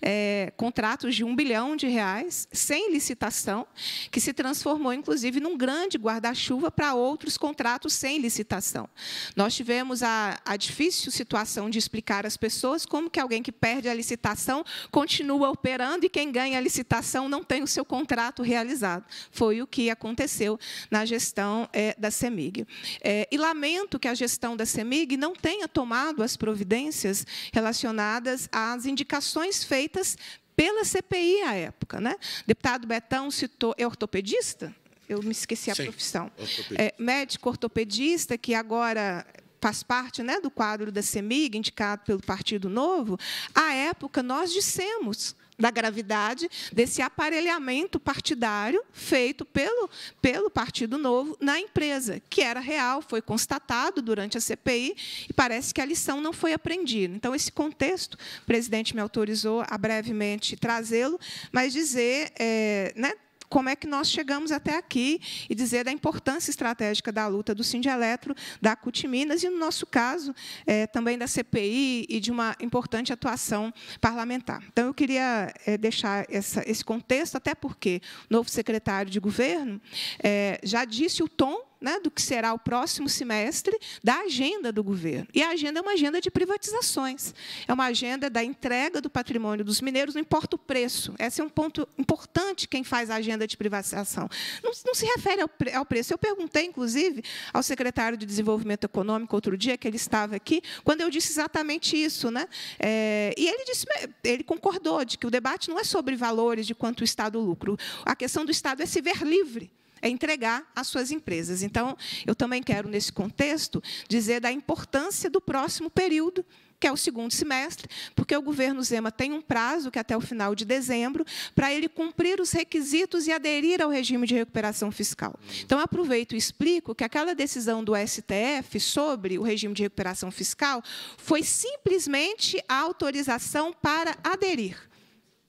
É, contratos de um bilhão de reais, sem licitação, que se transformou, inclusive, num grande guarda-chuva para outros contratos sem licitação. Nós tivemos a, a difícil situação de explicar às pessoas como que alguém que perde a licitação continua operando e quem ganha a licitação não tem o seu contrato realizado. Foi o que aconteceu na gestão é, da CEMIG. É, e lamento que a gestão da CEMIG não tenha tomado as providências relacionadas às indicações feitas pela CPI à época. Né? O deputado Betão citou. É ortopedista? Eu me esqueci a Sim, profissão. Ortopedista. É, médico ortopedista, que agora faz parte né, do quadro da CEMIG, indicado pelo Partido Novo, à época nós dissemos da gravidade desse aparelhamento partidário feito pelo, pelo Partido Novo na empresa, que era real, foi constatado durante a CPI e parece que a lição não foi aprendida. Então, esse contexto, o presidente me autorizou a brevemente trazê-lo, mas dizer, é, né, como é que nós chegamos até aqui e dizer da importância estratégica da luta do Sindieleletro, da CUT Minas e, no nosso caso, é, também da CPI e de uma importante atuação parlamentar. Então, eu queria é, deixar essa, esse contexto, até porque o novo secretário de governo é, já disse o tom né, do que será o próximo semestre da agenda do governo. E a agenda é uma agenda de privatizações, é uma agenda da entrega do patrimônio dos mineiros, não importa o preço. Esse é um ponto importante quem faz a agenda de privatização. Não, não se refere ao, ao preço. Eu perguntei, inclusive, ao secretário de Desenvolvimento Econômico outro dia, que ele estava aqui, quando eu disse exatamente isso. Né? É, e ele, disse, ele concordou de que o debate não é sobre valores, de quanto o Estado lucro. A questão do Estado é se ver livre é entregar às suas empresas. Então, eu também quero, nesse contexto, dizer da importância do próximo período que é o segundo semestre, porque o governo Zema tem um prazo, que é até o final de dezembro, para ele cumprir os requisitos e aderir ao regime de recuperação fiscal. Então, aproveito e explico que aquela decisão do STF sobre o regime de recuperação fiscal foi simplesmente a autorização para aderir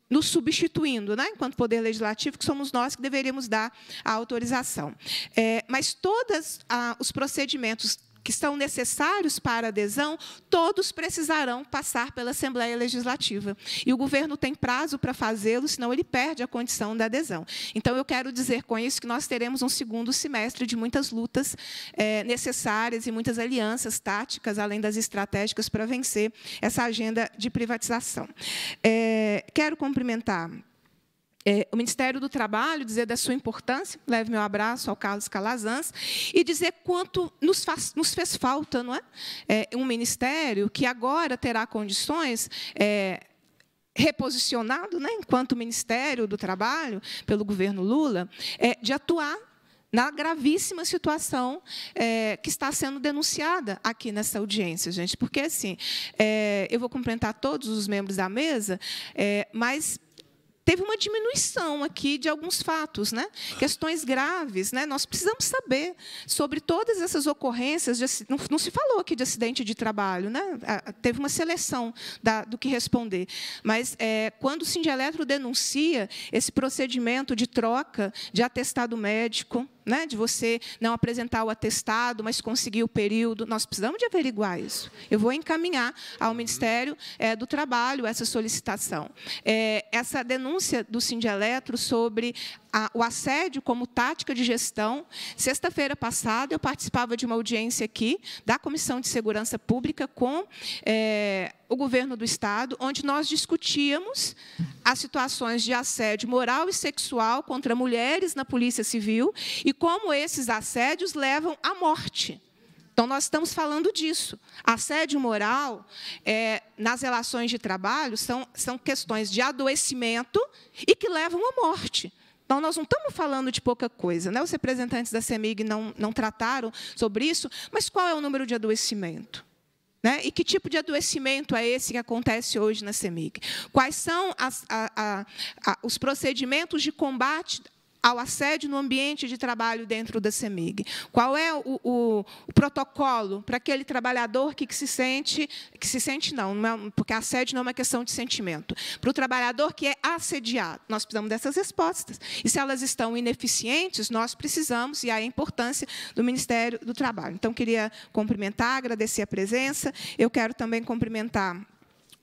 nos substituindo, né, enquanto Poder Legislativo, que somos nós que deveríamos dar a autorização. É, mas todos ah, os procedimentos que estão necessários para adesão, todos precisarão passar pela Assembleia Legislativa. E o governo tem prazo para fazê-lo, senão ele perde a condição da adesão. Então, eu quero dizer com isso que nós teremos um segundo semestre de muitas lutas é, necessárias e muitas alianças táticas, além das estratégicas, para vencer essa agenda de privatização. É, quero cumprimentar é, o Ministério do Trabalho, dizer da sua importância, leve meu abraço ao Carlos Calazans, e dizer quanto nos, faz, nos fez falta não é? é? um ministério que agora terá condições. É, reposicionado, né, enquanto Ministério do Trabalho pelo governo Lula, é, de atuar na gravíssima situação é, que está sendo denunciada aqui nessa audiência, gente. Porque, assim, é, eu vou cumprimentar todos os membros da mesa, é, mas teve uma diminuição aqui de alguns fatos, né? questões graves. Né? Nós precisamos saber sobre todas essas ocorrências. De, não, não, se falou aqui de acidente de trabalho, né? teve uma seleção da, do que responder. Mas é, quando o Sindieleletro denuncia esse procedimento de troca de atestado médico, né? de você não apresentar o atestado, mas conseguir o período. Nós precisamos de averiguar isso. Eu vou encaminhar ao uhum. Ministério é, do Trabalho essa solicitação. É, essa denúncia do Sindialetro sobre a, o assédio como tática de gestão. Sexta-feira passada, eu participava de uma audiência aqui da Comissão de Segurança Pública com... É, o governo do Estado, onde nós discutíamos as situações de assédio moral e sexual contra mulheres na Polícia Civil e como esses assédios levam à morte. Então, nós estamos falando disso. Assédio moral é, nas relações de trabalho são, são questões de adoecimento e que levam à morte. Então, nós não estamos falando de pouca coisa. Né? Os representantes da CEMIG não, não trataram sobre isso, mas qual é o número de adoecimento? Né? E que tipo de adoecimento é esse que acontece hoje na CEMIG? Quais são as, a, a, a, os procedimentos de combate ao assédio no ambiente de trabalho dentro da CEMIG? Qual é o, o, o protocolo para aquele trabalhador que, que, se sente, que se sente não, não é, porque assédio não é uma questão de sentimento, para o trabalhador que é assediado? Nós precisamos dessas respostas. E se elas estão ineficientes, nós precisamos, e há a importância do Ministério do Trabalho. Então, queria cumprimentar, agradecer a presença. Eu quero também cumprimentar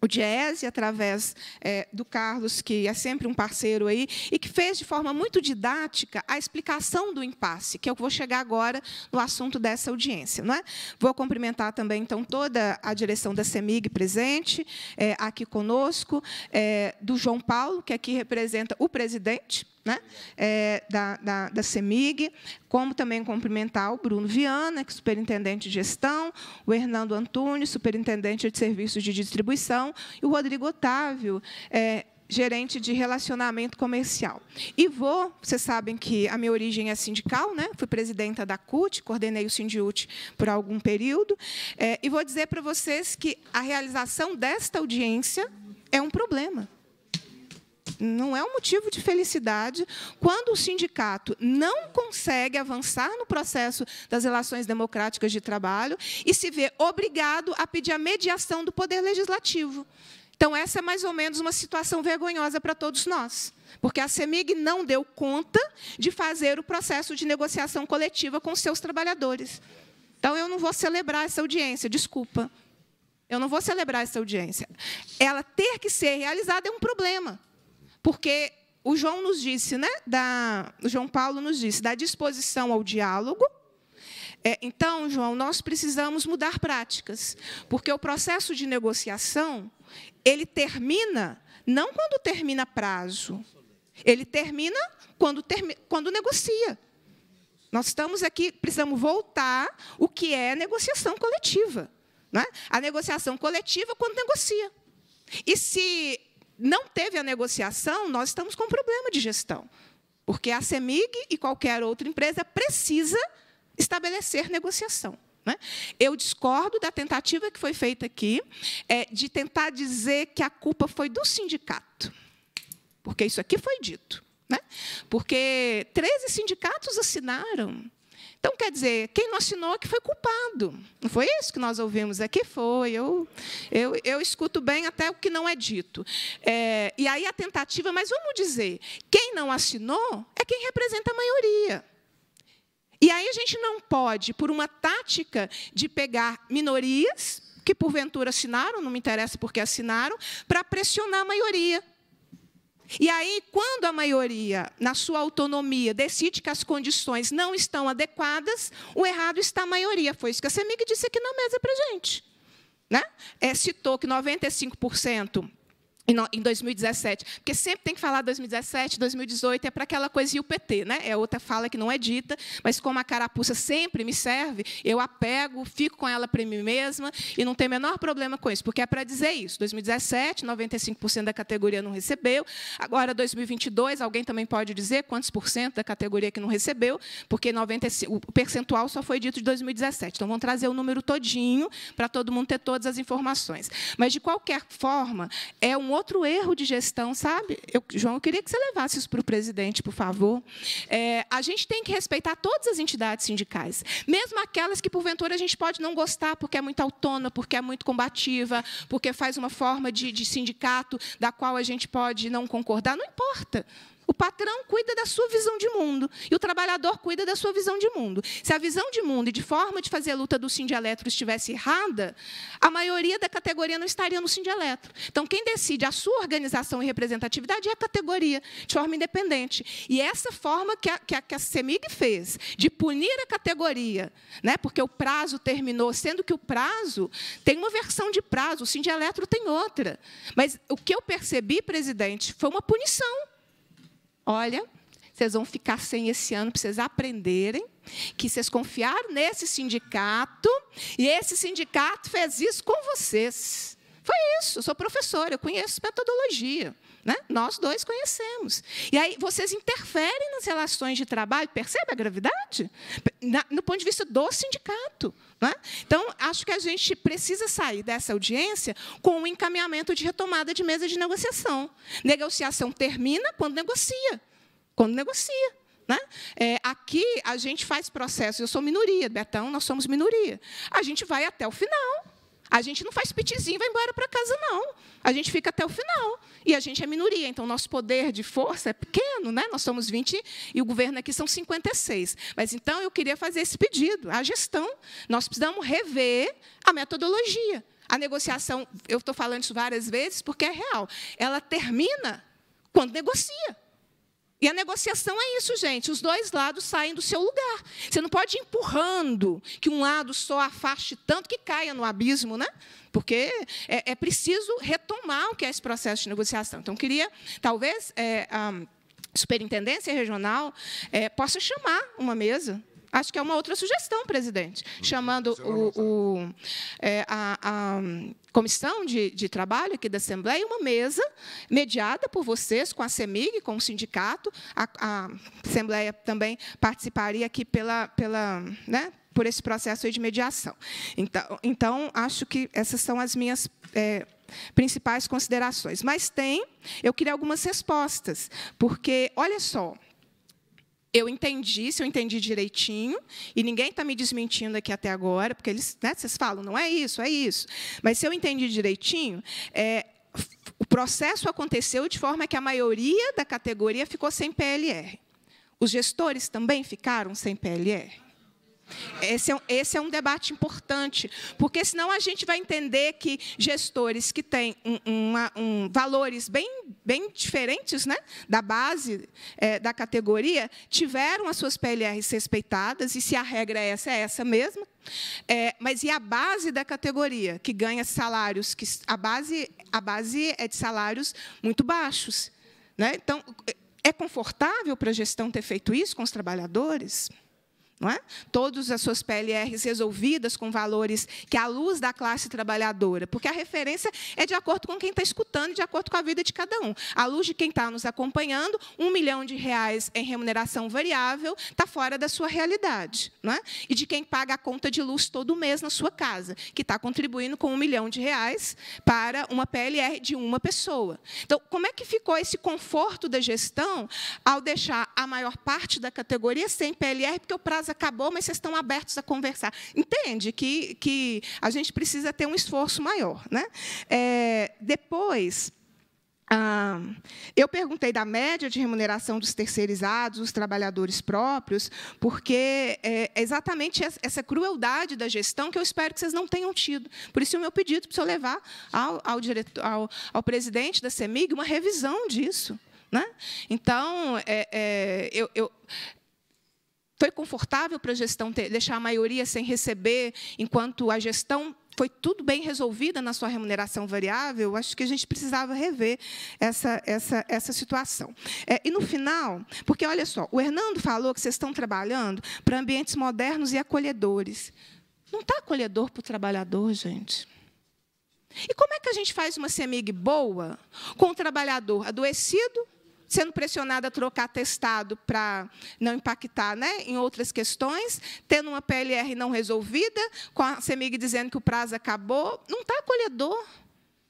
o Diese, através é, do Carlos, que é sempre um parceiro aí, e que fez de forma muito didática a explicação do impasse, que é o eu vou chegar agora no assunto dessa audiência. Não é? Vou cumprimentar também então toda a direção da CEMIG presente, é, aqui conosco, é, do João Paulo, que aqui representa o presidente, né? É, da, da, da CEMIG, como também cumprimentar o Bruno Viana, que é superintendente de gestão, o Hernando Antunes, superintendente de serviços de distribuição, e o Rodrigo Otávio, é, gerente de relacionamento comercial. E vou, vocês sabem que a minha origem é sindical, né? fui presidenta da CUT, coordenei o Sindiut por algum período, é, e vou dizer para vocês que a realização desta audiência é um problema não é um motivo de felicidade quando o sindicato não consegue avançar no processo das relações democráticas de trabalho e se vê obrigado a pedir a mediação do poder legislativo. Então, essa é mais ou menos uma situação vergonhosa para todos nós, porque a CEMIG não deu conta de fazer o processo de negociação coletiva com seus trabalhadores. Então, eu não vou celebrar essa audiência, desculpa. Eu não vou celebrar essa audiência. Ela ter que ser realizada é um problema. Porque o João nos disse, né? Da, João Paulo nos disse, da disposição ao diálogo. É, então, João, nós precisamos mudar práticas, porque o processo de negociação ele termina não quando termina prazo, ele termina quando, termi quando negocia. Nós estamos aqui, precisamos voltar o que é negociação coletiva. Né? A negociação coletiva quando negocia. E se não teve a negociação, nós estamos com um problema de gestão. Porque a CEMIG e qualquer outra empresa precisa estabelecer negociação. Né? Eu discordo da tentativa que foi feita aqui é, de tentar dizer que a culpa foi do sindicato. Porque isso aqui foi dito. Né? Porque 13 sindicatos assinaram então, quer dizer, quem não assinou é que foi culpado. Não foi isso que nós ouvimos aqui? É foi. Eu, eu, eu escuto bem até o que não é dito. É, e aí a tentativa, mas vamos dizer, quem não assinou é quem representa a maioria. E aí a gente não pode, por uma tática de pegar minorias, que porventura assinaram, não me interessa porque assinaram, para pressionar a maioria. E aí, quando a maioria, na sua autonomia, decide que as condições não estão adequadas, o errado está a maioria. Foi isso que a Semig disse aqui na mesa para a gente. Né? É, citou que 95% em 2017, porque sempre tem que falar 2017, 2018, é para aquela coisa e o PT, né? É outra fala que não é dita, mas como a carapuça sempre me serve, eu a pego, fico com ela para mim mesma e não tem menor problema com isso, porque é para dizer isso. 2017, 95% da categoria não recebeu. Agora 2022, alguém também pode dizer quantos por cento da categoria que não recebeu, porque 95, o percentual só foi dito de 2017. Então vão trazer o número todinho para todo mundo ter todas as informações. Mas de qualquer forma, é um outro erro de gestão, sabe? Eu, João, eu queria que você levasse isso para o presidente, por favor. É, a gente tem que respeitar todas as entidades sindicais, mesmo aquelas que, porventura, a gente pode não gostar, porque é muito autônoma, porque é muito combativa, porque faz uma forma de, de sindicato da qual a gente pode não concordar. Não importa. O patrão cuida da sua visão de mundo e o trabalhador cuida da sua visão de mundo. Se a visão de mundo e de forma de fazer a luta do sindialetro estivesse errada, a maioria da categoria não estaria no sindialetro. Então, quem decide a sua organização e representatividade é a categoria, de forma independente. E é essa forma que a, que a, que a CEMIG fez, de punir a categoria, né, porque o prazo terminou, sendo que o prazo tem uma versão de prazo, o sindialetro tem outra. Mas o que eu percebi, presidente, foi uma punição olha, vocês vão ficar sem esse ano para vocês aprenderem que vocês confiaram nesse sindicato e esse sindicato fez isso com vocês. Foi isso, eu sou professora, eu conheço metodologia. Né? Nós dois conhecemos. E aí vocês interferem nas relações de trabalho, percebe a gravidade? Na, no ponto de vista do sindicato. Né? Então, acho que a gente precisa sair dessa audiência com o um encaminhamento de retomada de mesa de negociação. Negociação termina quando negocia. Quando negocia. Né? É, aqui a gente faz processo, eu sou minoria, Betão, nós somos minoria. A gente vai até o final. A gente não faz pitizinho e vai embora para casa, não. A gente fica até o final. E a gente é minoria, então nosso poder de força é pequeno, né? Nós somos 20 e o governo aqui são 56. Mas então eu queria fazer esse pedido à gestão. Nós precisamos rever a metodologia. A negociação, eu estou falando isso várias vezes porque é real, ela termina quando negocia. E a negociação é isso, gente. Os dois lados saem do seu lugar. Você não pode ir empurrando que um lado só afaste tanto que caia no abismo, né? Porque é, é preciso retomar o que é esse processo de negociação. Então, queria, talvez, é, a superintendência regional é, possa chamar uma mesa Acho que é uma outra sugestão, presidente, uhum. chamando o, o é, a, a, comissão de, de, trabalho aqui da Assembleia, uma mesa mediada por vocês, com a CEMIG, com o sindicato. A, a Assembleia também participaria aqui pela, pela, né, por esse processo de mediação. Então, então, acho que essas são as minhas é, principais considerações. Mas tem, eu queria algumas respostas, porque, olha só, eu entendi, se eu entendi direitinho, e ninguém está me desmentindo aqui até agora, porque eles, né, vocês falam, não é isso, é isso. Mas se eu entendi direitinho, é, o processo aconteceu de forma que a maioria da categoria ficou sem PLR. Os gestores também ficaram sem PLR. Esse é, um, esse é um debate importante, porque senão a gente vai entender que gestores que têm um, uma, um, valores bem, bem diferentes né, da base é, da categoria tiveram as suas PLRs respeitadas, e se a regra é essa, é essa mesma. É, mas e a base da categoria, que ganha salários, que a base, a base é de salários muito baixos. Né? Então, é confortável para a gestão ter feito isso com os trabalhadores? Não é? Todas as suas PLRs resolvidas com valores que à luz da classe trabalhadora, porque a referência é de acordo com quem está escutando, de acordo com a vida de cada um. À luz de quem está nos acompanhando, um milhão de reais em remuneração variável está fora da sua realidade, não é? E de quem paga a conta de luz todo mês na sua casa, que está contribuindo com um milhão de reais para uma PLR de uma pessoa. Então, como é que ficou esse conforto da gestão ao deixar a maior parte da categoria sem PLR, porque o prazo acabou, mas vocês estão abertos a conversar. Entende que, que a gente precisa ter um esforço maior. Né? É, depois. Ah, eu perguntei da média de remuneração dos terceirizados, os trabalhadores próprios, porque é, é exatamente essa crueldade da gestão que eu espero que vocês não tenham tido. Por isso, o meu pedido para o senhor levar ao, ao, diretor, ao, ao presidente da CEMIG uma revisão disso. Né? Então, é, é, eu, eu foi confortável para a gestão ter, deixar a maioria sem receber, enquanto a gestão foi tudo bem resolvida na sua remuneração variável, acho que a gente precisava rever essa, essa, essa situação. É, e, no final, porque, olha só, o Hernando falou que vocês estão trabalhando para ambientes modernos e acolhedores. Não está acolhedor para o trabalhador, gente. E como é que a gente faz uma CEMIG boa com o trabalhador adoecido, sendo pressionada a trocar testado para não impactar né, em outras questões, tendo uma PLR não resolvida, com a CEMIG dizendo que o prazo acabou, não está acolhedor.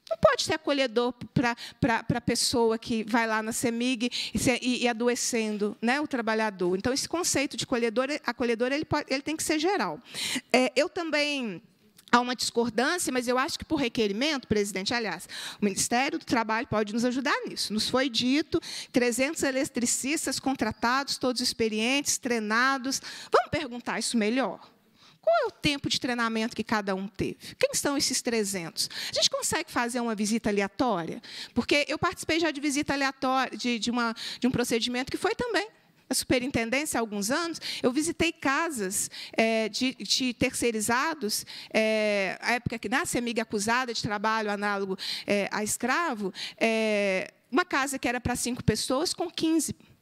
Não pode ser acolhedor para a pessoa que vai lá na CEMIG e, se, e, e, adoecendo né, o trabalhador. Então, esse conceito de acolhedor, acolhedor ele, pode, ele tem que ser geral. É, eu também há uma discordância, mas eu acho que por requerimento, presidente, aliás, o Ministério do Trabalho pode nos ajudar nisso. Nos foi dito 300 eletricistas contratados, todos experientes, treinados. Vamos perguntar isso melhor. Qual é o tempo de treinamento que cada um teve? Quem são esses 300? A gente consegue fazer uma visita aleatória? Porque eu participei já de visita aleatória, de, de, uma, de um procedimento que foi também superintendência há alguns anos, eu visitei casas é, de, de, terceirizados, é, a época que nasce amiga acusada de trabalho análogo é, a escravo, é, uma casa que era para cinco pessoas com 15 pessoas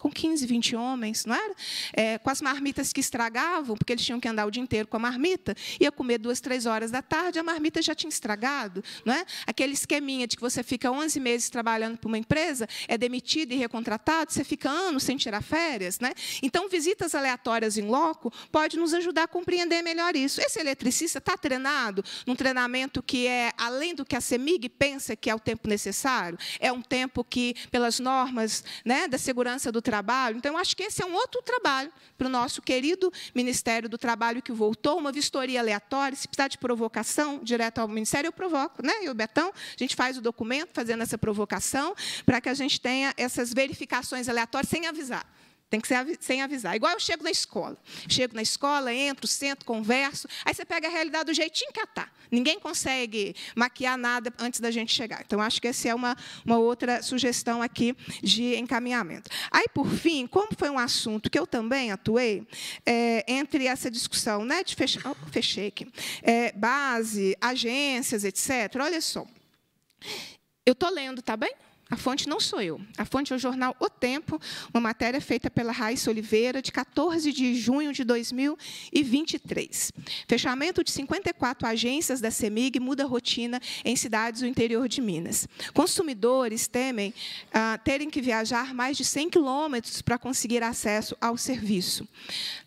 com 15, 20 homens, não era? É, com as marmitas que estragavam, porque eles tinham que andar o dia inteiro com a marmita, ia comer duas, três horas da tarde, a marmita já tinha estragado. Não é? Aquele esqueminha de que você fica 11 meses trabalhando para uma empresa, é demitido e recontratado, você fica anos sem tirar férias. né Então, visitas aleatórias em loco pode nos ajudar a compreender melhor isso. Esse eletricista está treinado num treinamento que é além do que a CEMIG pensa que é o tempo necessário, é um tempo que, pelas normas né, da segurança do trabalho. Então, acho que esse é um outro trabalho para o nosso querido Ministério do Trabalho que voltou, uma vistoria aleatória. Se precisar de provocação direto ao Ministério, eu provoco, né? Eu, Betão, a gente faz o documento fazendo essa provocação para que a gente tenha essas verificações aleatórias sem avisar. Tem que ser sem avisar. Igual eu chego na escola. Chego na escola, entro, sento, converso. Aí você pega a realidade do jeitinho que está. Ninguém consegue maquiar nada antes da gente chegar. Então, acho que essa é uma, uma outra sugestão aqui de encaminhamento. Aí, por fim, como foi um assunto que eu também atuei, é, entre essa discussão né, de fech- Oh, fechei aqui. É, base, agências, etc. Olha só. Eu estou lendo, tá bem? A fonte não sou eu. A fonte é o jornal O Tempo, uma matéria feita pela Raíssa Oliveira, de 14 de junho de 2023. Fechamento de 54 agências da CEMIG muda rotina em cidades do interior de Minas. Consumidores temem ah, terem que viajar mais de 100 quilômetros para conseguir acesso ao serviço.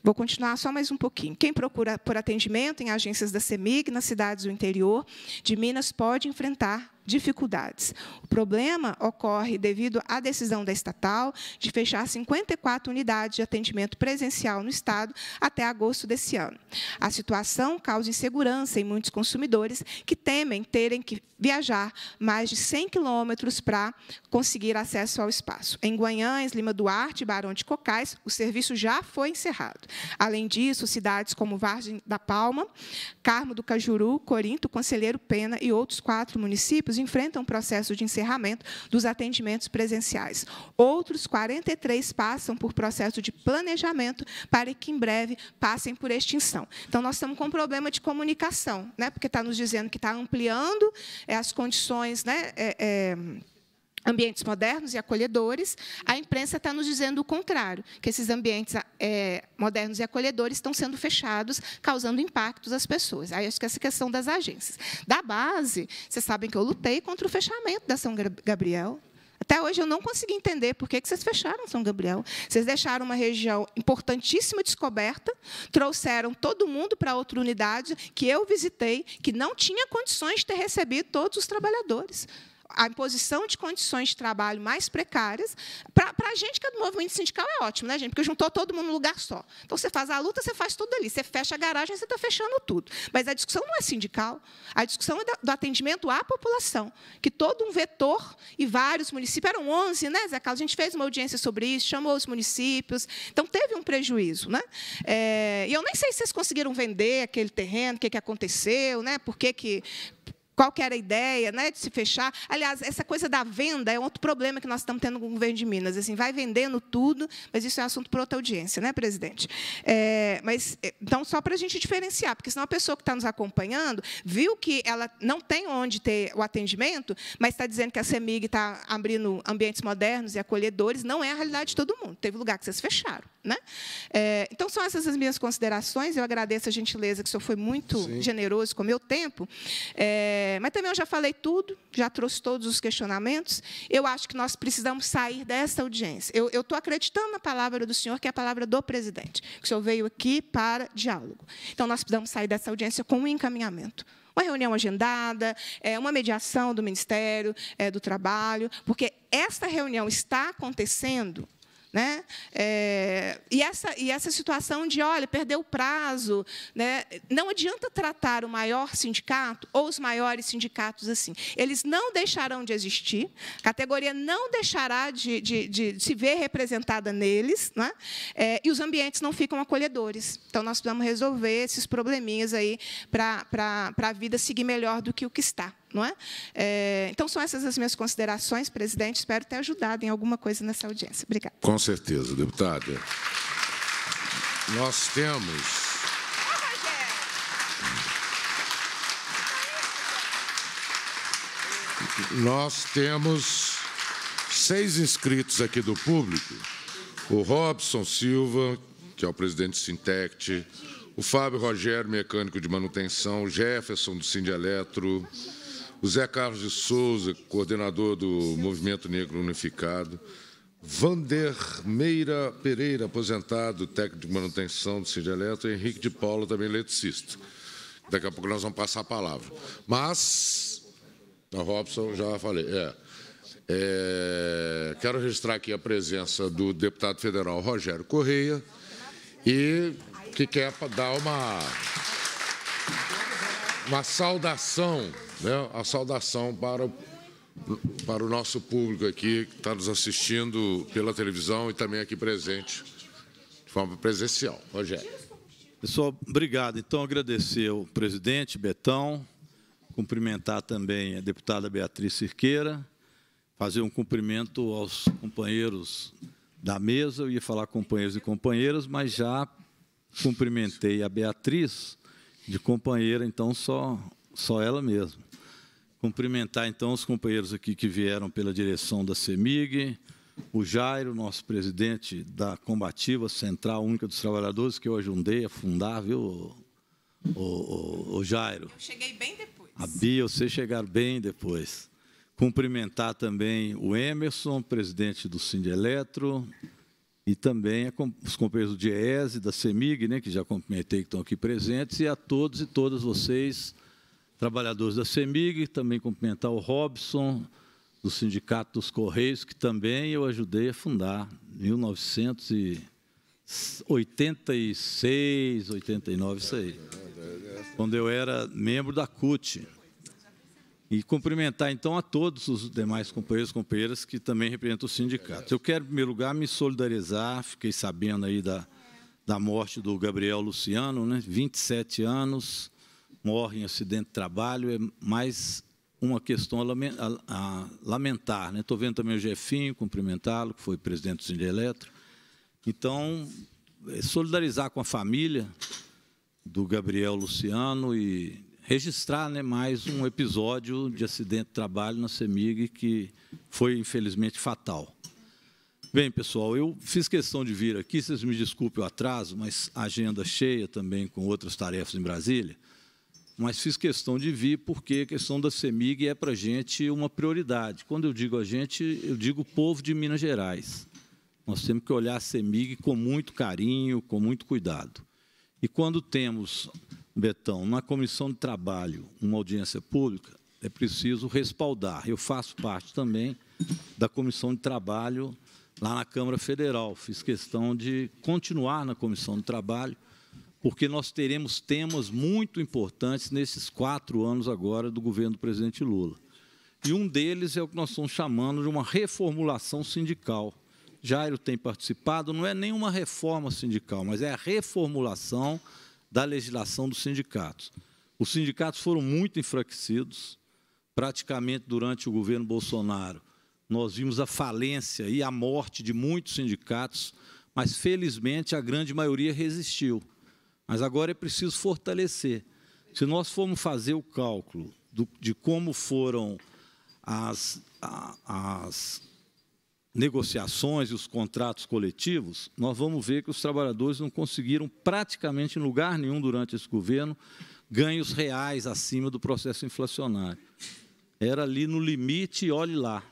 Vou continuar só mais um pouquinho. Quem procura por atendimento em agências da CEMIG nas cidades do interior de Minas pode enfrentar dificuldades. O problema ocorre devido à decisão da estatal de fechar 54 unidades de atendimento presencial no Estado até agosto desse ano. A situação causa insegurança em muitos consumidores que temem terem que viajar mais de 100 quilômetros para conseguir acesso ao espaço. Em Guanhães, Lima Duarte e Barão de Cocais, o serviço já foi encerrado. Além disso, cidades como Vargem da Palma, Carmo do Cajuru, Corinto, Conselheiro Pena e outros quatro municípios municípios enfrentam processo de encerramento dos atendimentos presenciais. Outros 43 passam por processo de planejamento para que, em breve, passem por extinção. Então, nós estamos com um problema de comunicação, né? porque está nos dizendo que está ampliando eh, as condições... Né? É, é, ambientes modernos e acolhedores, a imprensa está nos dizendo o contrário, que esses ambientes é, modernos e acolhedores estão sendo fechados, causando impactos às pessoas. Aí acho que essa questão das agências. Da base, vocês sabem que eu lutei contra o fechamento da São Gabriel. Até hoje eu não consegui entender por que vocês fecharam São Gabriel. Vocês deixaram uma região importantíssima descoberta, trouxeram todo mundo para outra unidade que eu visitei, que não tinha condições de ter recebido todos os trabalhadores a imposição de condições de trabalho mais precárias. Para a gente que é do movimento sindical é ótimo, né, gente? Porque juntou todo mundo num lugar só. Então você faz a luta, você faz tudo ali. Você fecha a garagem, você está fechando tudo. Mas a discussão não é sindical. A discussão é do atendimento à população, que todo um vetor e vários municípios, eram 11, né, Zé Carlos? A gente fez uma audiência sobre isso, chamou os municípios. Então teve um prejuízo. Né? É, e eu nem sei se vocês conseguiram vender aquele terreno, o que, que aconteceu, né? por que, que qual que era a ideia, né, de se fechar. Aliás, essa coisa da venda é outro problema que nós estamos tendo com o governo de Minas. Assim, vai vendendo tudo, mas isso é assunto para outra audiência, né, presidente? É, mas é, então só para a gente diferenciar, porque senão a pessoa que está nos acompanhando viu que ela não tem onde ter o atendimento, mas está dizendo que a CEMIG está abrindo ambientes modernos e acolhedores, não é a realidade de todo mundo. Teve lugar que vocês fecharam, né? É, então são essas as minhas considerações. Eu agradeço a gentileza que o senhor foi muito Sim. generoso com o meu tempo. É, é, mas também eu já falei tudo, já trouxe todos os questionamentos. Eu acho que nós precisamos sair dessa audiência. Eu estou acreditando na palavra do senhor, que é a palavra do presidente, que o senhor veio aqui para diálogo. Então, nós precisamos sair dessa audiência com um encaminhamento uma reunião agendada, é, uma mediação do Ministério é, do Trabalho, porque esta reunião está acontecendo né? É, e, essa, e essa situação de, olha, perdeu o prazo, né? não adianta tratar o maior sindicato ou os maiores sindicatos assim. Eles não deixarão de existir, a categoria não deixará de, de, de se ver representada neles, né? É, e os ambientes não ficam acolhedores. Então, nós precisamos resolver esses probleminhas aí para a vida seguir melhor do que o que está. Não é? é? então, são essas as minhas considerações, presidente. Espero ter ajudado em alguma coisa nessa audiência. Obrigada. Com certeza, deputada. Nós temos. Nós temos seis inscritos aqui do público. O Robson Silva, que é o presidente do Sintect, o Fábio Rogério, mecânico de manutenção, o Jefferson do Sindialetro, o Zé Carlos de Souza, coordenador do Movimento Negro Unificado, Vander Meira Pereira, aposentado, técnico de manutenção do Sindieleto, Henrique de Paula, também eletricista. Daqui a pouco nós vamos passar a palavra. Mas, a Robson, já falei, é, é, quero registrar aqui a presença do deputado federal Rogério Correia, e que quer dar uma, uma saudação né, a saudação para, para o nosso público aqui que está nos assistindo pela televisão e também aqui presente, de forma presencial. Rogério. Pessoal, obrigado. Então, agradecer ao presidente Betão, cumprimentar também a deputada Beatriz Cirqueira, fazer um cumprimento aos companheiros da mesa, eu ia falar companheiros e companheiras, mas já cumprimentei a Beatriz de companheira, então só, só ela mesma. Cumprimentar então os companheiros aqui que vieram pela direção da CEMIG, o Jairo, nosso presidente da Combativa Central Única dos Trabalhadores, que eu ajudei a fundar, viu, o, o, o Jairo? Eu cheguei bem depois. A Bia, você chegar bem depois. Cumprimentar também o Emerson, presidente do Sindeletro, e também os companheiros do DIESE, da CEMIG, né, que já cumprimentei, que estão aqui presentes, e a todos e todas vocês trabalhadores da CEMIG, também cumprimentar o Robson, do Sindicato dos Correios, que também eu ajudei a fundar, em 1986, 89, isso aí, quando eu era membro da CUT. E cumprimentar, então, a todos os demais companheiros e companheiras que também representam o sindicato. Eu quero, em primeiro lugar, me solidarizar, fiquei sabendo aí da, da morte do Gabriel Luciano, né? 27 anos, morre em acidente de trabalho, é mais uma questão a lamentar. Né? Estou vendo também o Jefinho, cumprimentá-lo, que foi presidente do Sindicato Eletro. Então, é solidarizar com a família do Gabriel Luciano e registrar né, mais um episódio de acidente de trabalho na CEMIG que foi, infelizmente, fatal. Bem, pessoal, eu fiz questão de vir aqui, vocês me desculpem o atraso, mas agenda cheia também com outras tarefas em Brasília mas fiz questão de vir porque a questão da CEMIG é para a gente uma prioridade. Quando eu digo a gente, eu digo o povo de Minas Gerais. Nós temos que olhar a CEMIG com muito carinho, com muito cuidado. E quando temos, Betão, na comissão de trabalho, uma audiência pública, é preciso respaldar. Eu faço parte também da comissão de trabalho lá na Câmara Federal. Fiz questão de continuar na comissão de trabalho, porque nós teremos temas muito importantes nesses quatro anos agora do governo do presidente Lula. E um deles é o que nós estamos chamando de uma reformulação sindical. Jairo tem participado, não é nenhuma reforma sindical, mas é a reformulação da legislação dos sindicatos. Os sindicatos foram muito enfraquecidos, praticamente durante o governo Bolsonaro. Nós vimos a falência e a morte de muitos sindicatos, mas felizmente a grande maioria resistiu. Mas agora é preciso fortalecer. Se nós formos fazer o cálculo do, de como foram as, a, as negociações e os contratos coletivos, nós vamos ver que os trabalhadores não conseguiram praticamente em lugar nenhum durante esse governo ganhos reais acima do processo inflacionário. Era ali no limite, olhe lá.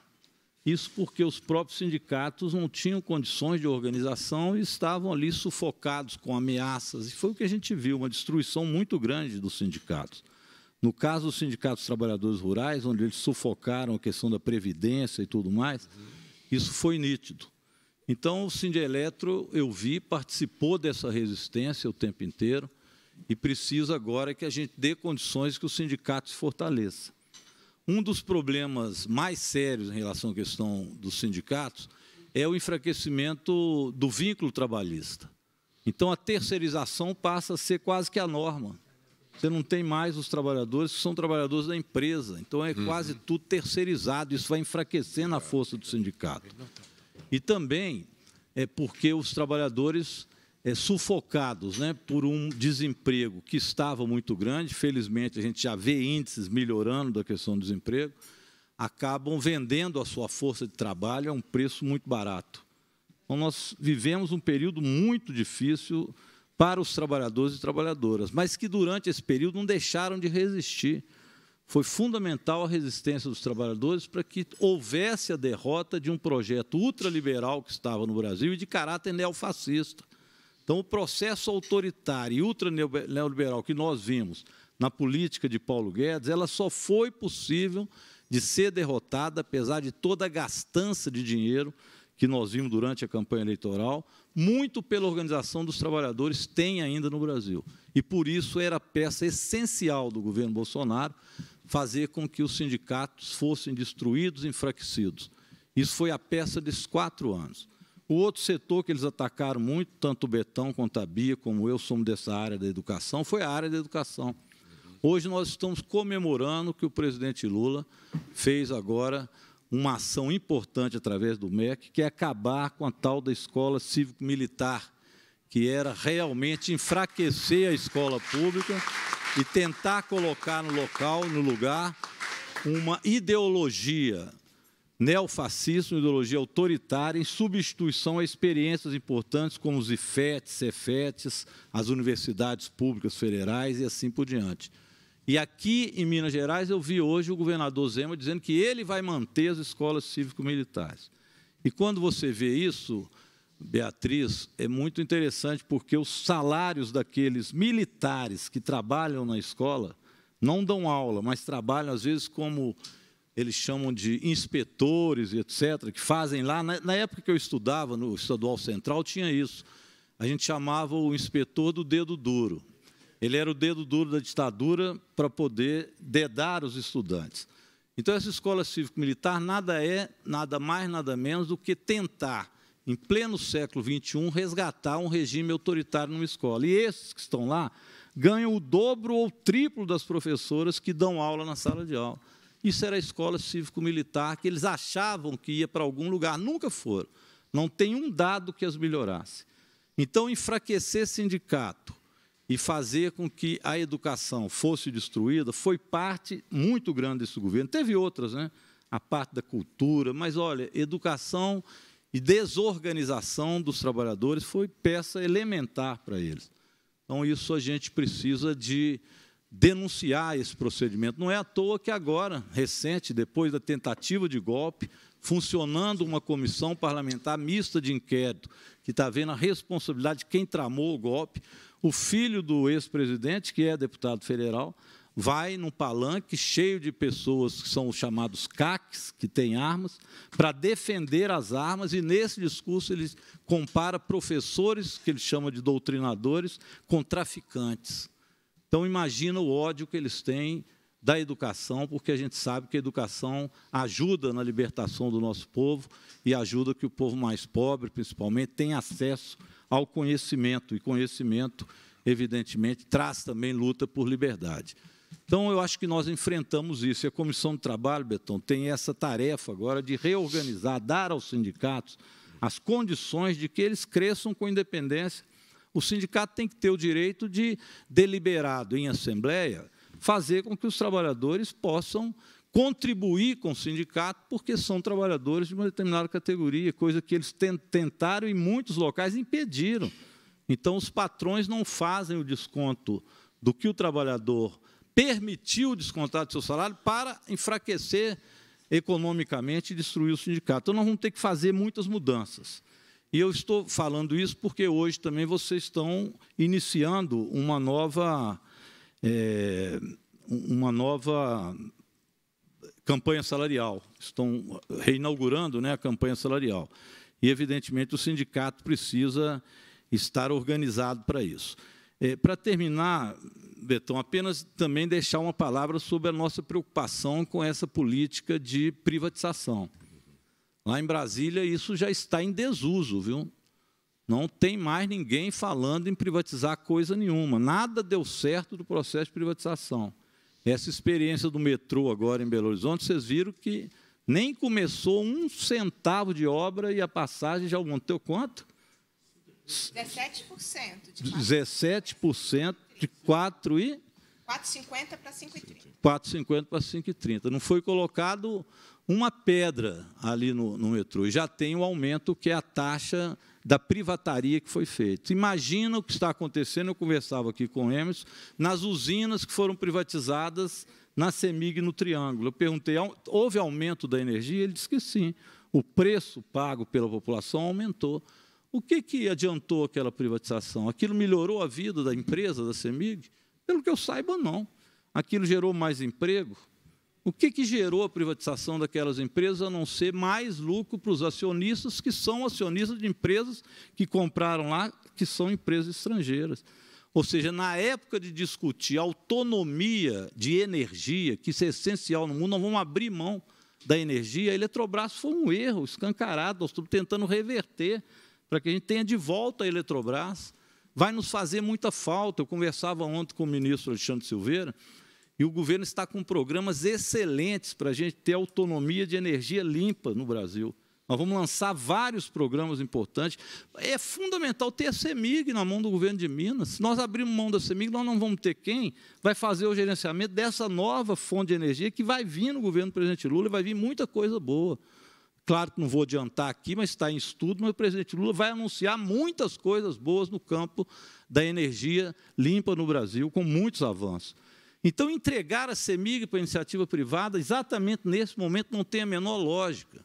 Isso porque os próprios sindicatos não tinham condições de organização e estavam ali sufocados com ameaças. E foi o que a gente viu, uma destruição muito grande dos sindicatos. No caso dos sindicatos trabalhadores rurais, onde eles sufocaram a questão da previdência e tudo mais, isso foi nítido. Então, o Sindeletro, eu vi, participou dessa resistência o tempo inteiro e precisa agora que a gente dê condições que o sindicato se fortaleça. Um dos problemas mais sérios em relação à questão dos sindicatos é o enfraquecimento do vínculo trabalhista. Então, a terceirização passa a ser quase que a norma. Você não tem mais os trabalhadores que são trabalhadores da empresa. Então, é uhum. quase tudo terceirizado. Isso vai enfraquecendo a força do sindicato. E também é porque os trabalhadores é, sufocados né, por um desemprego que estava muito grande, felizmente a gente já vê índices melhorando da questão do desemprego, acabam vendendo a sua força de trabalho a um preço muito barato. Então, nós vivemos um período muito difícil para os trabalhadores e trabalhadoras, mas que durante esse período não deixaram de resistir. Foi fundamental a resistência dos trabalhadores para que houvesse a derrota de um projeto ultraliberal que estava no Brasil e de caráter neofascista então, o processo autoritário e ultraneoliberal que nós vimos na política de Paulo Guedes, ela só foi possível de ser derrotada, apesar de toda a gastança de dinheiro que nós vimos durante a campanha eleitoral, muito pela organização dos trabalhadores tem ainda no Brasil. E por isso era peça essencial do governo Bolsonaro fazer com que os sindicatos fossem destruídos, enfraquecidos. Isso foi a peça desses quatro anos. O outro setor que eles atacaram muito, tanto o Betão quanto a Bia, como eu somos dessa área da educação, foi a área da educação. Hoje nós estamos comemorando que o presidente Lula fez agora uma ação importante através do MEC, que é acabar com a tal da escola cívico-militar, que era realmente enfraquecer a escola pública e tentar colocar no local, no lugar, uma ideologia neofascismo, ideologia autoritária, em substituição a experiências importantes como os IFETs, CEFETs, as universidades públicas federais e assim por diante. E aqui em Minas Gerais eu vi hoje o governador Zema dizendo que ele vai manter as escolas cívico-militares. E quando você vê isso, Beatriz, é muito interessante porque os salários daqueles militares que trabalham na escola não dão aula, mas trabalham às vezes como eles chamam de inspetores e etc., que fazem lá. Na, época que eu estudava no Estadual Central, tinha isso. A gente chamava o inspetor do dedo duro. Ele era o dedo duro da ditadura para poder dedar os estudantes. Então, essa escola cívico-militar nada é, nada mais, nada menos do que tentar, em pleno século XXI, resgatar um regime autoritário numa escola. E esses que estão lá ganham o dobro ou o triplo das professoras que dão aula na sala de aula. Isso era a escola cívico-militar que eles achavam que ia para algum lugar, nunca foram. Não tem um dado que as melhorasse. Então, enfraquecer sindicato e fazer com que a educação fosse destruída foi parte muito grande desse governo. Teve outras, né? a parte da cultura, mas olha, educação e desorganização dos trabalhadores foi peça elementar para eles. Então, isso a gente precisa de denunciar esse procedimento. Não é à toa que agora, recente, depois da tentativa de golpe, funcionando uma comissão parlamentar mista de inquérito, que está vendo a responsabilidade de quem tramou o golpe, o filho do ex-presidente, que é deputado federal, vai num palanque cheio de pessoas que são os chamados CACs, que têm armas, para defender as armas, e nesse discurso ele compara professores, que ele chama de doutrinadores, com traficantes. Então, imagina o ódio que eles têm da educação, porque a gente sabe que a educação ajuda na libertação do nosso povo e ajuda que o povo mais pobre, principalmente, tenha acesso ao conhecimento. E conhecimento, evidentemente, traz também luta por liberdade. Então, eu acho que nós enfrentamos isso. E a Comissão de Trabalho, Betão, tem essa tarefa agora de reorganizar, dar aos sindicatos as condições de que eles cresçam com independência o sindicato tem que ter o direito de, deliberado em assembleia, fazer com que os trabalhadores possam contribuir com o sindicato, porque são trabalhadores de uma determinada categoria, coisa que eles tentaram e muitos locais impediram. Então, os patrões não fazem o desconto do que o trabalhador permitiu descontar do seu salário para enfraquecer economicamente e destruir o sindicato. Então, nós vamos ter que fazer muitas mudanças. E eu estou falando isso porque hoje também vocês estão iniciando uma nova, é, uma nova campanha salarial. Estão reinaugurando né, a campanha salarial. E, evidentemente, o sindicato precisa estar organizado para isso. É, para terminar, Betão, apenas também deixar uma palavra sobre a nossa preocupação com essa política de privatização. Lá em Brasília, isso já está em desuso, viu? Não tem mais ninguém falando em privatizar coisa nenhuma. Nada deu certo do processo de privatização. Essa experiência do metrô agora em Belo Horizonte, vocês viram que nem começou um centavo de obra e a passagem já aumentou quanto? 17% de 17% de 4 e 4,50 para 5,30. 4,50 para 5,30. Não foi colocado uma pedra ali no, no metrô e já tem o aumento que é a taxa da privataria que foi feita. Imagina o que está acontecendo, eu conversava aqui com o Emerson, nas usinas que foram privatizadas na CEMIG no Triângulo. Eu perguntei, houve aumento da energia? Ele disse que sim. O preço pago pela população aumentou. O que, que adiantou aquela privatização? Aquilo melhorou a vida da empresa, da CEMIG? Pelo que eu saiba, não. Aquilo gerou mais emprego? o que, que gerou a privatização daquelas empresas, a não ser mais lucro para os acionistas, que são acionistas de empresas que compraram lá, que são empresas estrangeiras. Ou seja, na época de discutir autonomia de energia, que isso é essencial no mundo, nós vamos abrir mão da energia. A Eletrobras foi um erro escancarado, nós estamos tentando reverter para que a gente tenha de volta a Eletrobras. Vai nos fazer muita falta. Eu conversava ontem com o ministro Alexandre Silveira, e o governo está com programas excelentes para a gente ter autonomia de energia limpa no Brasil. Nós vamos lançar vários programas importantes. É fundamental ter a CEMIG na mão do governo de Minas. Se nós abrirmos mão da CEMIG, nós não vamos ter quem vai fazer o gerenciamento dessa nova fonte de energia que vai vir no governo do presidente Lula e vai vir muita coisa boa. Claro que não vou adiantar aqui, mas está em estudo, mas o presidente Lula vai anunciar muitas coisas boas no campo da energia limpa no Brasil, com muitos avanços. Então, entregar a CEMIG para a iniciativa privada, exatamente nesse momento, não tem a menor lógica.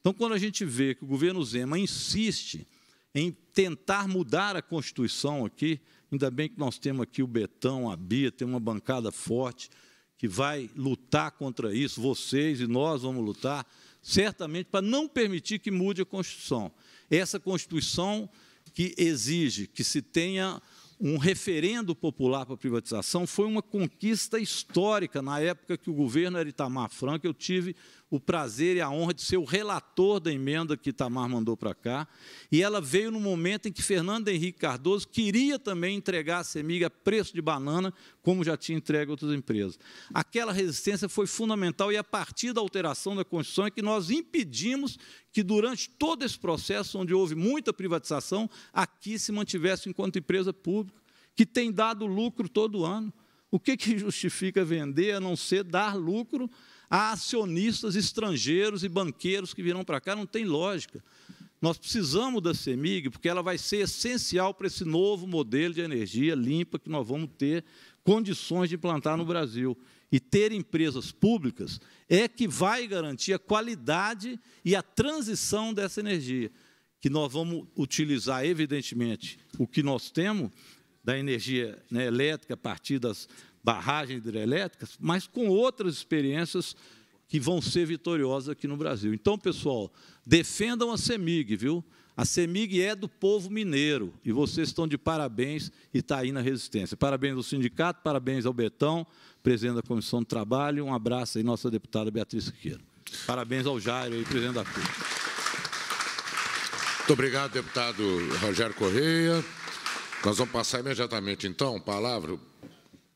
Então, quando a gente vê que o governo Zema insiste em tentar mudar a Constituição aqui, ainda bem que nós temos aqui o Betão, a Bia, tem uma bancada forte que vai lutar contra isso, vocês e nós vamos lutar, certamente, para não permitir que mude a Constituição. Essa Constituição que exige que se tenha um referendo popular para a privatização foi uma conquista histórica na época que o governo era Itamar Franco. Eu tive o prazer e a honra de ser o relator da emenda que Tamar mandou para cá. E ela veio no momento em que Fernando Henrique Cardoso queria também entregar a Semig a preço de banana, como já tinha entregue outras empresas. Aquela resistência foi fundamental e é a partir da alteração da Constituição é que nós impedimos que durante todo esse processo, onde houve muita privatização, aqui se mantivesse enquanto empresa pública, que tem dado lucro todo ano. O que, que justifica vender a não ser dar lucro Há acionistas estrangeiros e banqueiros que virão para cá, não tem lógica. Nós precisamos da CEMIG, porque ela vai ser essencial para esse novo modelo de energia limpa que nós vamos ter condições de implantar no Brasil. E ter empresas públicas é que vai garantir a qualidade e a transição dessa energia, que nós vamos utilizar, evidentemente, o que nós temos da energia né, elétrica a partir das, barragens hidrelétricas, mas com outras experiências que vão ser vitoriosas aqui no Brasil. Então, pessoal, defendam a CEMIG, viu? A CEMIG é do povo mineiro e vocês estão de parabéns e está aí na resistência. Parabéns ao sindicato, parabéns ao Betão, presidente da Comissão do Trabalho. Um abraço aí, nossa deputada Beatriz Siqueira. Parabéns ao Jairo aí, presidente da CUT. Muito obrigado, deputado Rogério Correia. Nós vamos passar imediatamente, então, palavra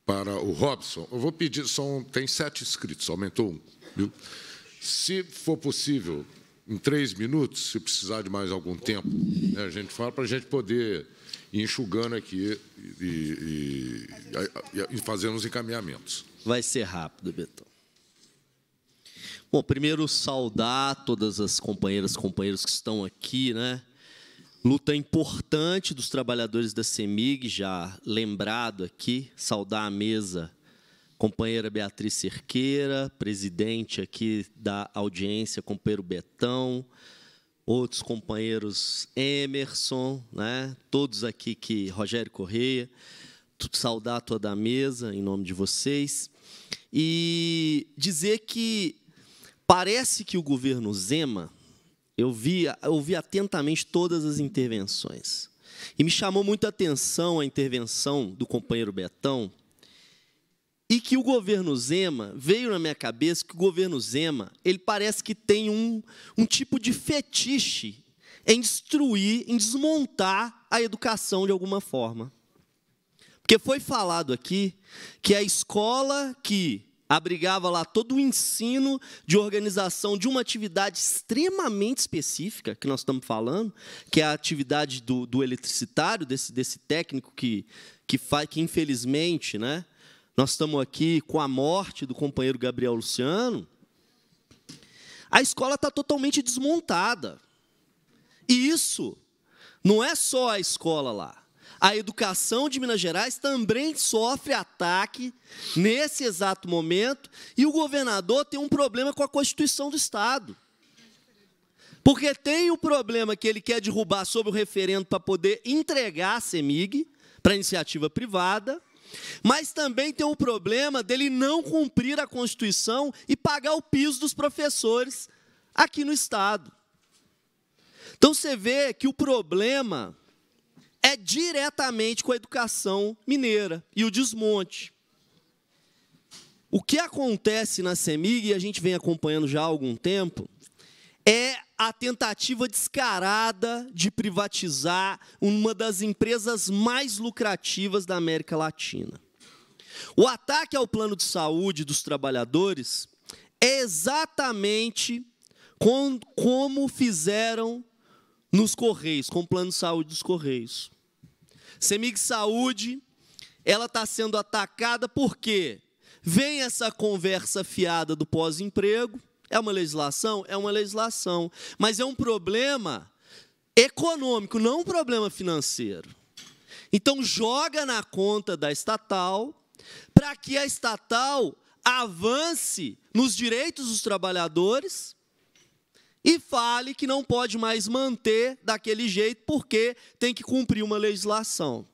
para o Robson. Eu vou pedir, são, tem sete inscritos, aumentou um. Viu? Se for possível, em três minutos, se precisar de mais algum tempo, né, a gente fala para a gente poder ir enxugando aqui e, e, e, e fazendo os encaminhamentos. Vai ser rápido, Betão. Bom, primeiro saudar todas as companheiras, companheiros que estão aqui, né? Luta importante dos trabalhadores da CEMIG, já lembrado aqui, saudar a mesa, companheira Beatriz Cerqueira, presidente aqui da audiência, companheiro Betão, outros companheiros Emerson, né? todos aqui que Rogério Correia, saudar toda a mesa em nome de vocês. E dizer que parece que o governo Zema eu vi, ouvi atentamente todas as intervenções. E me chamou muito a atenção a intervenção do companheiro Betão, e que o governo Zema, veio na minha cabeça que o governo Zema, ele parece que tem um, um tipo de fetiche em destruir, em desmontar a educação de alguma forma. Porque foi falado aqui que a escola que abrigava lá todo o ensino de organização de uma atividade extremamente específica que nós estamos falando, que é a atividade do, do eletricitário, desse, desse técnico que, que faz, que infelizmente, né? Nós estamos aqui com a morte do companheiro Gabriel Luciano. A escola está totalmente desmontada. E isso não é só a escola lá a educação de Minas Gerais também sofre ataque nesse exato momento e o governador tem um problema com a Constituição do Estado. Porque tem o problema que ele quer derrubar sobre o referendo para poder entregar a CEMIG para iniciativa privada, mas também tem o problema dele não cumprir a Constituição e pagar o piso dos professores aqui no Estado. Então você vê que o problema é diretamente com a educação mineira e o desmonte. O que acontece na CEMIG, e a gente vem acompanhando já há algum tempo, é a tentativa descarada de privatizar uma das empresas mais lucrativas da América Latina. O ataque ao plano de saúde dos trabalhadores é exatamente com, como fizeram nos Correios, com o plano de saúde dos Correios. Semig Saúde, ela está sendo atacada porque vem essa conversa fiada do pós-emprego, é uma legislação? É uma legislação, mas é um problema econômico, não um problema financeiro. Então, joga na conta da estatal para que a estatal avance nos direitos dos trabalhadores e fale que não pode mais manter daquele jeito porque tem que cumprir uma legislação.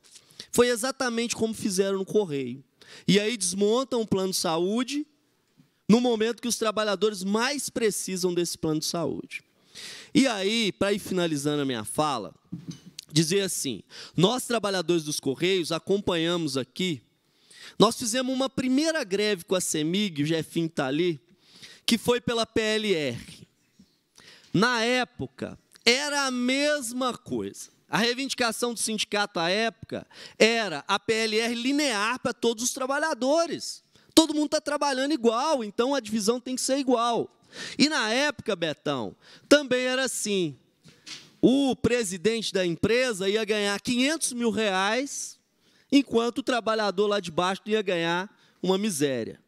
Foi exatamente como fizeram no Correio. E aí desmontam o plano de saúde no momento que os trabalhadores mais precisam desse plano de saúde. E aí, para ir finalizando a minha fala, dizer assim: nós, trabalhadores dos Correios, acompanhamos aqui, nós fizemos uma primeira greve com a CEMIG, o Jefinho está ali, que foi pela PLR. Na época, era a mesma coisa. A reivindicação do sindicato à época era a PLR linear para todos os trabalhadores. Todo mundo está trabalhando igual, então a divisão tem que ser igual. E na época, Betão, também era assim. O presidente da empresa ia ganhar 500 mil reais, enquanto o trabalhador lá de baixo ia ganhar uma miséria.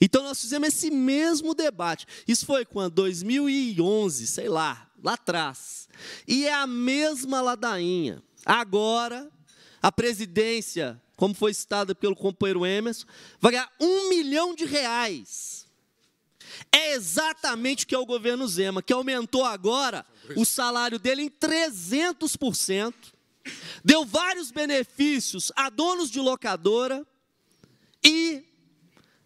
Então nós fizemos esse mesmo debate. Isso foi quando 2011, sei lá, lá atrás. E é a mesma ladainha. Agora a presidência, como foi citada pelo companheiro Emerson, vai ganhar um milhão de reais. É exatamente o que é o governo Zema, que aumentou agora o salário dele em 300%, deu vários benefícios a donos de locadora e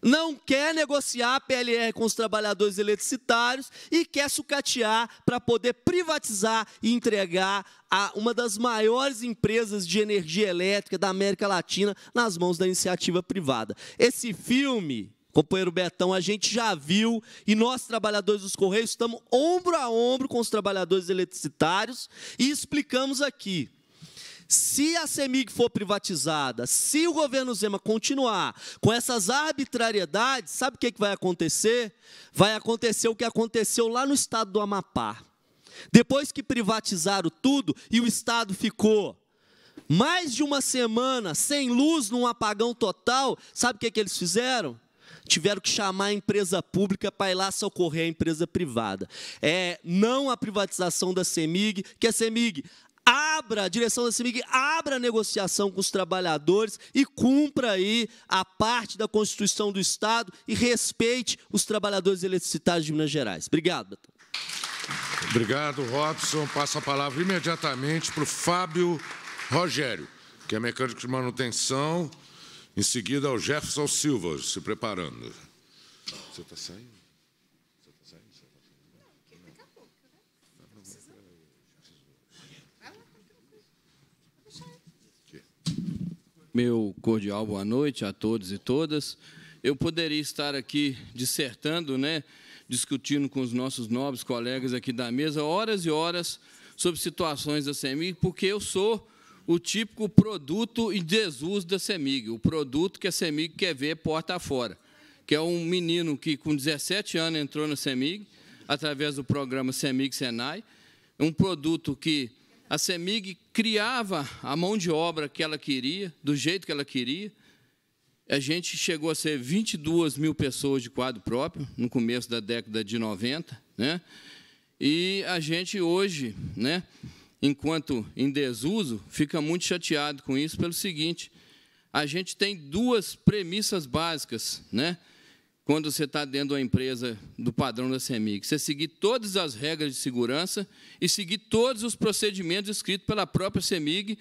não quer negociar a PLR com os trabalhadores eletricitários e quer sucatear para poder privatizar e entregar a uma das maiores empresas de energia elétrica da América Latina nas mãos da iniciativa privada. Esse filme, companheiro Betão, a gente já viu e nós, trabalhadores dos Correios, estamos ombro a ombro com os trabalhadores eletricitários e explicamos aqui se a CEMIG for privatizada, se o governo Zema continuar com essas arbitrariedades, sabe o que, que vai acontecer? Vai acontecer o que aconteceu lá no estado do Amapá. Depois que privatizaram tudo e o estado ficou mais de uma semana sem luz, num apagão total, sabe o que, que eles fizeram? tiveram que chamar a empresa pública para ir lá socorrer a empresa privada. É não a privatização da CEMIG, que a CEMIG abra a direção da CEMIG, abra a negociação com os trabalhadores e cumpra aí a parte da Constituição do Estado e respeite os trabalhadores eletricitários de Minas Gerais. Obrigado. Obrigado, Robson. Passa a palavra imediatamente para o Fábio Rogério, que é mecânico de manutenção. Em seguida, ao Jefferson Silva, se preparando. Você está saindo? Meu cordial boa noite a todos e todas. Eu poderia estar aqui dissertando, né, discutindo com os nossos nobres colegas aqui da mesa horas e horas sobre situações da CEMIG, porque eu sou o típico produto em desuso da CEMIG, o produto que a CEMIG quer ver porta fora, que é um menino que com 17 anos entrou na CEMIG através do programa CEMIG Senai, um produto que a CEMIG criava a mão de obra que ela queria, do jeito que ela queria. A gente chegou a ser 22 mil pessoas de quadro próprio, no começo da década de 90. Né? E a gente hoje, né, enquanto em desuso, fica muito chateado com isso pelo seguinte, a gente tem duas premissas básicas, né? quando você está dentro de uma empresa do padrão da CEMIG. Você seguir todas as regras de segurança e seguir todos os procedimentos escritos pela própria CEMIG,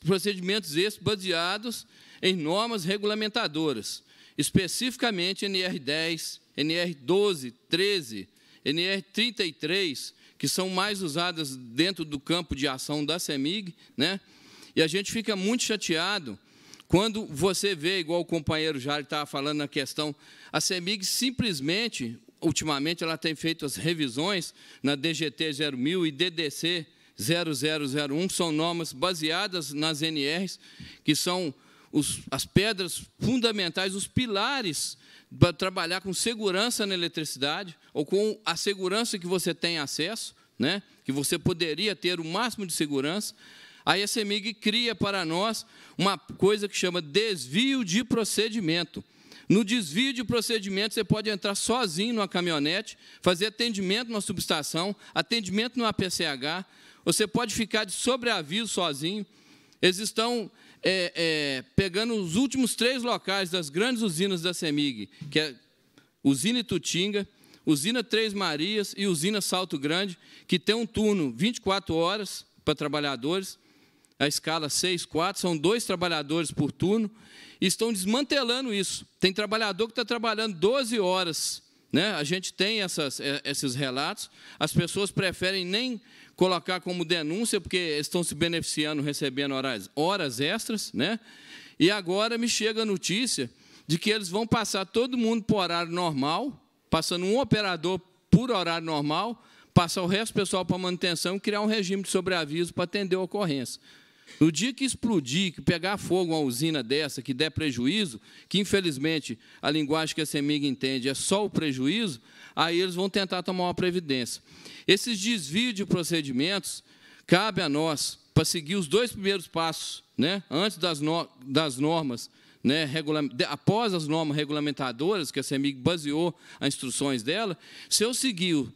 procedimentos esses baseados em normas regulamentadoras, especificamente NR10, NR12, 13, NR33, que são mais usadas dentro do campo de ação da CEMIG, né? E a gente fica muito chateado quando você vê, igual o companheiro Jário estava falando na questão, a CEMIG simplesmente, ultimamente, ela tem feito as revisões na DGT 0000 e DDC 0001, são normas baseadas nas NRs, que são os, as pedras fundamentais, os pilares para trabalhar com segurança na eletricidade, ou com a segurança que você tem acesso, né? que você poderia ter o máximo de segurança. Aí a CEMIG cria para nós uma coisa que chama desvio de procedimento. No desvio de procedimento, você pode entrar sozinho numa caminhonete, fazer atendimento numa subestação, atendimento no APCH, você pode ficar de sobreaviso sozinho. Eles estão é, é, pegando os últimos três locais das grandes usinas da CEMIG, que é Usina Itutinga, Usina Três Marias e Usina Salto Grande, que tem um turno 24 horas para trabalhadores, a escala 6, 4, são dois trabalhadores por turno, e estão desmantelando isso. Tem trabalhador que está trabalhando 12 horas. Né? A gente tem essas, é, esses relatos, as pessoas preferem nem colocar como denúncia, porque estão se beneficiando, recebendo horas, horas extras. Né? E agora me chega a notícia de que eles vão passar todo mundo o horário normal, passando um operador por horário normal, passar o resto do pessoal para manutenção e criar um regime de sobreaviso para atender a ocorrência. No dia que explodir, que pegar fogo uma usina dessa, que der prejuízo, que infelizmente a linguagem que a CEMIG entende é só o prejuízo, aí eles vão tentar tomar uma previdência. Esses desvios de procedimentos cabe a nós para seguir os dois primeiros passos, né? antes das, no das normas, né? Regula após as normas regulamentadoras, que a CEMIG baseou as instruções dela, se eu seguir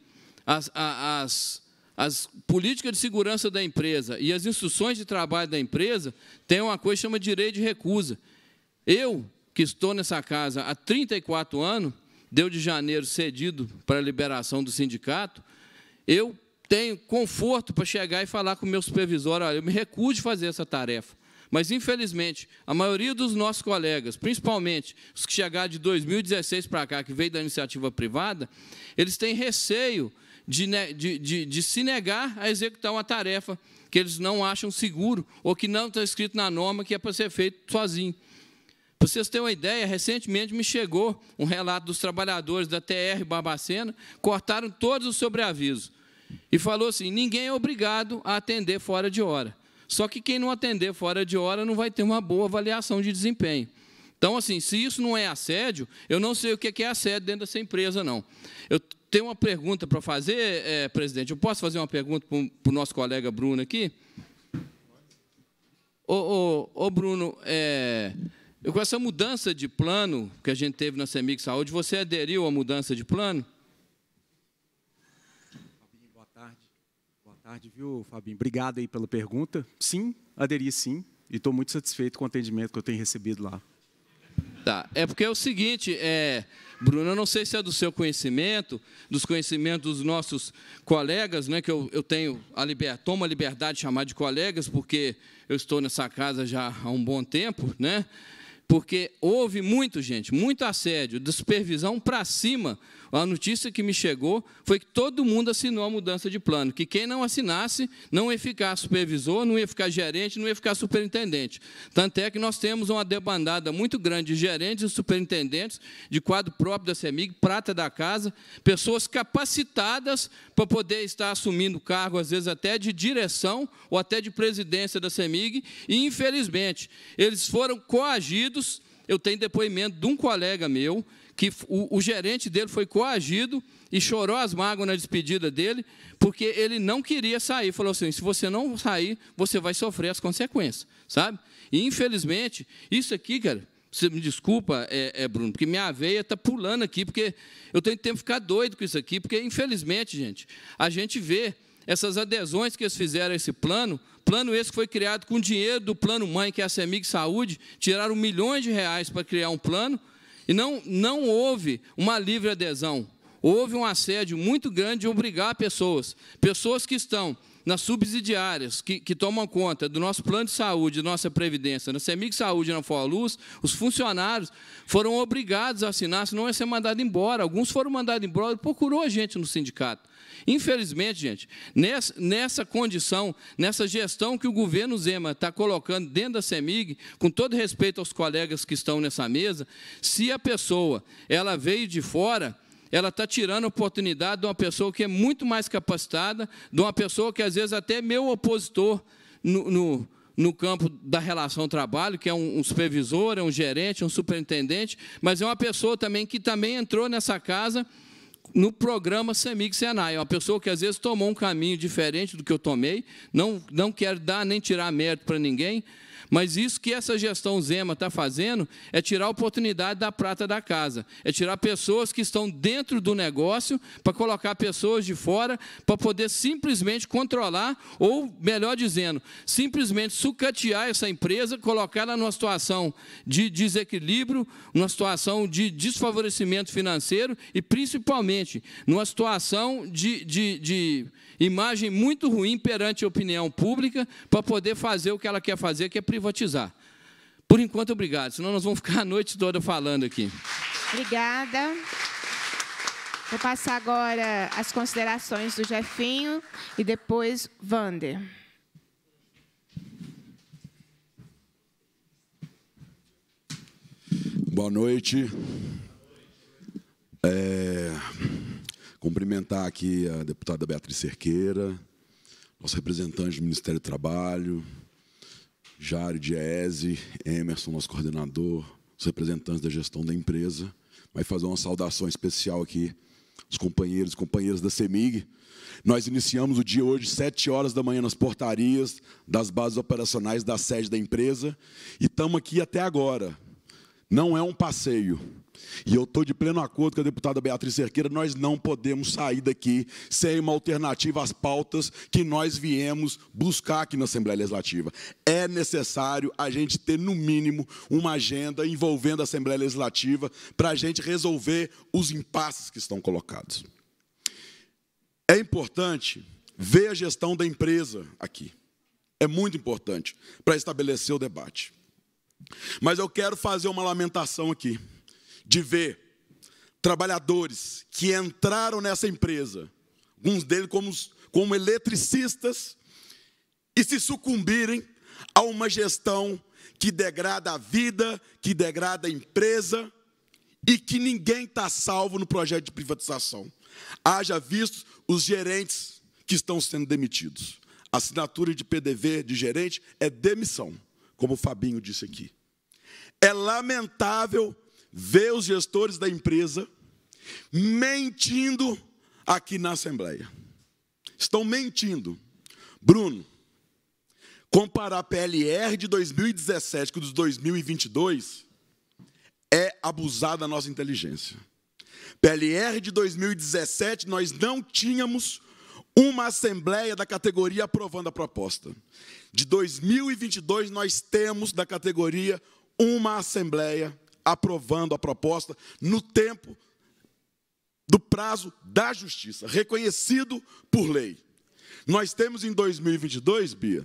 as, as as políticas de segurança da empresa e as instruções de trabalho da empresa têm uma coisa que chama direito de recusa. Eu, que estou nessa casa há 34 anos, deu de janeiro cedido para a liberação do sindicato, eu tenho conforto para chegar e falar com o meu supervisor, olha, eu me recuso de fazer essa tarefa. Mas, infelizmente, a maioria dos nossos colegas, principalmente os que chegaram de 2016 para cá, que veio da iniciativa privada, eles têm receio de, de, de, de se negar a executar uma tarefa que eles não acham seguro ou que não está escrito na norma que é para ser feito sozinho. Para vocês terem uma ideia, recentemente me chegou um relato dos trabalhadores da TR Barbacena, cortaram todos os sobreavisos. E falou assim: ninguém é obrigado a atender fora de hora. Só que quem não atender fora de hora não vai ter uma boa avaliação de desempenho. Então, assim, se isso não é assédio, eu não sei o que é assédio dentro dessa empresa, não. Eu tenho uma pergunta para fazer, é, presidente. Eu posso fazer uma pergunta para o nosso colega Bruno aqui? Ô, ô, ô Bruno, é, com essa mudança de plano que a gente teve na CEMIG Saúde, você aderiu à mudança de plano? Fabinho, boa tarde. Boa tarde, viu, Fabinho? Obrigado aí pela pergunta. Sim, aderi sim. E estou muito satisfeito com o atendimento que eu tenho recebido lá. Tá. É porque é o seguinte, é, Bruno, eu não sei se é do seu conhecimento, dos conhecimentos dos nossos colegas, né, que eu, eu tenho a liber, tomo a liberdade de chamar de colegas, porque eu estou nessa casa já há um bom tempo, né? porque houve muito, gente, muito assédio, de supervisão para cima. A notícia que me chegou foi que todo mundo assinou a mudança de plano, que quem não assinasse não ia ficar supervisor, não ia ficar gerente, não ia ficar superintendente. Tanto é que nós temos uma debandada muito grande de gerentes e superintendentes de quadro próprio da CEMIG, prata da casa, pessoas capacitadas para poder estar assumindo cargo, às vezes até de direção ou até de presidência da CEMIG, e, infelizmente, eles foram coagidos eu tenho depoimento de um colega meu, que o, o gerente dele foi coagido e chorou as mágoas na despedida dele, porque ele não queria sair. Falou assim: se você não sair, você vai sofrer as consequências, sabe? E infelizmente, isso aqui, cara, você me desculpa, é, é Bruno, porque minha veia está pulando aqui, porque eu tenho tempo ficar doido com isso aqui, porque infelizmente, gente, a gente vê essas adesões que eles fizeram a esse plano Plano esse que foi criado com dinheiro do Plano Mãe, que é a Semig Saúde, tiraram milhões de reais para criar um plano e não, não houve uma livre adesão. Houve um assédio muito grande de obrigar pessoas, pessoas que estão nas subsidiárias que, que, tomam conta do nosso plano de saúde, da nossa previdência, na CEMIG Saúde e na Luz, os funcionários foram obrigados a assinar, senão ia ser mandado embora. Alguns foram mandados embora, procurou a gente no sindicato. Infelizmente, gente, nessa, nessa condição, nessa gestão que o governo Zema está colocando dentro da CEMIG, com todo respeito aos colegas que estão nessa mesa, se a pessoa ela veio de fora, ela está tirando a oportunidade de uma pessoa que é muito mais capacitada, de uma pessoa que às vezes até é meu opositor no, no no campo da relação trabalho, que é um, um, supervisor, é um gerente, um superintendente, mas é uma pessoa também que também entrou nessa casa no programa Semig Senai. É uma pessoa que às vezes tomou um caminho diferente do que eu tomei, não, não quero dar nem tirar mérito para ninguém, mas isso que essa gestão Zema está fazendo é tirar a oportunidade da prata da casa, é tirar pessoas que estão dentro do negócio para colocar pessoas de fora para poder simplesmente controlar, ou melhor dizendo, simplesmente sucatear essa empresa, colocá-la numa situação de desequilíbrio, numa situação de desfavorecimento financeiro e principalmente numa situação de, de, de imagem muito ruim perante a opinião pública para poder fazer o que ela quer fazer, que é privatizar batizar. Por enquanto, obrigado, senão nós vamos ficar a noite toda falando aqui. Obrigada. Vou passar agora as considerações do Jefinho e depois Vander. Boa noite. É, cumprimentar aqui a deputada Beatriz Cerqueira, nosso representante do Ministério do Trabalho, Jário, Diese, Emerson, nosso coordenador, os representantes da gestão da empresa. Vai fazer uma saudação especial aqui os companheiros e companheiras da CEMIG. Nós iniciamos o dia hoje, 7 horas da manhã, nas portarias das bases operacionais da sede da empresa. E estamos aqui até agora. Não é um passeio. E eu estou de pleno acordo com a deputada Beatriz Cerqueira, nós não podemos sair daqui sem uma alternativa às pautas que nós viemos buscar aqui na Assembleia Legislativa. É necessário a gente ter, no mínimo, uma agenda envolvendo a Assembleia Legislativa para a gente resolver os impasses que estão colocados. É importante ver a gestão da empresa aqui. É muito importante para estabelecer o debate. Mas eu quero fazer uma lamentação aqui de ver trabalhadores que entraram nessa empresa, alguns deles como, como eletricistas, e se sucumbirem a uma gestão que degrada a vida, que degrada a empresa, e que ninguém está salvo no projeto de privatização. Haja visto os gerentes que estão sendo demitidos. A assinatura de PDV de gerente é demissão, como o Fabinho disse aqui. É lamentável vê os gestores da empresa mentindo aqui na Assembleia. Estão mentindo. Bruno, comparar a PLR de 2017 com a de 2022 é abusar da nossa inteligência. PLR de 2017, nós não tínhamos uma assembleia da categoria aprovando a proposta. De 2022, nós temos da categoria uma assembleia aprovando a proposta no tempo do prazo da justiça, reconhecido por lei. Nós temos em 2022, Bia,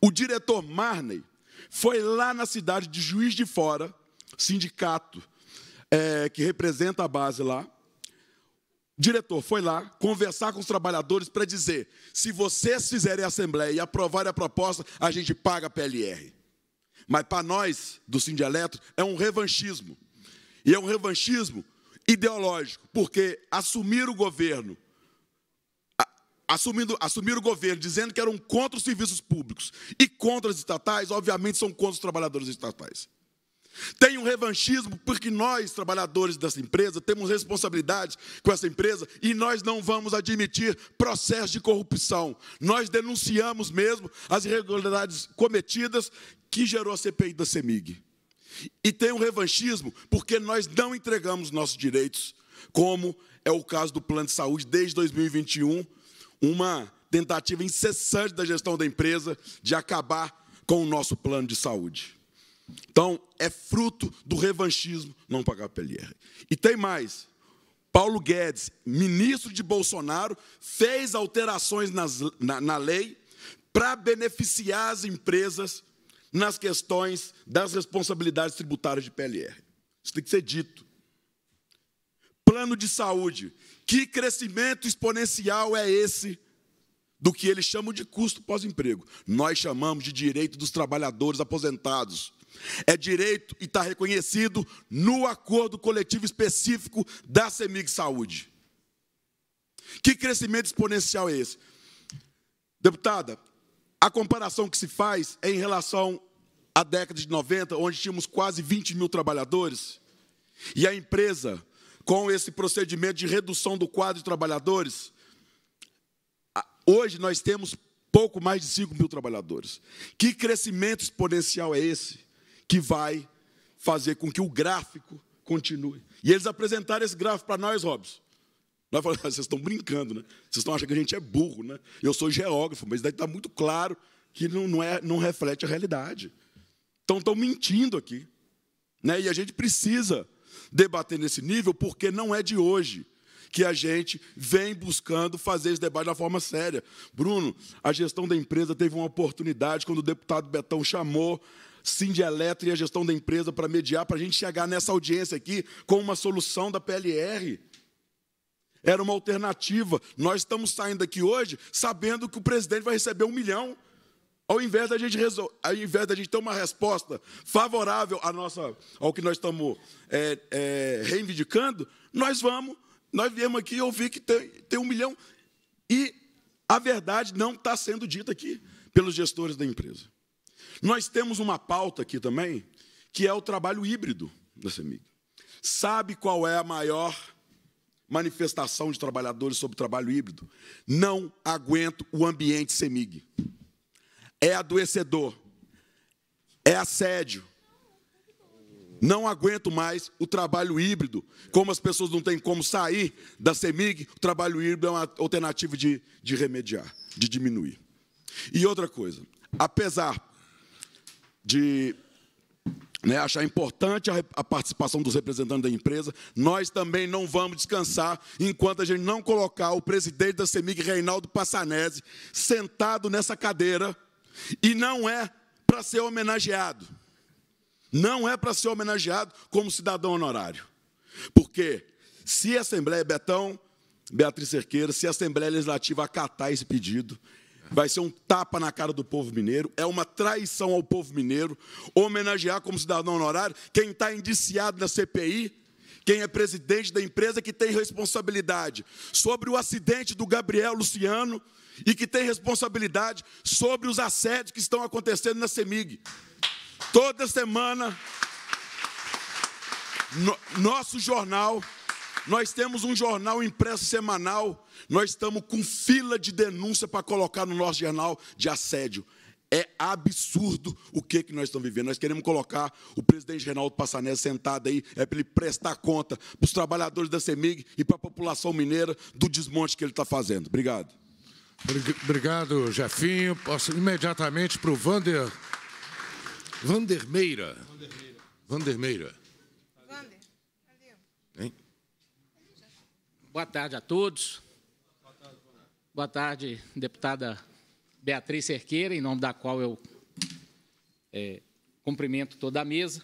o diretor Marney foi lá na cidade de Juiz de Fora, sindicato é, que representa a base lá. diretor foi lá conversar com os trabalhadores para dizer: se vocês fizerem a assembleia e aprovarem a proposta, a gente paga a PLR. Mas para nós, do Sindialeto, é um revanchismo. E é um revanchismo ideológico, porque assumir o governo, assumindo, assumir o governo dizendo que eram contra os serviços públicos e contra as estatais, obviamente são contra os trabalhadores estatais. Tem um revanchismo porque nós, trabalhadores dessa empresa, temos responsabilidade com essa empresa e nós não vamos admitir processo de corrupção. Nós denunciamos mesmo as irregularidades cometidas que gerou a CPI da CEMIG. E tem um revanchismo porque nós não entregamos nossos direitos, como é o caso do plano de saúde desde 2021, uma tentativa incessante da gestão da empresa de acabar com o nosso plano de saúde. Então, é fruto do revanchismo não pagar PLR. E tem mais. Paulo Guedes, ministro de Bolsonaro, fez alterações nas, na, na lei para beneficiar as empresas nas questões das responsabilidades tributárias de PLR. Isso tem que ser dito. Plano de saúde. Que crescimento exponencial é esse do que eles chamam de custo pós-emprego? Nós chamamos de direito dos trabalhadores aposentados. É direito e está reconhecido no acordo coletivo específico da CEMIG Saúde. Que crescimento exponencial é esse? Deputada, a comparação que se faz é em relação à década de 90, onde tínhamos quase 20 mil trabalhadores, e a empresa, com esse procedimento de redução do quadro de trabalhadores, hoje nós temos pouco mais de 5 mil trabalhadores. Que crescimento exponencial é esse que vai fazer com que o gráfico continue? E eles apresentaram esse gráfico para nós, Robson. Nós é falamos, ah, vocês estão brincando, né? Vocês estão achando que a gente é burro, né? Eu sou geógrafo, mas daí está muito claro que não, não, é, não reflete a realidade. Então estão mentindo aqui. Né? E a gente precisa debater nesse nível, porque não é de hoje que a gente vem buscando fazer esse debate da forma séria. Bruno, a gestão da empresa teve uma oportunidade quando o deputado Betão chamou Cindy e a gestão da empresa para mediar, para a gente chegar nessa audiência aqui com uma solução da PLR. Era uma alternativa. Nós estamos saindo aqui hoje sabendo que o presidente vai receber um milhão. Ao invés da gente, resol... ao invés da gente ter uma resposta favorável à nossa... ao que nós estamos é, é, reivindicando, nós vamos, nós viemos aqui ouvir que tem, tem um milhão. E a verdade não está sendo dita aqui pelos gestores da empresa. Nós temos uma pauta aqui também, que é o trabalho híbrido da CEMIG. Sabe qual é a maior manifestação de trabalhadores sobre trabalho híbrido. Não aguento o ambiente Semig. É adoecedor. É assédio. Não aguento mais o trabalho híbrido. Como as pessoas não têm como sair da Semig, o trabalho híbrido é uma alternativa de, de remediar, de diminuir. E outra coisa, apesar de né, achar importante a, a, participação dos representantes da empresa, nós também não vamos descansar enquanto a gente não colocar o presidente da CEMIG, Reinaldo Passanese, sentado nessa cadeira, e não é para ser homenageado. Não é para ser homenageado como cidadão honorário. Porque se a Assembleia, Betão, Beatriz Cerqueira, se a Assembleia Legislativa acatar esse pedido, vai ser um tapa na cara do povo mineiro, é uma traição ao povo mineiro, homenagear como cidadão honorário quem está indiciado na CPI, quem é presidente da empresa que tem responsabilidade sobre o acidente do Gabriel Luciano e que tem responsabilidade sobre os assédios que estão acontecendo na CEMIG. Toda semana, no, nosso jornal nós temos um jornal impresso semanal, nós estamos com fila de denúncia para colocar no nosso jornal de assédio. É absurdo o que, que nós estamos vivendo. Nós queremos colocar o presidente Reinaldo Passanés sentado aí, é para ele prestar conta para os trabalhadores da CEMIG e para a população mineira do desmonte que ele está fazendo. Obrigado. Obrigado, Jefinho. Posso imediatamente para o Vander... Vandermeira. Vandermeira. Vandermeira. Boa tarde a todos. Boa tarde, deputada Beatriz Cerqueira, em nome da qual eu é, cumprimento toda a mesa.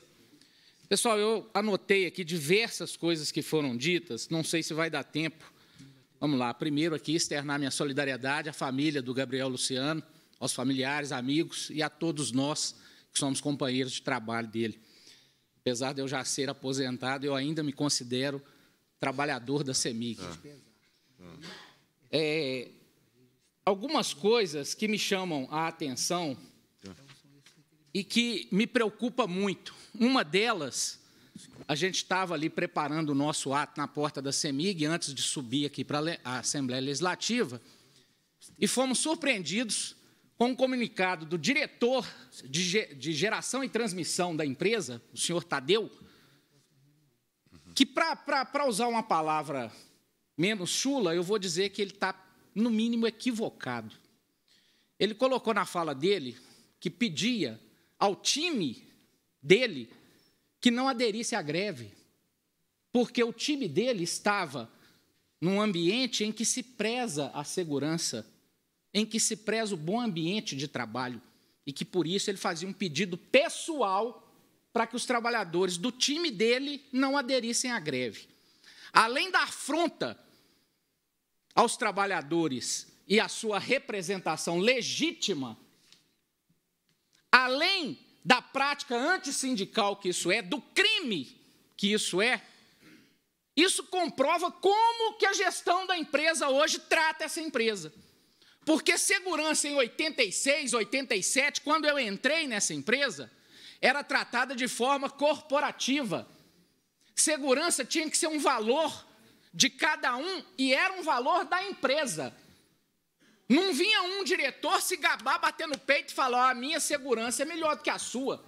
Pessoal, eu anotei aqui diversas coisas que foram ditas, não sei se vai dar tempo. Vamos lá, primeiro aqui externar minha solidariedade à família do Gabriel Luciano, aos familiares, amigos e a todos nós que somos companheiros de trabalho dele. Apesar de eu já ser aposentado, eu ainda me considero trabalhador da CEMIG. Ah. É, algumas coisas que me chamam a atenção e que me preocupa muito. Uma delas, a gente estava ali preparando o nosso ato na porta da CEMIG antes de subir aqui para a Assembleia Legislativa e fomos surpreendidos com um comunicado do diretor de, geração e transmissão da empresa, o senhor Tadeu, que para usar uma palavra menos chula, eu vou dizer que ele está, no mínimo, equivocado. Ele colocou na fala dele que pedia ao time dele que não aderisse à greve, porque o time dele estava num ambiente em que se preza a segurança, em que se preza o bom ambiente de trabalho, e que por isso ele fazia um pedido pessoal para que os trabalhadores do time dele não aderissem à greve. Além da afronta aos trabalhadores e à sua representação legítima, além da prática antissindical que isso é, do crime que isso é, isso comprova como que a gestão da empresa hoje trata essa empresa. Porque segurança em 86, 87, quando eu entrei nessa empresa, era tratada de forma corporativa. Segurança tinha que ser um valor de cada um e era um valor da empresa. Não vinha um diretor se gabar, bater no peito e falar: oh, a minha segurança é melhor do que a sua.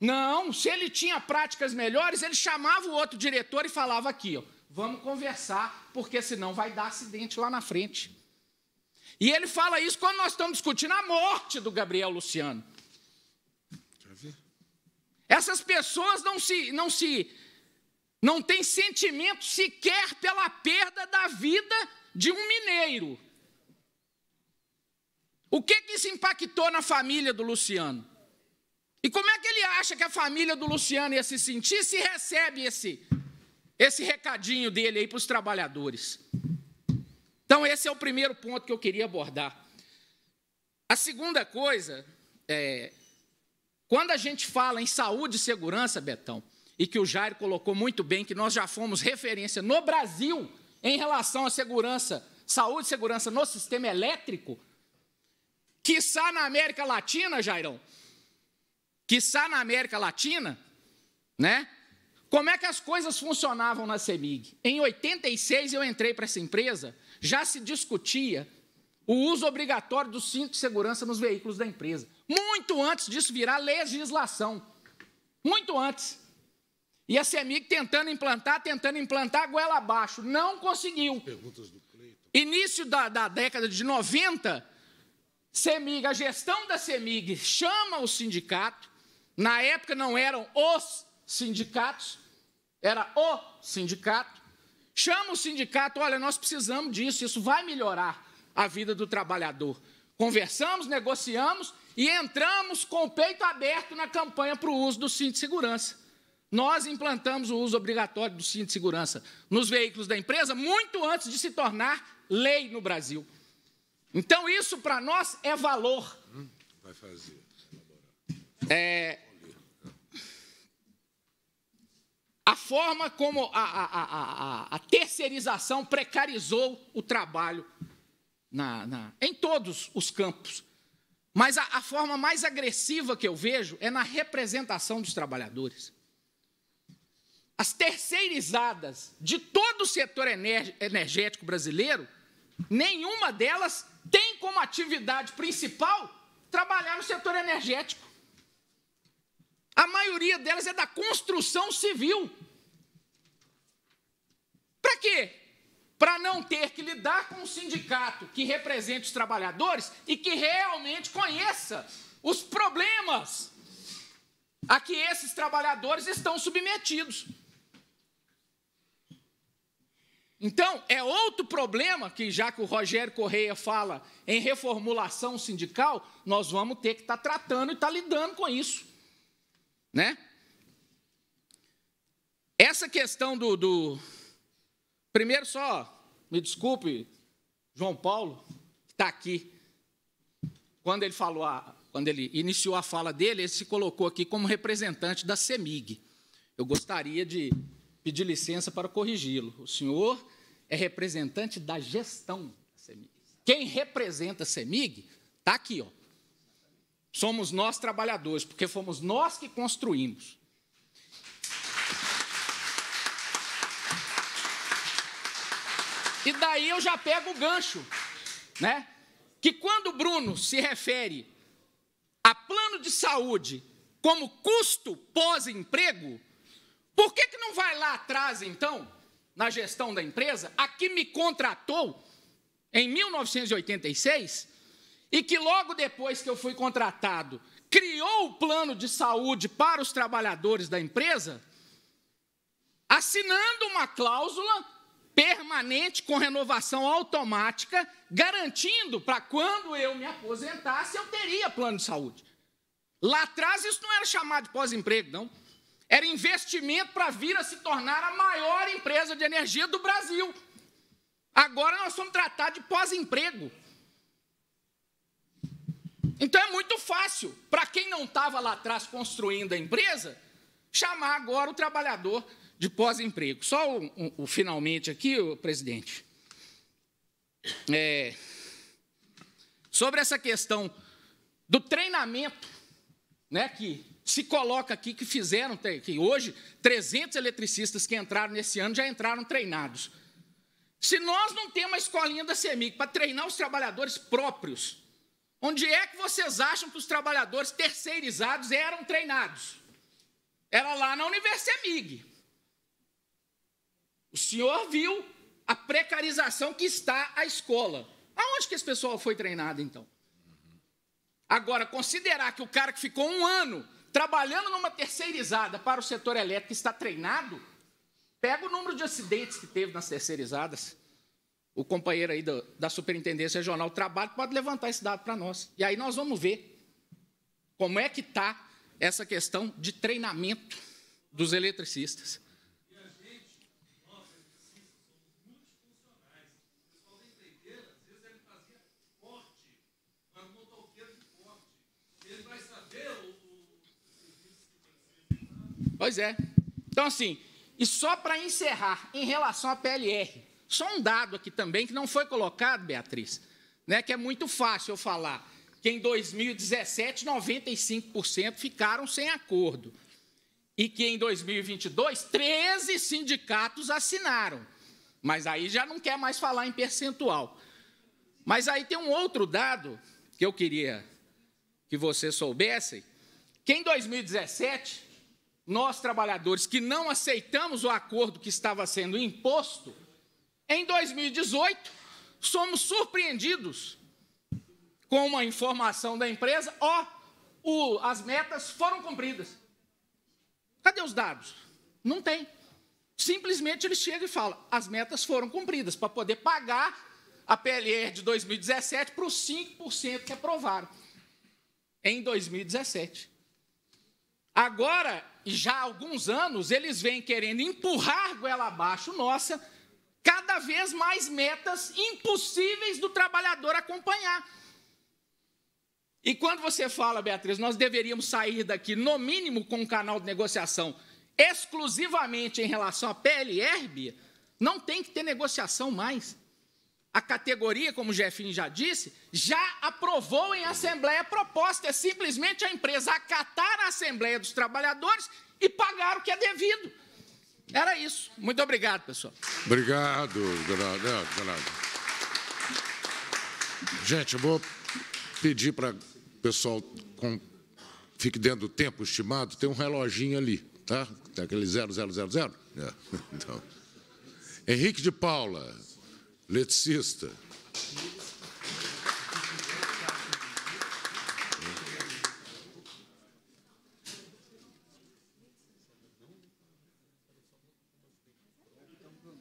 Não, se ele tinha práticas melhores, ele chamava o outro diretor e falava aqui: ó, vamos conversar, porque senão vai dar acidente lá na frente. E ele fala isso quando nós estamos discutindo a morte do Gabriel Luciano. Essas pessoas não se não se não têm sentimento sequer pela perda da vida de um mineiro. O que que isso impactou na família do Luciano? E como é que ele acha que a família do Luciano ia se sentir se recebe esse esse recadinho dele aí para os trabalhadores? Então esse é o primeiro ponto que eu queria abordar. A segunda coisa é, quando a gente fala em saúde e segurança, Betão, e que o Jair colocou muito bem, que nós já fomos referência no Brasil em relação à segurança, saúde e segurança no sistema elétrico, quiçá na América Latina, Jairão, quiçá na América Latina, né? Como é que as coisas funcionavam na CEMIG? Em 86 eu entrei para essa empresa, já se discutia o uso obrigatório do cinto de segurança nos veículos da empresa. Muito antes disso virar legislação. Muito antes. E a CEMIG tentando implantar, tentando implantar, a goela abaixo. Não conseguiu. Início da, da década de 90, CEMIG, a gestão da CEMIG chama o sindicato. Na época não eram os sindicatos, era o sindicato. Chama o sindicato, olha, nós precisamos disso, isso vai melhorar a vida do trabalhador. Conversamos, negociamos e entramos com o peito aberto na campanha para o uso do cinto de segurança. Nós implantamos o uso obrigatório do cinto de segurança nos veículos da empresa muito antes de se tornar lei no Brasil. Então, isso para nós é valor. Vai fazer. É, a forma como a, a, a, a terceirização precarizou o trabalho na, na, em todos os campos. Mas a, a forma mais agressiva que eu vejo é na representação dos trabalhadores. As terceirizadas de todo o setor energético brasileiro, nenhuma delas tem como atividade principal trabalhar no setor energético. A maioria delas é da construção civil. Para quê? para não ter que lidar com um sindicato que represente os trabalhadores e que realmente conheça os problemas a que esses trabalhadores estão submetidos. Então, é outro problema que, já que o Rogério Correia fala em reformulação sindical, nós vamos ter que estar tá tratando e estar tá lidando com isso. Né? Essa questão do, do Primeiro, só me desculpe, João Paulo, que está aqui. Quando ele falou, a, quando ele iniciou a fala dele, ele se colocou aqui como representante da CEMIG. Eu gostaria de pedir licença para corrigi-lo. O senhor é representante da gestão da CEMIG. Quem representa a CEMIG está aqui, ó. Somos nós trabalhadores, porque fomos nós que construímos. E daí eu já pego o gancho, né? Que quando Bruno se refere a plano de saúde como custo pós-emprego, por que, que não vai lá atrás, então, na gestão da empresa, a que me contratou em 1986 e que logo depois que eu fui contratado criou o plano de saúde para os trabalhadores da empresa, assinando uma cláusula permanente com renovação automática, garantindo para quando eu me aposentasse eu teria plano de saúde. Lá atrás isso não era chamado de pós-emprego, não. Era investimento para vir a se tornar a maior empresa de energia do Brasil. Agora nós somos tratados de pós-emprego. Então é muito fácil para quem não estava lá atrás construindo a empresa chamar agora o trabalhador de pós-emprego. Só o, o, o, finalmente aqui, o presidente. É, sobre essa questão do treinamento, né, que se coloca aqui que fizeram, que hoje 300 eletricistas que entraram nesse ano já entraram treinados. Se nós não temos uma escolinha da CEMIG para treinar os trabalhadores próprios, onde é que vocês acham que os trabalhadores terceirizados eram treinados? Era lá na Universimig. O senhor viu a precarização que está a escola. Aonde que esse pessoal foi treinado, então? Agora, considerar que o cara que ficou um ano trabalhando numa terceirizada para o setor elétrico está treinado, pega o número de acidentes que teve nas terceirizadas. O companheiro aí do, da Superintendência Regional do Trabalho pode levantar esse dado para nós. E aí nós vamos ver como é que está essa questão de treinamento dos eletricistas. Pois é. Então, assim, e só para encerrar, em relação à PLR, só um dado aqui também que não foi colocado, Beatriz, né, que é muito fácil eu falar, que em 2017, 95% ficaram sem acordo. E que em 2022, 13 sindicatos assinaram. Mas aí já não quer mais falar em percentual. Mas aí tem um outro dado que eu queria que vocês soubessem, que em 2017, nós trabalhadores que não aceitamos o acordo que estava sendo imposto, em 2018 somos surpreendidos com uma informação da empresa: ó, as metas foram cumpridas. Cadê os dados? Não tem. Simplesmente ele chega e fala: as metas foram cumpridas para poder pagar a PLR de 2017 para os 5% que aprovaram em 2017. Agora, já há alguns anos, eles vêm querendo empurrar goela abaixo nossa, cada vez mais metas impossíveis do trabalhador acompanhar. E quando você fala, Beatriz, nós deveríamos sair daqui, no mínimo, com um canal de negociação exclusivamente em relação à PLR, Bia, não tem que ter negociação mais a categoria, como o Jefim já disse, já aprovou em assembleia a proposta. É simplesmente a empresa acatar a assembleia dos trabalhadores e pagar o que é devido. Era isso. Muito obrigado, pessoal. Obrigado, Donato. Gente, eu vou pedir para o pessoal com... fique dentro do tempo estimado. Tem um reloginho ali, tá? Tem aquele 0000. É. <laughs> Então. Henrique de Paula. Leticista.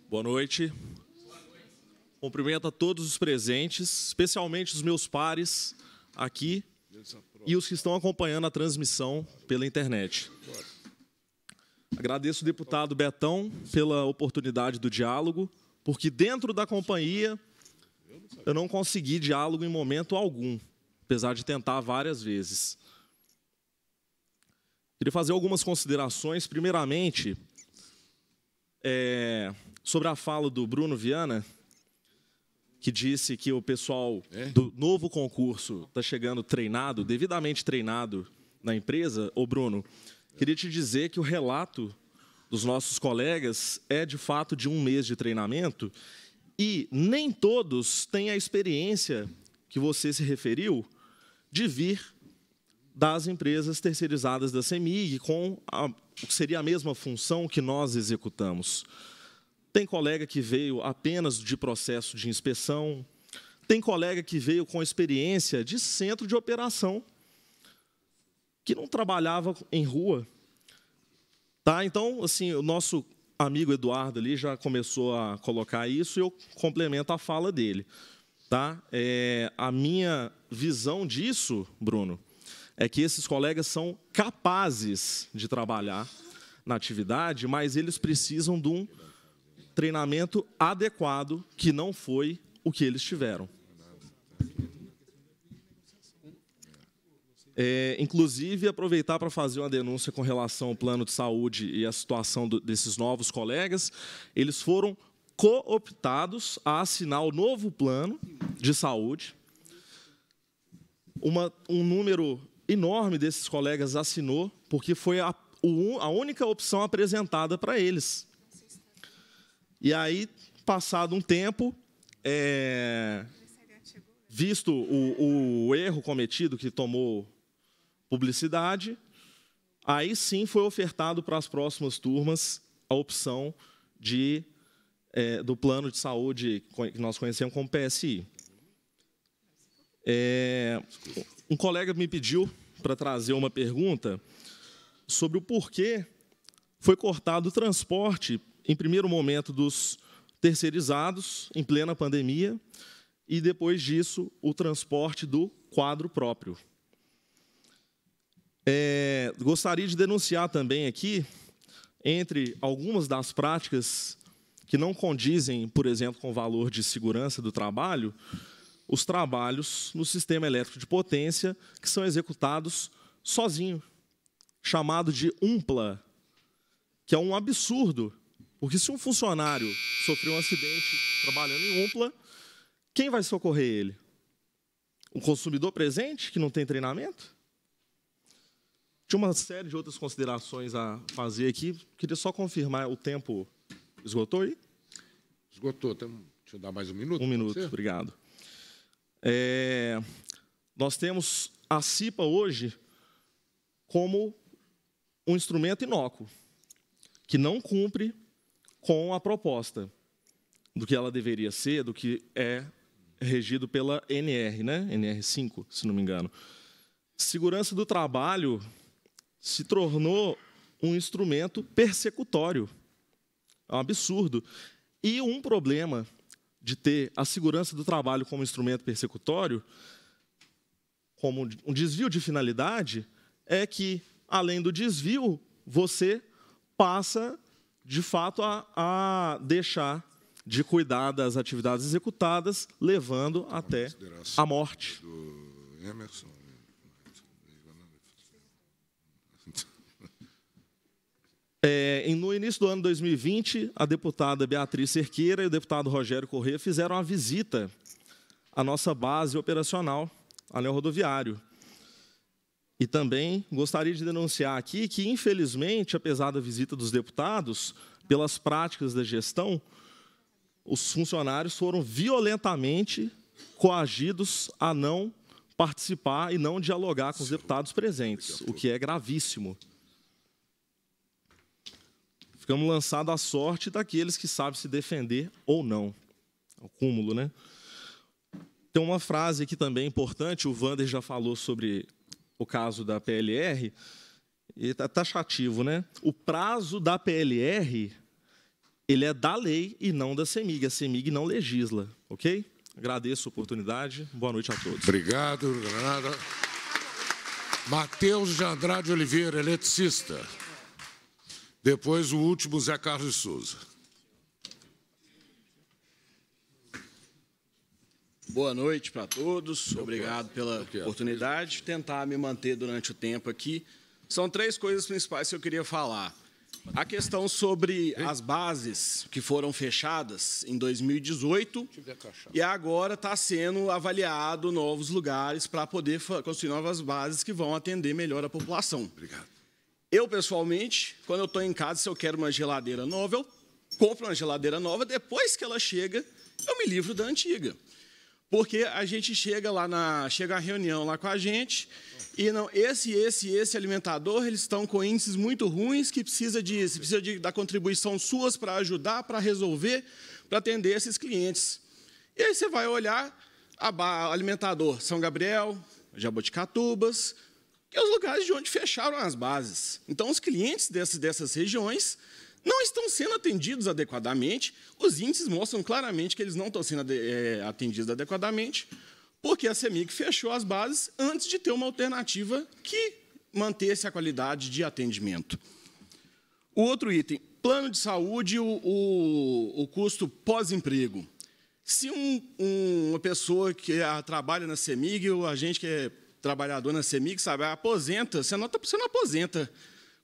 Boa noite. Cumprimento a todos os presentes, especialmente os meus pares aqui e os que estão acompanhando a transmissão pela internet. Agradeço o deputado Betão pela oportunidade do diálogo porque dentro da companhia eu não consegui diálogo em momento algum, apesar de tentar várias vezes. Queria fazer algumas considerações, primeiramente, é, sobre a fala do Bruno Viana, que disse que o pessoal é? do novo concurso está chegando treinado, devidamente treinado na empresa. Ô, Bruno, queria te dizer que o relato dos nossos colegas é de fato de um mês de treinamento e nem todos têm a experiência que você se referiu de vir das empresas terceirizadas da CEMIG com a, o que seria a mesma função que nós executamos. Tem colega que veio apenas de processo de inspeção, tem colega que veio com experiência de centro de operação, que não trabalhava em rua, Tá? Então, assim, o nosso amigo Eduardo ali já começou a colocar isso e eu complemento a fala dele. Tá? É, a minha visão disso, Bruno, é que esses colegas são capazes de trabalhar na atividade, mas eles precisam de um treinamento adequado que não foi o que eles tiveram. É, inclusive, aproveitar para fazer uma denúncia com relação ao plano de saúde e a situação do, desses novos colegas. Eles foram cooptados a assinar o novo plano de saúde. Uma, um número enorme desses colegas assinou, porque foi a, o, a única opção apresentada para eles. E aí, passado um tempo, é, visto o, o erro cometido que tomou publicidade, aí sim foi ofertado para as próximas turmas a opção de, é, do plano de saúde que nós conhecemos como PSI. É, um colega me pediu para trazer uma pergunta sobre o porquê foi cortado o transporte, em primeiro momento, dos terceirizados, em plena pandemia, e depois disso, o transporte do quadro próprio. É, gostaria de denunciar também aqui, entre algumas das práticas que não condizem, por exemplo, com o valor de segurança do trabalho, os trabalhos no sistema elétrico de potência que são executados sozinho, chamado de UMPLA, que é um absurdo, porque se um funcionário sofreu um acidente trabalhando em UMPLA, quem vai socorrer ele? O consumidor presente, que não tem treinamento? Tinha uma série de outras considerações a fazer aqui. Queria só confirmar o tempo. Esgotou aí? Esgotou. Deixa eu dar mais um minuto. Um minuto, obrigado. É... Nós temos a CIPA hoje como um instrumento inócuo, que não cumpre com a proposta do que ela deveria ser, do que é regido pela NR, né? NR5, se não me engano. Segurança do trabalho se tornou um instrumento persecutório. É um absurdo. E um problema de ter a segurança do trabalho como instrumento persecutório, como um desvio de finalidade, é que, além do desvio, você passa, de fato, a, a deixar de cuidar das atividades executadas, levando até a morte. Do Emerson. É, no início do ano 2020, a deputada Beatriz Cerqueira e o deputado Rogério Corrêa fizeram uma visita à nossa base operacional, anel rodoviário. E também gostaria de denunciar aqui que, infelizmente, apesar da visita dos deputados, pelas práticas da gestão, os funcionários foram violentamente coagidos a não participar e não dialogar com os deputados presentes, o que é gravíssimo. Ficamos lançados à sorte daqueles que sabem se defender ou não. É o cúmulo, né? Tem uma frase aqui também importante, o Vander já falou sobre o caso da PLR, e tá taxativo, tá né? O prazo da PLR, ele é da lei e não da CEMIG. A CEMIG não legisla, ok? Agradeço a oportunidade. Boa noite a todos. Obrigado, Granada. Matheus de Andrade Oliveira, eletricista. Depois o último, Zé Carlos Souza. Boa noite para todos. Obrigado pela oportunidade. Tentar me manter durante o tempo aqui. São três coisas principais que eu queria falar. A questão sobre as bases que foram fechadas em 2018 e agora está sendo avaliado novos lugares para poder construir novas bases que vão atender melhor a população. Obrigado. Eu, pessoalmente, quando eu estou em casa, se eu quero uma geladeira nova, eu compro uma geladeira nova, depois que ela chega, eu me livro da antiga. Porque a gente chega lá na. chega a reunião lá com a gente, e não, esse, esse, esse alimentador, eles estão com índices muito ruins que precisa de precisa de, da contribuição suas para ajudar, para resolver, para atender esses clientes. E aí você vai olhar a, a alimentador São Gabriel, Jaboticatubas, que é os lugares de onde fecharam as bases. Então, os clientes dessas, dessas regiões não estão sendo atendidos adequadamente. Os índices mostram claramente que eles não estão sendo é, atendidos adequadamente, porque a CEMIG fechou as bases antes de ter uma alternativa que mantesse a qualidade de atendimento. O outro item, plano de saúde, o, o, o custo pós-emprego. Se um, um, uma pessoa que é, trabalha na CEMIG, ou a gente que é trabalhador na CEMIG sabe, aposenta, você não, tá, você não aposenta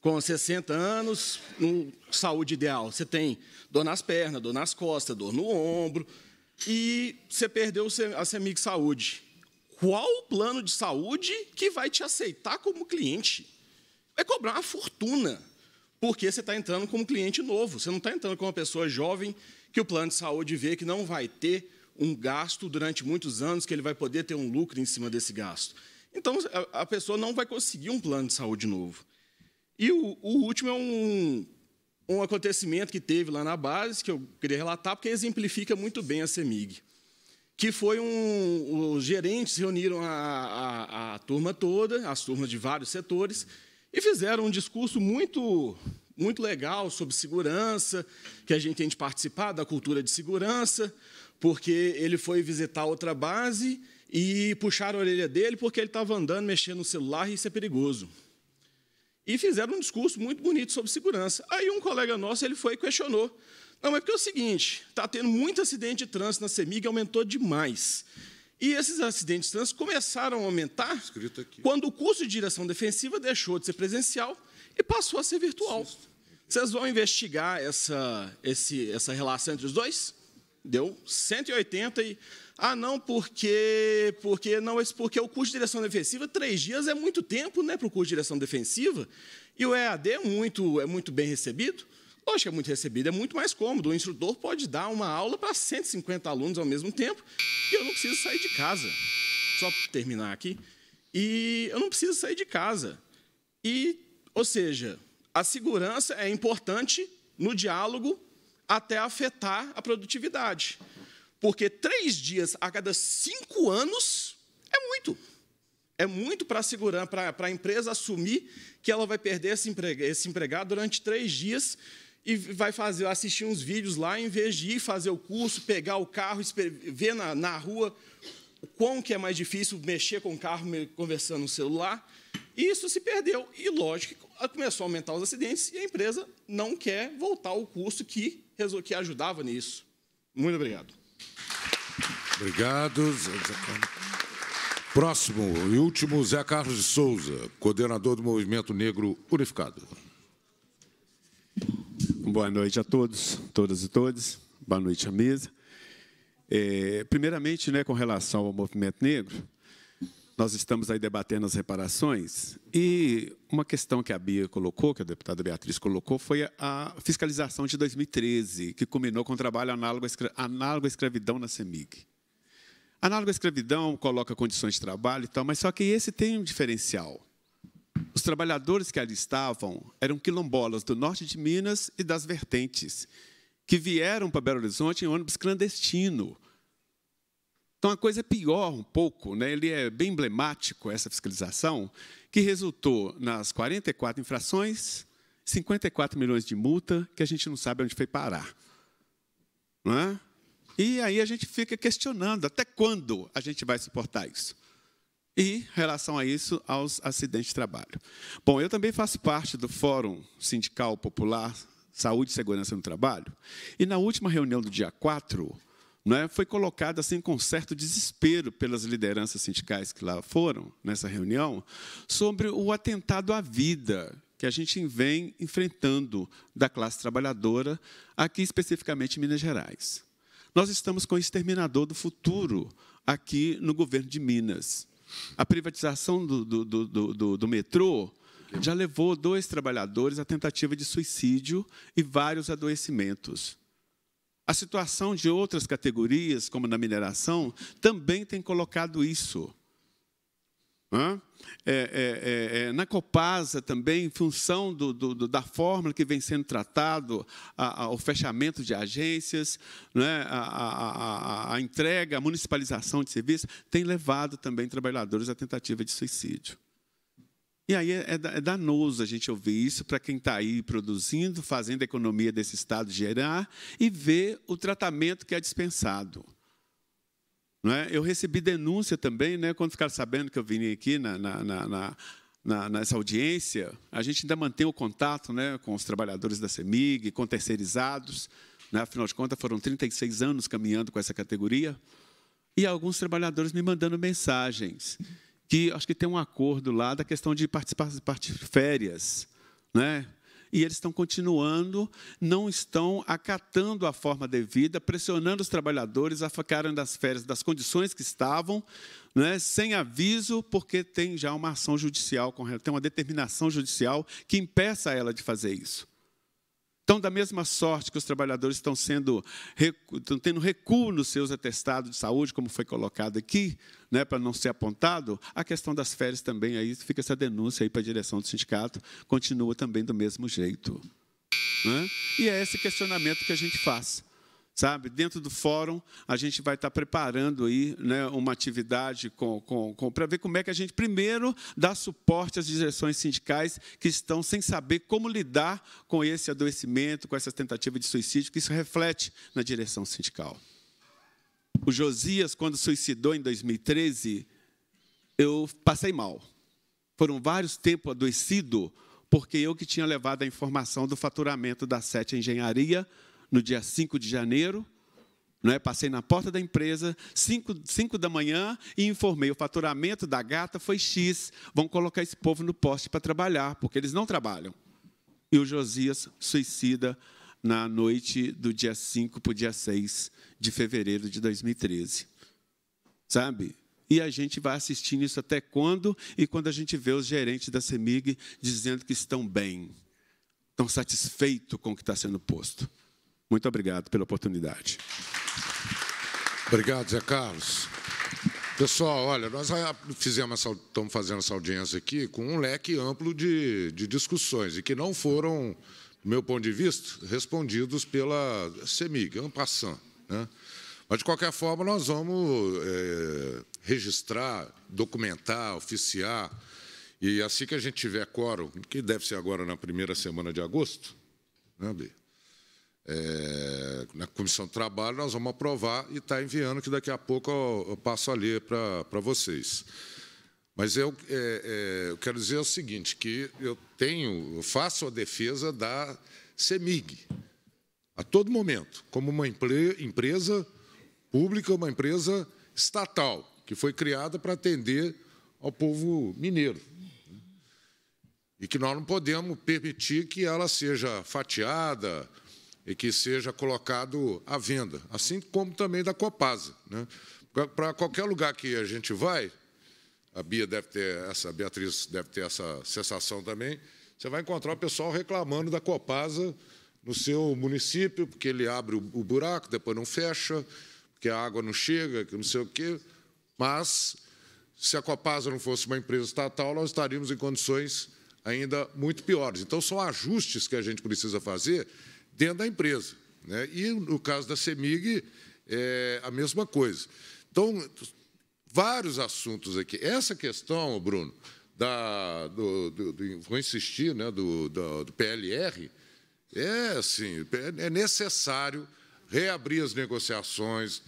com 60 anos, no saúde ideal. Você tem dor nas pernas, dor nas costas, dor no ombro, e você perdeu a CEMIG Saúde. Qual o plano de saúde que vai te aceitar como cliente? Vai é cobrar uma fortuna, porque você está entrando como cliente novo, você não está entrando como uma pessoa jovem que o plano de saúde vê que não vai ter um gasto durante muitos anos, que ele vai poder ter um lucro em cima desse gasto. Então, a, pessoa não vai conseguir um plano de saúde novo. E o, o último é um, um acontecimento que teve lá na base, que eu queria relatar, porque exemplifica muito bem a CEMIG. Que foi um. Os gerentes reuniram a, a, a turma toda, as turmas de vários setores, e fizeram um discurso muito muito legal sobre segurança, que a gente tem de participar da cultura de segurança, porque ele foi visitar outra base e puxaram a orelha dele porque ele estava andando, mexendo no celular e isso é perigoso. E fizeram um discurso muito bonito sobre segurança. Aí um colega nosso ele foi e questionou. Não, é porque é o seguinte, está tendo muito acidente de trânsito na CEMIG, aumentou demais. E esses acidentes de trânsito começaram a aumentar quando o curso de direção defensiva deixou de ser presencial e passou a ser virtual. Vocês vão investigar essa, esse, essa relação entre os dois? Deu 180 e ah, não, porque porque não porque o curso de direção defensiva, três dias é muito tempo né, para o curso de direção defensiva, e o EAD é muito, é muito bem recebido. Lógico que é muito recebido, é muito mais cômodo. O instrutor pode dar uma aula para 150 alunos ao mesmo tempo, e eu não preciso sair de casa. Só para terminar aqui. E eu não preciso sair de casa. E, ou seja, a segurança é importante no diálogo até afetar a produtividade. Porque três dias a cada cinco anos é muito. É muito para segurar, para a empresa assumir que ela vai perder esse, esse empregado durante três dias e vai fazer, assistir uns vídeos lá, em vez de ir fazer o curso, pegar o carro, ver na, na rua o quão que é mais difícil mexer com o carro, conversando no celular. E isso se perdeu. E, lógico, começou a aumentar os acidentes e a empresa não quer voltar ao curso que, que ajudava nisso. Muito obrigado. Obrigado. Próximo e último, Zé Carlos de Souza, coordenador do Movimento Negro Unificado. Boa noite a todos, todas e todos. Boa noite à mesa. É, primeiramente, né, com relação ao movimento negro, nós estamos aí debatendo as reparações e uma questão que a Bia colocou, que a deputada Beatriz colocou, foi a fiscalização de 2013, que culminou com um trabalho análogo à escravidão na CEMIG. Análogo à escravidão, coloca condições de trabalho e tal, mas só que esse tem um diferencial. Os trabalhadores que ali estavam eram quilombolas do norte de Minas e das vertentes, que vieram para Belo Horizonte em ônibus clandestino. Então a coisa é pior um pouco, né? ele é bem emblemático, essa fiscalização, que resultou nas 44 infrações, 54 milhões de multa, que a gente não sabe onde foi parar. Não é? E aí a gente fica questionando até quando a gente vai suportar isso. E relação a isso, aos acidentes de trabalho. Bom, eu também faço parte do Fórum Sindical Popular Saúde e Segurança no Trabalho, e na última reunião do dia 4, né, foi colocado assim com certo desespero pelas lideranças sindicais que lá foram nessa reunião sobre o atentado à vida que a gente vem enfrentando da classe trabalhadora aqui especificamente em Minas Gerais. Nós estamos com o exterminador do futuro aqui no governo de Minas. A privatização do, do, do, do, do metrô já levou dois trabalhadores à tentativa de suicídio e vários adoecimentos. A situação de outras categorias, como na mineração, também tem colocado isso. É, é, é, é, na Copasa também, em função do, do, da fórmula que vem sendo tratado, a, a, o fechamento de agências, né, a, a, entrega, a municipalização de serviços, tem levado também trabalhadores à tentativa de suicídio. E aí é, é, é, danoso a gente ouvir isso para quem está aí produzindo, fazendo a economia desse Estado gerar e ver o tratamento que é dispensado. É? Eu recebi denúncia também, né, quando ficaram sabendo que eu vim aqui na, na, na, na, nessa audiência. A gente ainda mantém o contato né, com os trabalhadores da CEMIG, com terceirizados. Né? Afinal de contas, foram 36 anos caminhando com essa categoria. E alguns trabalhadores me mandando mensagens que acho que tem um acordo lá da questão de participar de férias, né? e eles estão continuando, não estão acatando a forma devida, pressionando os trabalhadores a ficarem das férias, das condições que estavam, né, sem aviso, porque tem já uma ação judicial, tem uma determinação judicial que impeça ela de fazer isso. Então, da mesma sorte que os trabalhadores estão, sendo, estão tendo recuo nos seus atestados de saúde, como foi colocado aqui, né, para não ser apontado, a questão das férias também, aí fica essa denúncia aí para a direção do sindicato, continua também do mesmo jeito. Né? E é esse questionamento que a gente faz. Sabe, dentro do fórum, a gente vai estar preparando aí, né, uma atividade com, com, com para ver como é que a gente, primeiro, dá suporte às direções sindicais que estão sem saber como lidar com esse adoecimento, com essas tentativas de suicídio, que isso reflete na direção sindical. O Josias, quando suicidou em 2013, eu passei mal. Foram vários tempos adoecido, porque eu que tinha levado a informação do faturamento da Sete Engenharia no dia 5 de janeiro, é? passei na porta da empresa, 5, 5 da manhã, e informei: o faturamento da gata foi X, vão colocar esse povo no poste para trabalhar, porque eles não trabalham. E o Josias suicida na noite do dia 5 para o dia 6 de fevereiro de 2013. Sabe? E a gente vai assistindo isso até quando? E quando a gente vê os gerentes da CEMIG dizendo que estão bem, estão satisfeitos com o que está sendo posto. Muito obrigado pela oportunidade. Obrigado, Zé Carlos. Pessoal, olha, nós fizemos essa, estamos fazendo essa audiência aqui com um leque amplo de, de discussões e que não foram, do meu ponto de vista, respondidos pela CEMIG, Ampassan. Né? Mas, de qualquer forma, nós vamos é, registrar, documentar, oficiar, e assim que a gente tiver quórum, que deve ser agora na primeira semana de agosto, né, Bia? é, na Comissão de Trabalho, nós vamos aprovar e está enviando, que daqui a pouco eu, eu passo a ler para vocês. Mas eu, é, é, eu, quero dizer o seguinte, que eu tenho, eu faço a defesa da CEMIG a todo momento, como uma empresa pública, uma empresa estatal, que foi criada para atender ao povo mineiro. Né? E que nós não podemos permitir que ela seja fatiada, e que seja colocado à venda, assim como também da Copasa. Né? Para qualquer lugar que a gente vai, a Bia deve ter essa, a Beatriz deve ter essa sensação também, você vai encontrar o pessoal reclamando da Copasa no seu município, porque ele abre o buraco, depois não fecha, porque a água não chega, que não sei o quê. Mas, se a Copasa não fosse uma empresa estatal, nós estaríamos em condições ainda muito piores. Então, são ajustes que a gente precisa fazer dentro da empresa. Né? E, no caso da CEMIG, é a mesma coisa. Então, vários assuntos aqui. Essa questão, Bruno, da, do, do, do, vou insistir, né, do, do, PLR, é assim, é necessário reabrir as negociações,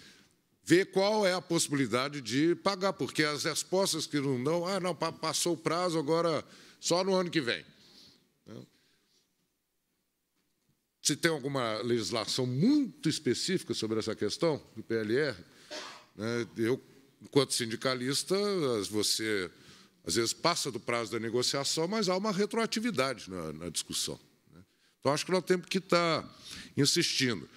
ver qual é a possibilidade de pagar, porque as respostas que não dão, ah, não, passou o prazo, agora só no ano que vem. se tem alguma legislação muito específica sobre essa questão do PLR. Né, eu, enquanto sindicalista, você às vezes passa do prazo da negociação, mas há uma retroatividade na, na discussão. Né. Então, acho que nós temos que estar tá insistindo.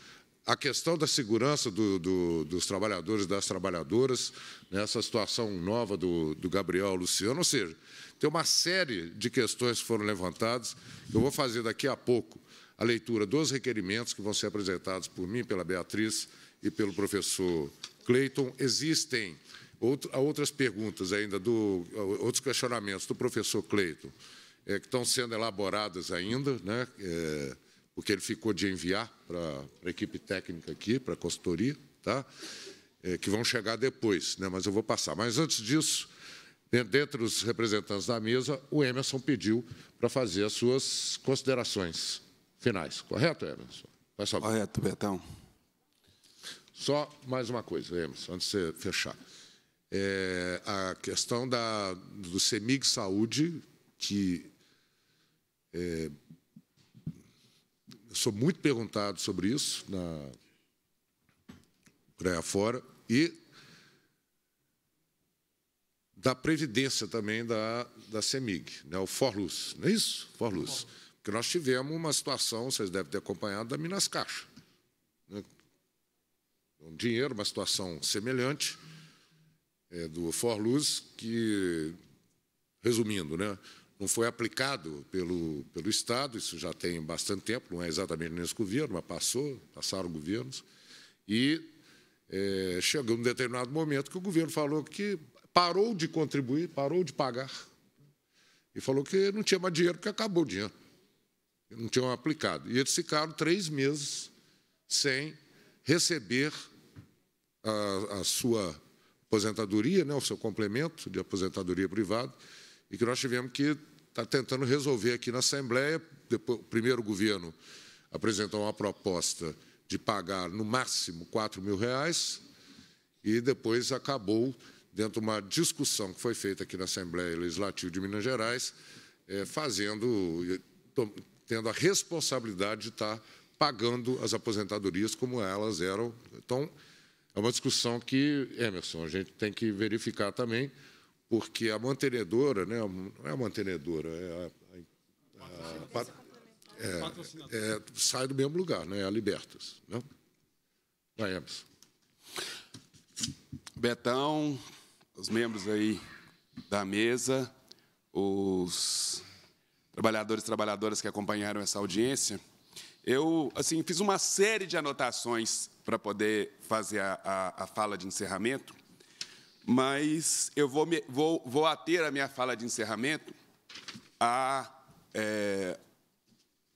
A questão da segurança do, do, dos trabalhadores e das trabalhadoras, nessa né, situação nova do, do Gabriel Luciano, ou seja, tem uma série de questões que foram levantadas, que eu vou fazer daqui a pouco a leitura dos requerimentos que vão ser apresentados por mim, pela Beatriz e pelo professor Cleiton. Existem outras perguntas ainda, do, outros questionamentos do professor Cleiton, é, que estão sendo elaboradas ainda, né, é, porque ele ficou de enviar para a equipe técnica aqui, para a consultoria, tá? É, que vão chegar depois, né, mas eu vou passar. Mas antes disso, dentre os representantes da mesa, o Emerson pediu para fazer as suas considerações finais. Correto, Emerson? Vai só. Correto, Betão. Só mais uma coisa, Emerson, antes de você fechar. É, a questão da, do CEMIG Saúde, que é, eu sou muito perguntado sobre isso na por aí afora, e da Previdência também da, da CEMIG, né, o Forluz, não é isso? Forluz nós tivemos uma situação, vocês devem ter acompanhado, da Minas Caixa. Né? Um dinheiro, uma situação semelhante, é, do Forluz, que, resumindo, né, não foi aplicado pelo, pelo Estado, isso já tem bastante tempo, não é exatamente nesse governo, mas passou, passaram governos, e é, chegou um determinado momento que o governo falou que parou de contribuir, parou de pagar, e falou que não tinha mais dinheiro, porque acabou o dinheiro não tinham aplicado. E eles ficaram três meses sem receber a, a sua aposentadoria, né, o seu complemento de aposentadoria privada, e que nós tivemos que estar tá tentando resolver aqui na Assembleia. Depois, o primeiro governo apresentou uma proposta de pagar no máximo 4 mil reais e depois acabou, dentro de uma discussão que foi feita aqui na Assembleia Legislativa de Minas Gerais, é, fazendo, tendo a responsabilidade de estar tá pagando as aposentadorias como elas eram. Então, é uma discussão que, Emerson, a gente tem que verificar também, porque a mantenedora, né, não é a mantenedora, é a, a, a, é, é, sai do mesmo lugar, né, é a Libertas. não Vai, Emerson. Betão, os membros aí da mesa, os trabalhadores e trabalhadoras que acompanharam essa audiência, eu assim fiz uma série de anotações para poder fazer a, a, a, fala de encerramento, mas eu vou, me, vou, vou ater a minha fala de encerramento a é,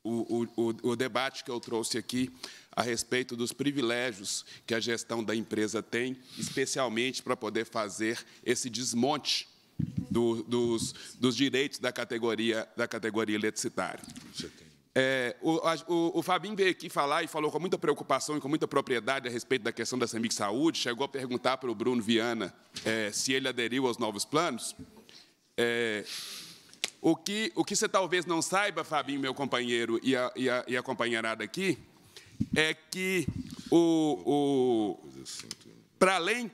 o, o, o debate que eu trouxe aqui a respeito dos privilégios que a gestão da empresa tem, especialmente para poder fazer esse desmonte do, dos, dos, direitos da categoria, da categoria eletricitária. É, o, o, o, Fabinho veio aqui falar e falou com muita preocupação e com muita propriedade a respeito da questão da Semig Saúde. Chegou a perguntar para o Bruno Viana é, se ele aderiu aos novos planos. É, o, que, o que você talvez não saiba, Fabinho, meu companheiro e a, e a, e a companheirada aqui, é que, o, o para além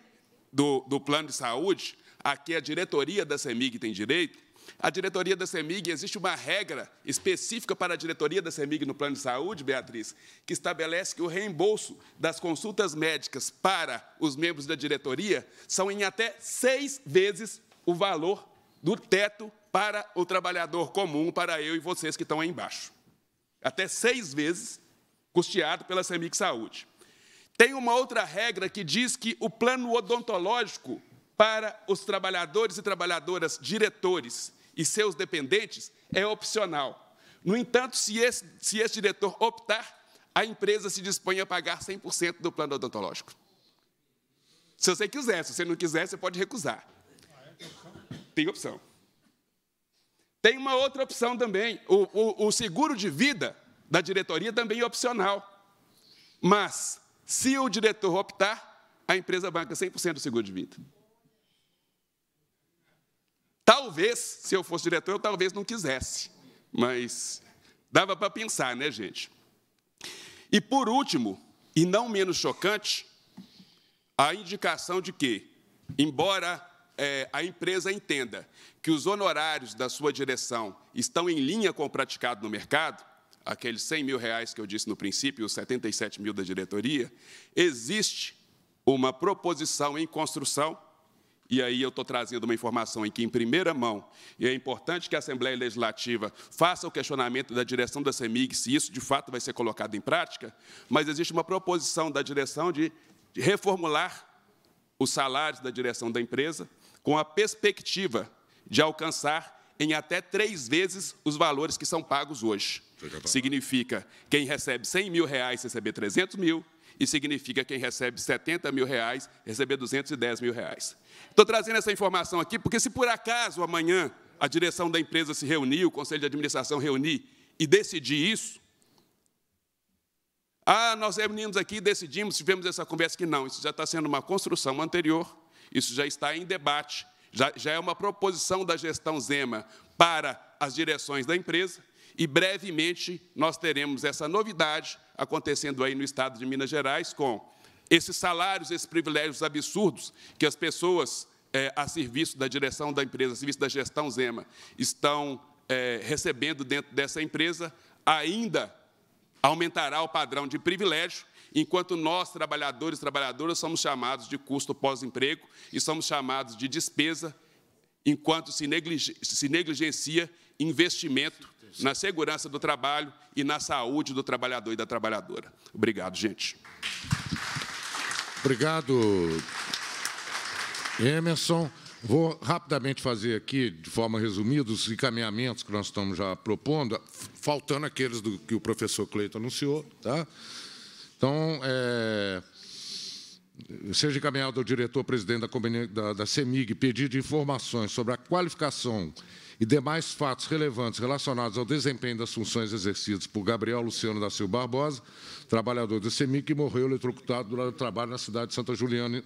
do, do plano de saúde, aqui é a diretoria da CEMIG tem direito, a diretoria da CEMIG, existe uma regra específica para a diretoria da CEMIG no plano de saúde, Beatriz, que estabelece que o reembolso das consultas médicas para os membros da diretoria são em até seis vezes o valor do teto para o trabalhador comum, para eu e vocês que estão aí embaixo. Até seis vezes custeado pela CEMIG Saúde. Tem uma outra regra que diz que o plano odontológico para os trabalhadores e trabalhadoras diretores e seus dependentes é opcional. No entanto, se esse, se esse diretor optar, a empresa se dispõe a pagar 100% do plano odontológico. Se você quiser, se você não quiser, você pode recusar. Tem opção. Tem uma outra opção também. O, o, o seguro de vida da diretoria também é opcional. Mas, se o diretor optar, a empresa banca 100% do seguro de vida. Talvez, se eu fosse diretor, eu talvez não quisesse, mas dava para pensar, né, gente? E por último, e não menos chocante, a indicação de que, embora é, a empresa entenda que os honorários da sua direção estão em linha com o praticado no mercado, aqueles 100 mil reais que eu disse no princípio, os 77 mil da diretoria, existe uma proposição em construção e aí eu estou trazendo uma informação em que, em primeira mão, e é importante que a Assembleia Legislativa faça o questionamento da direção da CEMIG, se isso de fato vai ser colocado em prática, mas existe uma proposição da direção de, de reformular os salários da direção da empresa com a perspectiva de alcançar em até três vezes os valores que são pagos hoje. Significa quem recebe 100 mil reais receber 300 mil, e significa quem recebe 70 mil reais receber 210 mil reais. Estou trazendo essa informação aqui porque, se por acaso amanhã a direção da empresa se reunir, o conselho de administração reunir e decidir isso, ah, nós reunimos aqui, decidimos, tivemos essa conversa que não, isso já está sendo uma construção anterior, isso já está em debate, já, já é uma proposição da gestão Zema para as direções da empresa e brevemente nós teremos essa novidade acontecendo aí no estado de Minas Gerais com esses salários, esses privilégios absurdos que as pessoas é, a serviço da direção da empresa, a serviço da gestão Zema, estão é, recebendo dentro dessa empresa, ainda aumentará o padrão de privilégio, enquanto nós, trabalhadores e trabalhadoras, somos chamados de custo pós-emprego e somos chamados de despesa, enquanto se, se negligencia investimento na segurança do trabalho e na saúde do trabalhador e da trabalhadora. Obrigado, gente. Obrigado, Emerson. Vou rapidamente fazer aqui, de forma resumida, os encaminhamentos que nós estamos já propondo, faltando aqueles do que o professor Cleiton anunciou. Tá? Então, é, seja encaminhado ao diretor-presidente da, da, da CEMIG pedido de informações sobre a qualificação e demais fatos relevantes relacionados ao desempenho das funções exercidas por Gabriel Luciano da Silva Barbosa, trabalhador do CEMIC, que morreu eletrocutado durante o trabalho na cidade de Santa Juliana,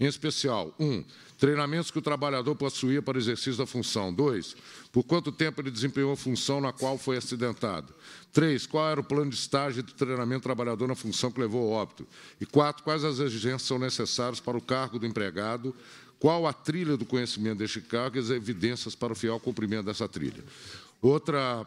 em especial. 1. Um, treinamentos que o trabalhador possuía para o exercício da função. 2. Por quanto tempo ele desempenhou a função na qual foi acidentado. 3. Qual era o plano de estágio de treinamento do trabalhador na função que levou ao óbito. E 4. Quais as exigências são necessárias para o cargo do empregado qual a trilha do conhecimento deste cargo e as evidências para o fiel cumprimento dessa trilha. Outra,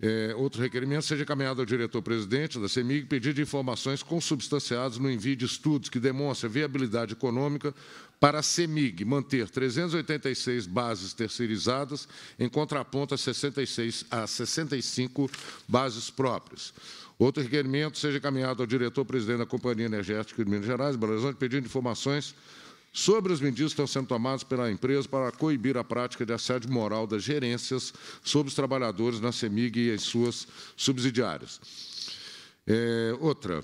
é, outro requerimento seja encaminhado ao diretor-presidente da CEMIG pedido de informações consubstanciadas no envio de estudos que demonstrem viabilidade econômica para a CEMIG manter 386 bases terceirizadas em contraponto a, 66, a 65 bases próprias. Outro requerimento seja encaminhado ao diretor-presidente da Companhia Energética de Minas Gerais, Belo Horizonte, pedindo informações sobre as medidas que estão sendo tomadas pela empresa para coibir a prática de assédio moral das gerências sobre os trabalhadores na CEMIG e as suas subsidiárias. É, outra,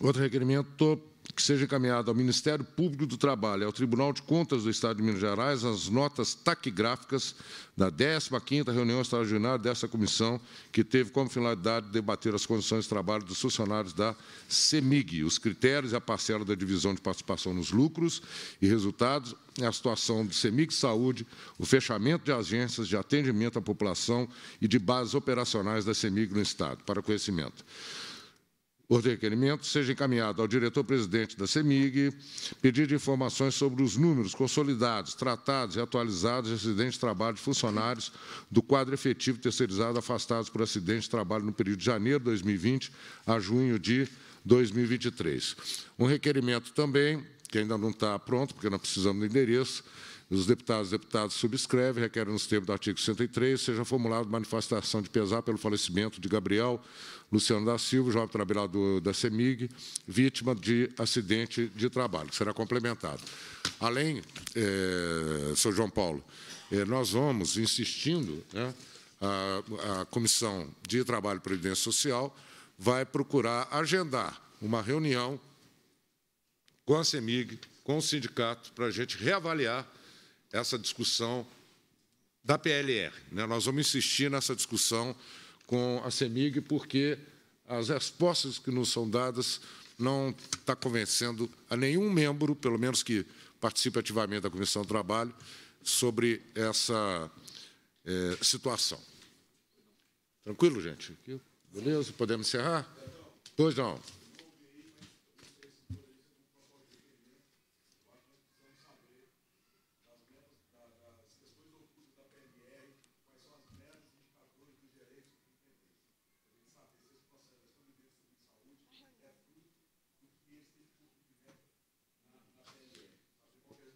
outro requerimento que seja encaminhado ao Ministério Público do Trabalho e ao Tribunal de Contas do Estado de Minas Gerais as notas taquigráficas da 15ª reunião extraordinária dessa comissão, que teve como finalidade debater as condições de trabalho dos funcionários da CEMIG, os critérios e a parcela da divisão de participação nos lucros e resultados, a situação do CEMIG Saúde, o fechamento de agências de atendimento à população e de bases operacionais da CEMIG no Estado, para conhecimento. O requerimento seja encaminhado ao diretor-presidente da CEMIG, de informações sobre os números consolidados, tratados e atualizados de acidentes de trabalho de funcionários do quadro efetivo terceirizado afastados por acidente de trabalho no período de janeiro de 2020 a junho de 2023. Um requerimento também, que ainda não está pronto, porque nós precisamos do endereço, os deputados e deputadas subscrevem, requerem nos termos do artigo 103, seja formulada manifestação de pesar pelo falecimento de Gabriel Luciano da Silva, jovem trabalhador da CEMIG, vítima de acidente de trabalho, que será complementado. Além, é, João Paulo, eh, nós vamos insistindo, né, a, a Comissão de Trabalho e Previdência Social vai procurar agendar uma reunião com a CEMIG, com o sindicato, para a gente reavaliar essa discussão da PLR. Né? Nós vamos insistir nessa discussão com a CEMIG, porque as respostas que nos são dadas não está convencendo a nenhum membro, pelo menos que participe ativamente da Comissão do Trabalho, sobre essa é, situação. Tranquilo, gente? Beleza? Podemos encerrar? Pois não.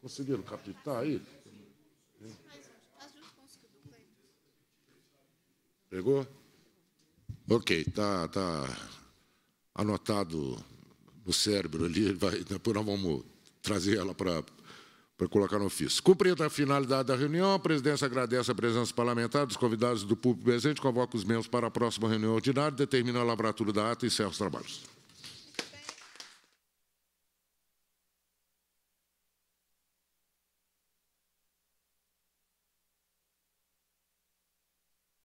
Conseguiram captar aí? Pegou? Ok, tá, tá anotado no cérebro ali, <laughs> vai, depois nós vamos trazer ela para para colocar no ofício. Cumprida a finalidade da reunião, a presidência agradece a presença parlamentares, dos convidados do público presente, convoca os membros para a próxima reunião ordinária, determina a lavratura da ata e encerra os trabalhos.